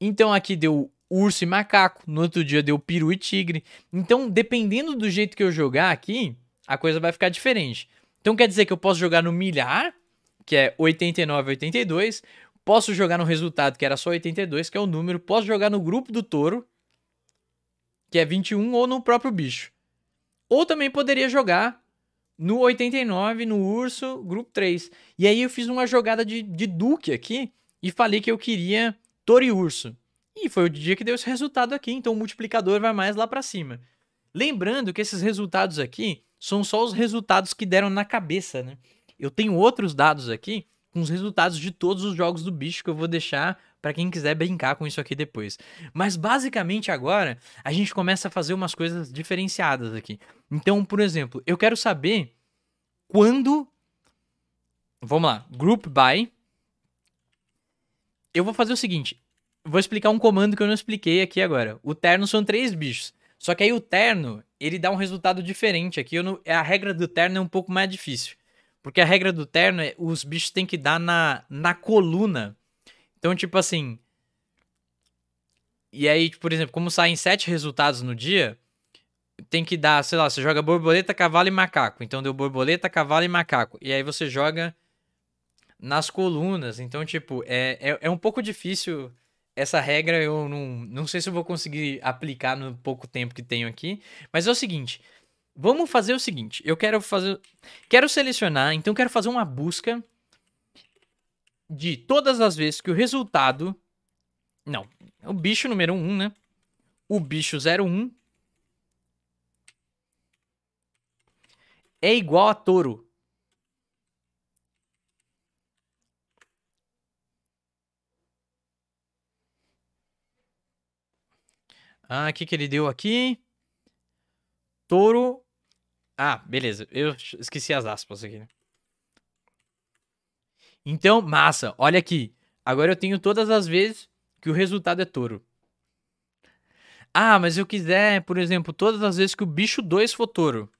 Então aqui deu urso e macaco, no outro dia deu peru e tigre. Então, dependendo do jeito que eu jogar aqui, a coisa vai ficar diferente. Então quer dizer que eu posso jogar no milhar, que é 89 82, posso jogar no resultado, que era só 82, que é o número, posso jogar no grupo do touro, que é 21, ou no próprio bicho. Ou também poderia jogar no 89, no urso, grupo 3. E aí eu fiz uma jogada de, de duque aqui e falei que eu queria touro e urso. E foi o dia que deu esse resultado aqui, então o multiplicador vai mais lá para cima. Lembrando que esses resultados aqui são só os resultados que deram na cabeça, né? Eu tenho outros dados aqui com os resultados de todos os jogos do bicho que eu vou deixar para quem quiser brincar com isso aqui depois. Mas basicamente agora a gente começa a fazer umas coisas diferenciadas aqui. Então, por exemplo, eu quero saber quando Vamos lá, group by eu vou fazer o seguinte, Vou explicar um comando que eu não expliquei aqui agora. O terno são três bichos. Só que aí o terno, ele dá um resultado diferente aqui. Eu não, a regra do terno é um pouco mais difícil. Porque a regra do terno é os bichos têm que dar na, na coluna. Então, tipo assim. E aí, por exemplo, como saem sete resultados no dia, tem que dar, sei lá, você joga borboleta, cavalo e macaco. Então deu borboleta, cavalo e macaco. E aí você joga nas colunas. Então, tipo, é, é, é um pouco difícil essa regra eu não, não sei se eu vou conseguir aplicar no pouco tempo que tenho aqui, mas é o seguinte, vamos fazer o seguinte, eu quero fazer, quero selecionar, então quero fazer uma busca de todas as vezes que o resultado, não, é o bicho número 1, né? O bicho 01 é igual a touro. Ah, o que, que ele deu aqui? Touro. Ah, beleza. Eu esqueci as aspas aqui, né? Então, massa. Olha aqui. Agora eu tenho todas as vezes que o resultado é touro. Ah, mas eu quiser, por exemplo, todas as vezes que o bicho 2 for touro.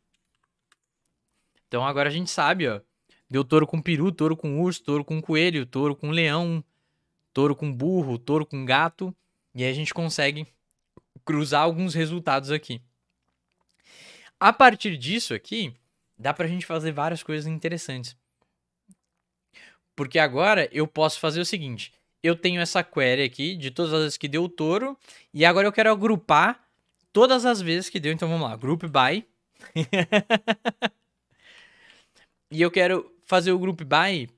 Então agora a gente sabe, ó. Deu touro com peru, touro com urso, touro com coelho, touro com leão, touro com burro, touro com gato. E aí a gente consegue cruzar alguns resultados aqui. A partir disso aqui, dá pra gente fazer várias coisas interessantes. Porque agora eu posso fazer o seguinte: eu tenho essa query aqui de todas as vezes que deu o touro, e agora eu quero agrupar todas as vezes que deu. Então vamos lá, group by. *laughs* e eu quero fazer o group by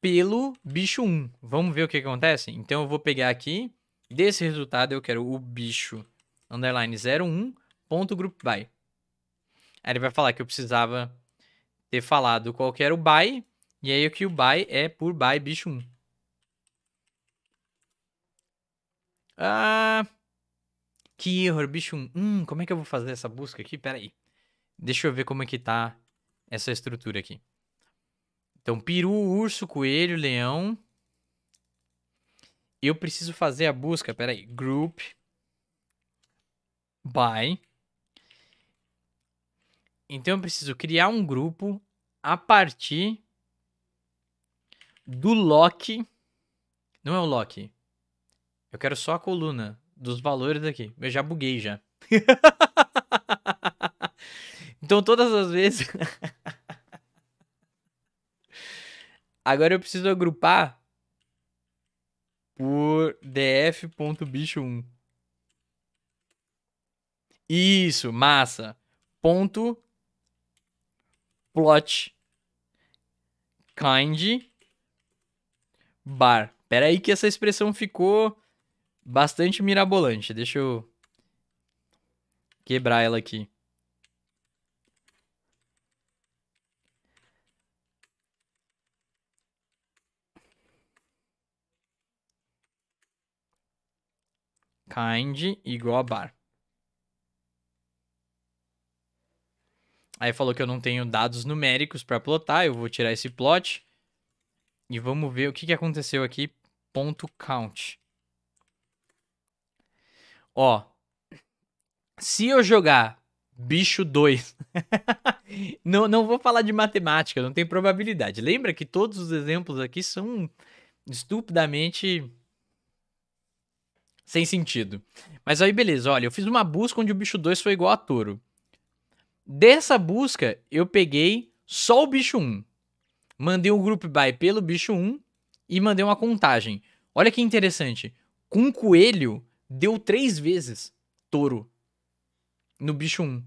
pelo bicho 1. Vamos ver o que acontece? Então eu vou pegar aqui Desse resultado, eu quero o bicho underline 01 ponto group by. Aí ele vai falar que eu precisava ter falado qual era o by, e aí que o by é por by bicho 1. Ah, que horror bicho 1. Hum, como é que eu vou fazer essa busca aqui? Pera aí. Deixa eu ver como é que tá essa estrutura aqui. Então, peru, urso, coelho, leão, eu preciso fazer a busca, peraí, group by. Então eu preciso criar um grupo a partir do lock. Não é o lock. Eu quero só a coluna dos valores aqui. Eu já buguei já. *laughs* então todas as vezes. *laughs* Agora eu preciso agrupar por df.bicho1. Isso, massa. Ponto plot kind bar. Pera aí que essa expressão ficou bastante mirabolante. Deixa eu quebrar ela aqui. Kind igual a bar. Aí falou que eu não tenho dados numéricos para plotar, eu vou tirar esse plot. E vamos ver o que, que aconteceu aqui, ponto count. Ó, se eu jogar bicho 2, *laughs* não, não vou falar de matemática, não tem probabilidade. Lembra que todos os exemplos aqui são estupidamente sem sentido. Mas aí, beleza, olha, eu fiz uma busca onde o bicho 2 foi igual a touro. Dessa busca, eu peguei só o bicho 1. Mandei um group by pelo bicho 1 e mandei uma contagem. Olha que interessante. Com um coelho, deu três vezes touro no bicho 1.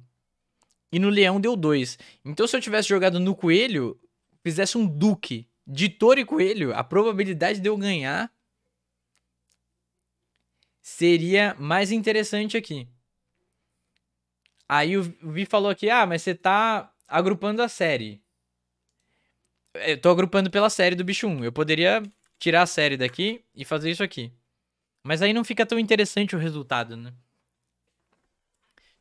E no leão deu dois. Então, se eu tivesse jogado no coelho, fizesse um duque de touro e coelho, a probabilidade de eu ganhar seria mais interessante aqui. Aí o Vi falou aqui, ah, mas você tá agrupando a série. Eu tô agrupando pela série do bicho 1. Eu poderia tirar a série daqui e fazer isso aqui. Mas aí não fica tão interessante o resultado, né?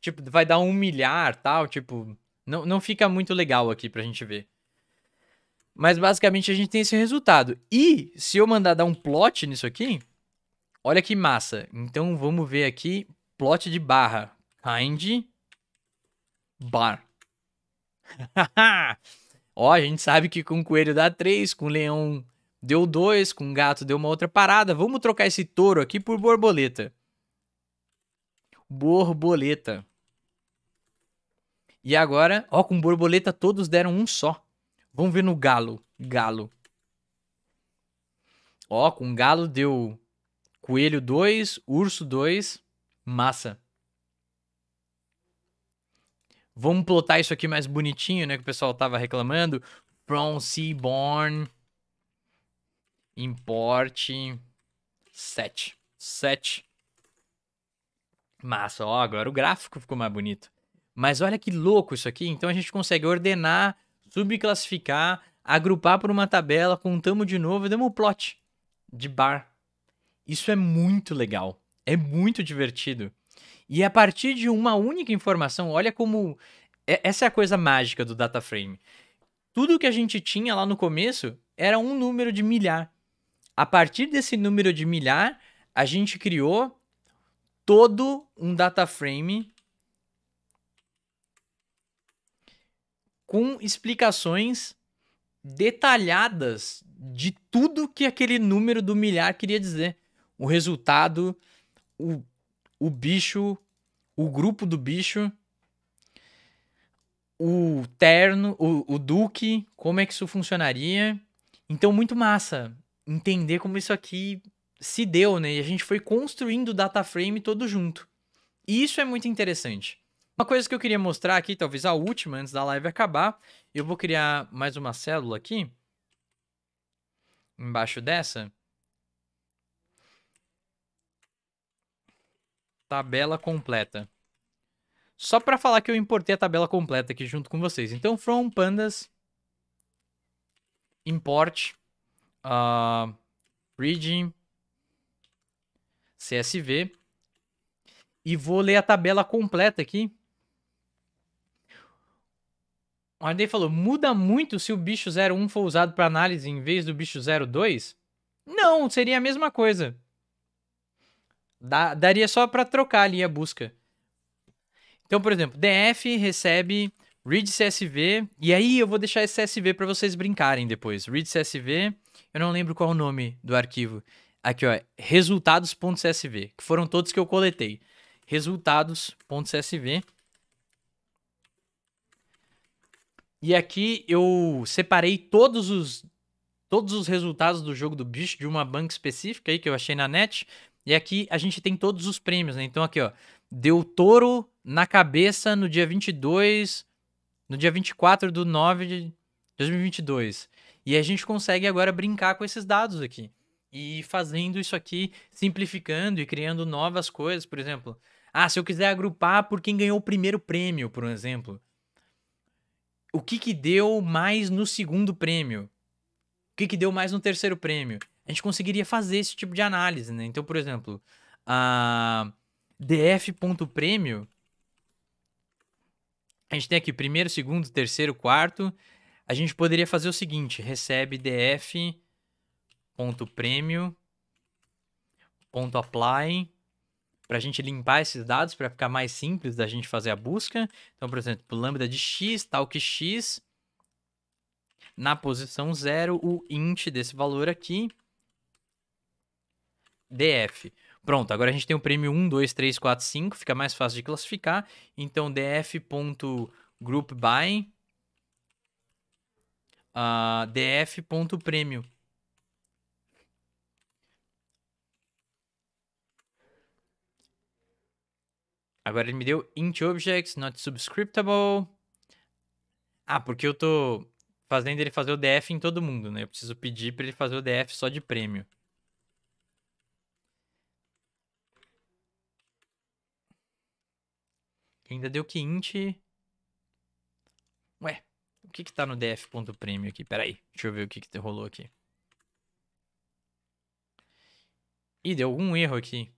Tipo, vai dar um milhar, tal, tipo... Não, não fica muito legal aqui pra gente ver. Mas basicamente a gente tem esse resultado. E se eu mandar dar um plot nisso aqui, Olha que massa. Então vamos ver aqui plot de barra. Kind bar. *laughs* Ó, a gente sabe que com coelho dá três, com leão deu dois, com gato deu uma outra parada. Vamos trocar esse touro aqui por borboleta. Borboleta. E agora, ó, com borboleta todos deram um só. Vamos ver no galo. Galo. Ó, com galo deu Coelho 2, urso 2, massa. Vamos plotar isso aqui mais bonitinho, né? Que o pessoal tava reclamando. From Seaborn. Import 7. 7. Massa, ó, agora o gráfico ficou mais bonito. Mas olha que louco isso aqui. Então a gente consegue ordenar, subclassificar, agrupar por uma tabela, contamos de novo e damos o plot de bar. Isso é muito legal, é muito divertido. E é a partir de uma única informação, olha como. É, essa é a coisa mágica do DataFrame. Tudo que a gente tinha lá no começo era um número de milhar. A partir desse número de milhar, a gente criou todo um dataframe com explicações detalhadas de tudo que aquele número do milhar queria dizer o resultado, o, o bicho, o grupo do bicho, o terno, o, o duque, como é que isso funcionaria. Então, muito massa entender como isso aqui se deu, né? E a gente foi construindo o dataframe todo junto. E isso é muito interessante. Uma coisa que eu queria mostrar aqui, talvez a última, antes da live acabar, eu vou criar mais uma célula aqui, embaixo dessa, Tabela completa. Só para falar que eu importei a tabela completa aqui junto com vocês. Então, from pandas import uh, region CSV e vou ler a tabela completa aqui. O Arnei falou: muda muito se o bicho 01 for usado para análise em vez do bicho 02? Não, seria a mesma coisa. Dá, daria só para trocar ali a busca. Então, por exemplo, DF recebe read CSV, e aí eu vou deixar esse CSV para vocês brincarem depois. Read CSV, eu não lembro qual é o nome do arquivo. Aqui, ó, resultados.csv, que foram todos que eu coletei. Resultados.csv. E aqui eu separei todos os todos os resultados do jogo do bicho de uma banca específica aí que eu achei na net e aqui a gente tem todos os prêmios, né? Então aqui, ó, deu touro na cabeça no dia 22, no dia 24 do 9 de 2022. E a gente consegue agora brincar com esses dados aqui. E fazendo isso aqui, simplificando e criando novas coisas, por exemplo. Ah, se eu quiser agrupar por quem ganhou o primeiro prêmio, por exemplo. O que que deu mais no segundo prêmio? O que que deu mais no terceiro prêmio? a gente conseguiria fazer esse tipo de análise, né? Então, por exemplo, a df.prêmio, a gente tem aqui primeiro, segundo, terceiro, quarto. A gente poderia fazer o seguinte, recebe df.premio.apply ponto apply, para a gente limpar esses dados, para ficar mais simples da gente fazer a busca. Então, por exemplo, lambda de x, tal que x, na posição zero, o int desse valor aqui, DF. Pronto, agora a gente tem o prêmio 1, 2, 3, 4, 5, fica mais fácil de classificar. Então, df.groupbuying, uh, ah, df.prêmio. Agora ele me deu int objects not subscriptable. Ah, porque eu tô fazendo ele fazer o DF em todo mundo, né? Eu preciso pedir para ele fazer o DF só de prêmio. Ainda deu que int. Ué, o que que tá no df.premium aqui? Peraí, deixa eu ver o que que rolou aqui. Ih, deu algum erro aqui.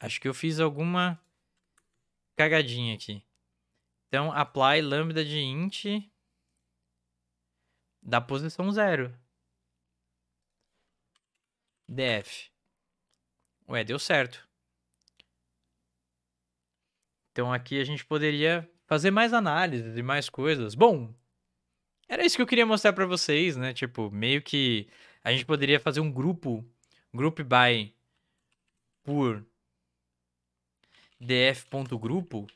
Acho que eu fiz alguma cagadinha aqui. Então, apply lambda de int da posição zero. df. Ué, deu certo. Então aqui a gente poderia fazer mais análises e mais coisas. Bom, era isso que eu queria mostrar para vocês, né? Tipo, meio que a gente poderia fazer um grupo, group by por df.grupo.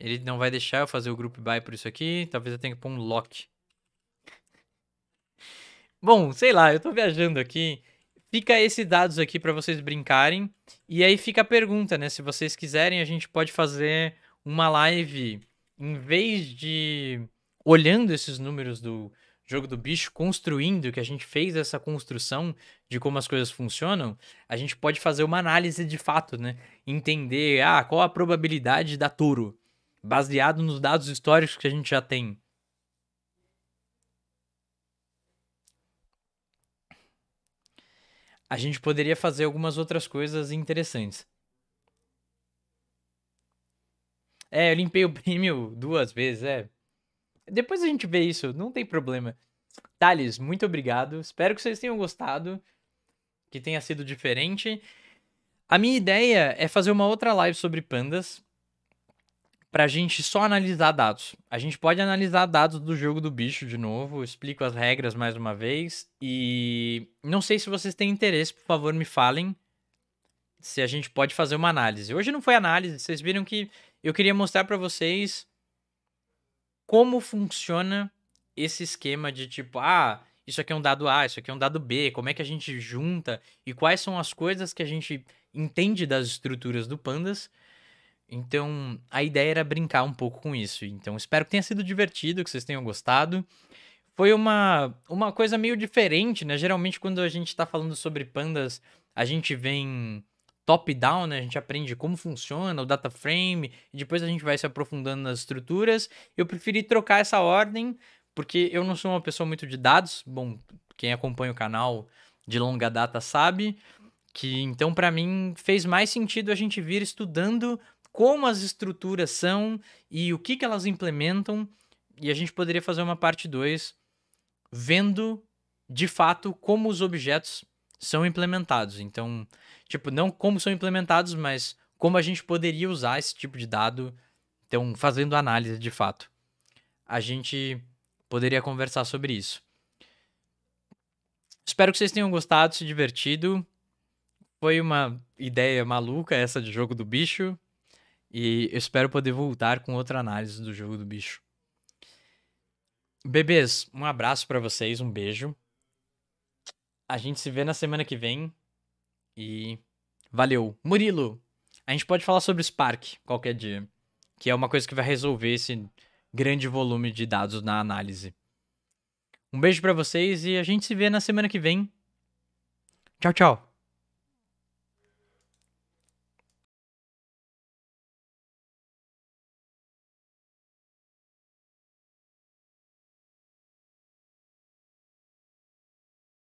Ele não vai deixar eu fazer o group by por isso aqui. Talvez eu tenha que pôr um lock. Bom, sei lá, eu tô viajando aqui. Fica esses dados aqui para vocês brincarem. E aí fica a pergunta, né? Se vocês quiserem, a gente pode fazer uma live em vez de olhando esses números do jogo do bicho, construindo, que a gente fez essa construção de como as coisas funcionam, a gente pode fazer uma análise de fato, né? Entender ah, qual a probabilidade da touro, baseado nos dados históricos que a gente já tem. a gente poderia fazer algumas outras coisas interessantes. É, eu limpei o *laughs* prêmio duas vezes, é. Depois a gente vê isso, não tem problema. Thales, muito obrigado. Espero que vocês tenham gostado, que tenha sido diferente. A minha ideia é fazer uma outra live sobre pandas, para a gente só analisar dados. A gente pode analisar dados do jogo do bicho de novo, explico as regras mais uma vez. E não sei se vocês têm interesse, por favor, me falem se a gente pode fazer uma análise. Hoje não foi análise, vocês viram que eu queria mostrar para vocês como funciona esse esquema de tipo, ah, isso aqui é um dado A, isso aqui é um dado B, como é que a gente junta e quais são as coisas que a gente entende das estruturas do pandas então, a ideia era brincar um pouco com isso. Então, espero que tenha sido divertido, que vocês tenham gostado. Foi uma, uma coisa meio diferente, né? Geralmente, quando a gente está falando sobre pandas, a gente vem top-down, né? A gente aprende como funciona o data frame, e depois a gente vai se aprofundando nas estruturas. Eu preferi trocar essa ordem, porque eu não sou uma pessoa muito de dados. Bom, quem acompanha o canal de longa data sabe que então para mim fez mais sentido a gente vir estudando como as estruturas são e o que, que elas implementam. E a gente poderia fazer uma parte 2 vendo de fato como os objetos são implementados. Então, tipo, não como são implementados, mas como a gente poderia usar esse tipo de dado. Então, fazendo análise de fato. A gente poderia conversar sobre isso. Espero que vocês tenham gostado, se divertido. Foi uma ideia maluca essa de jogo do bicho. E eu espero poder voltar com outra análise do jogo do bicho. Bebês, um abraço para vocês, um beijo. A gente se vê na semana que vem. E valeu. Murilo, a gente pode falar sobre Spark qualquer dia, que é uma coisa que vai resolver esse grande volume de dados na análise. Um beijo para vocês e a gente se vê na semana que vem. Tchau, tchau.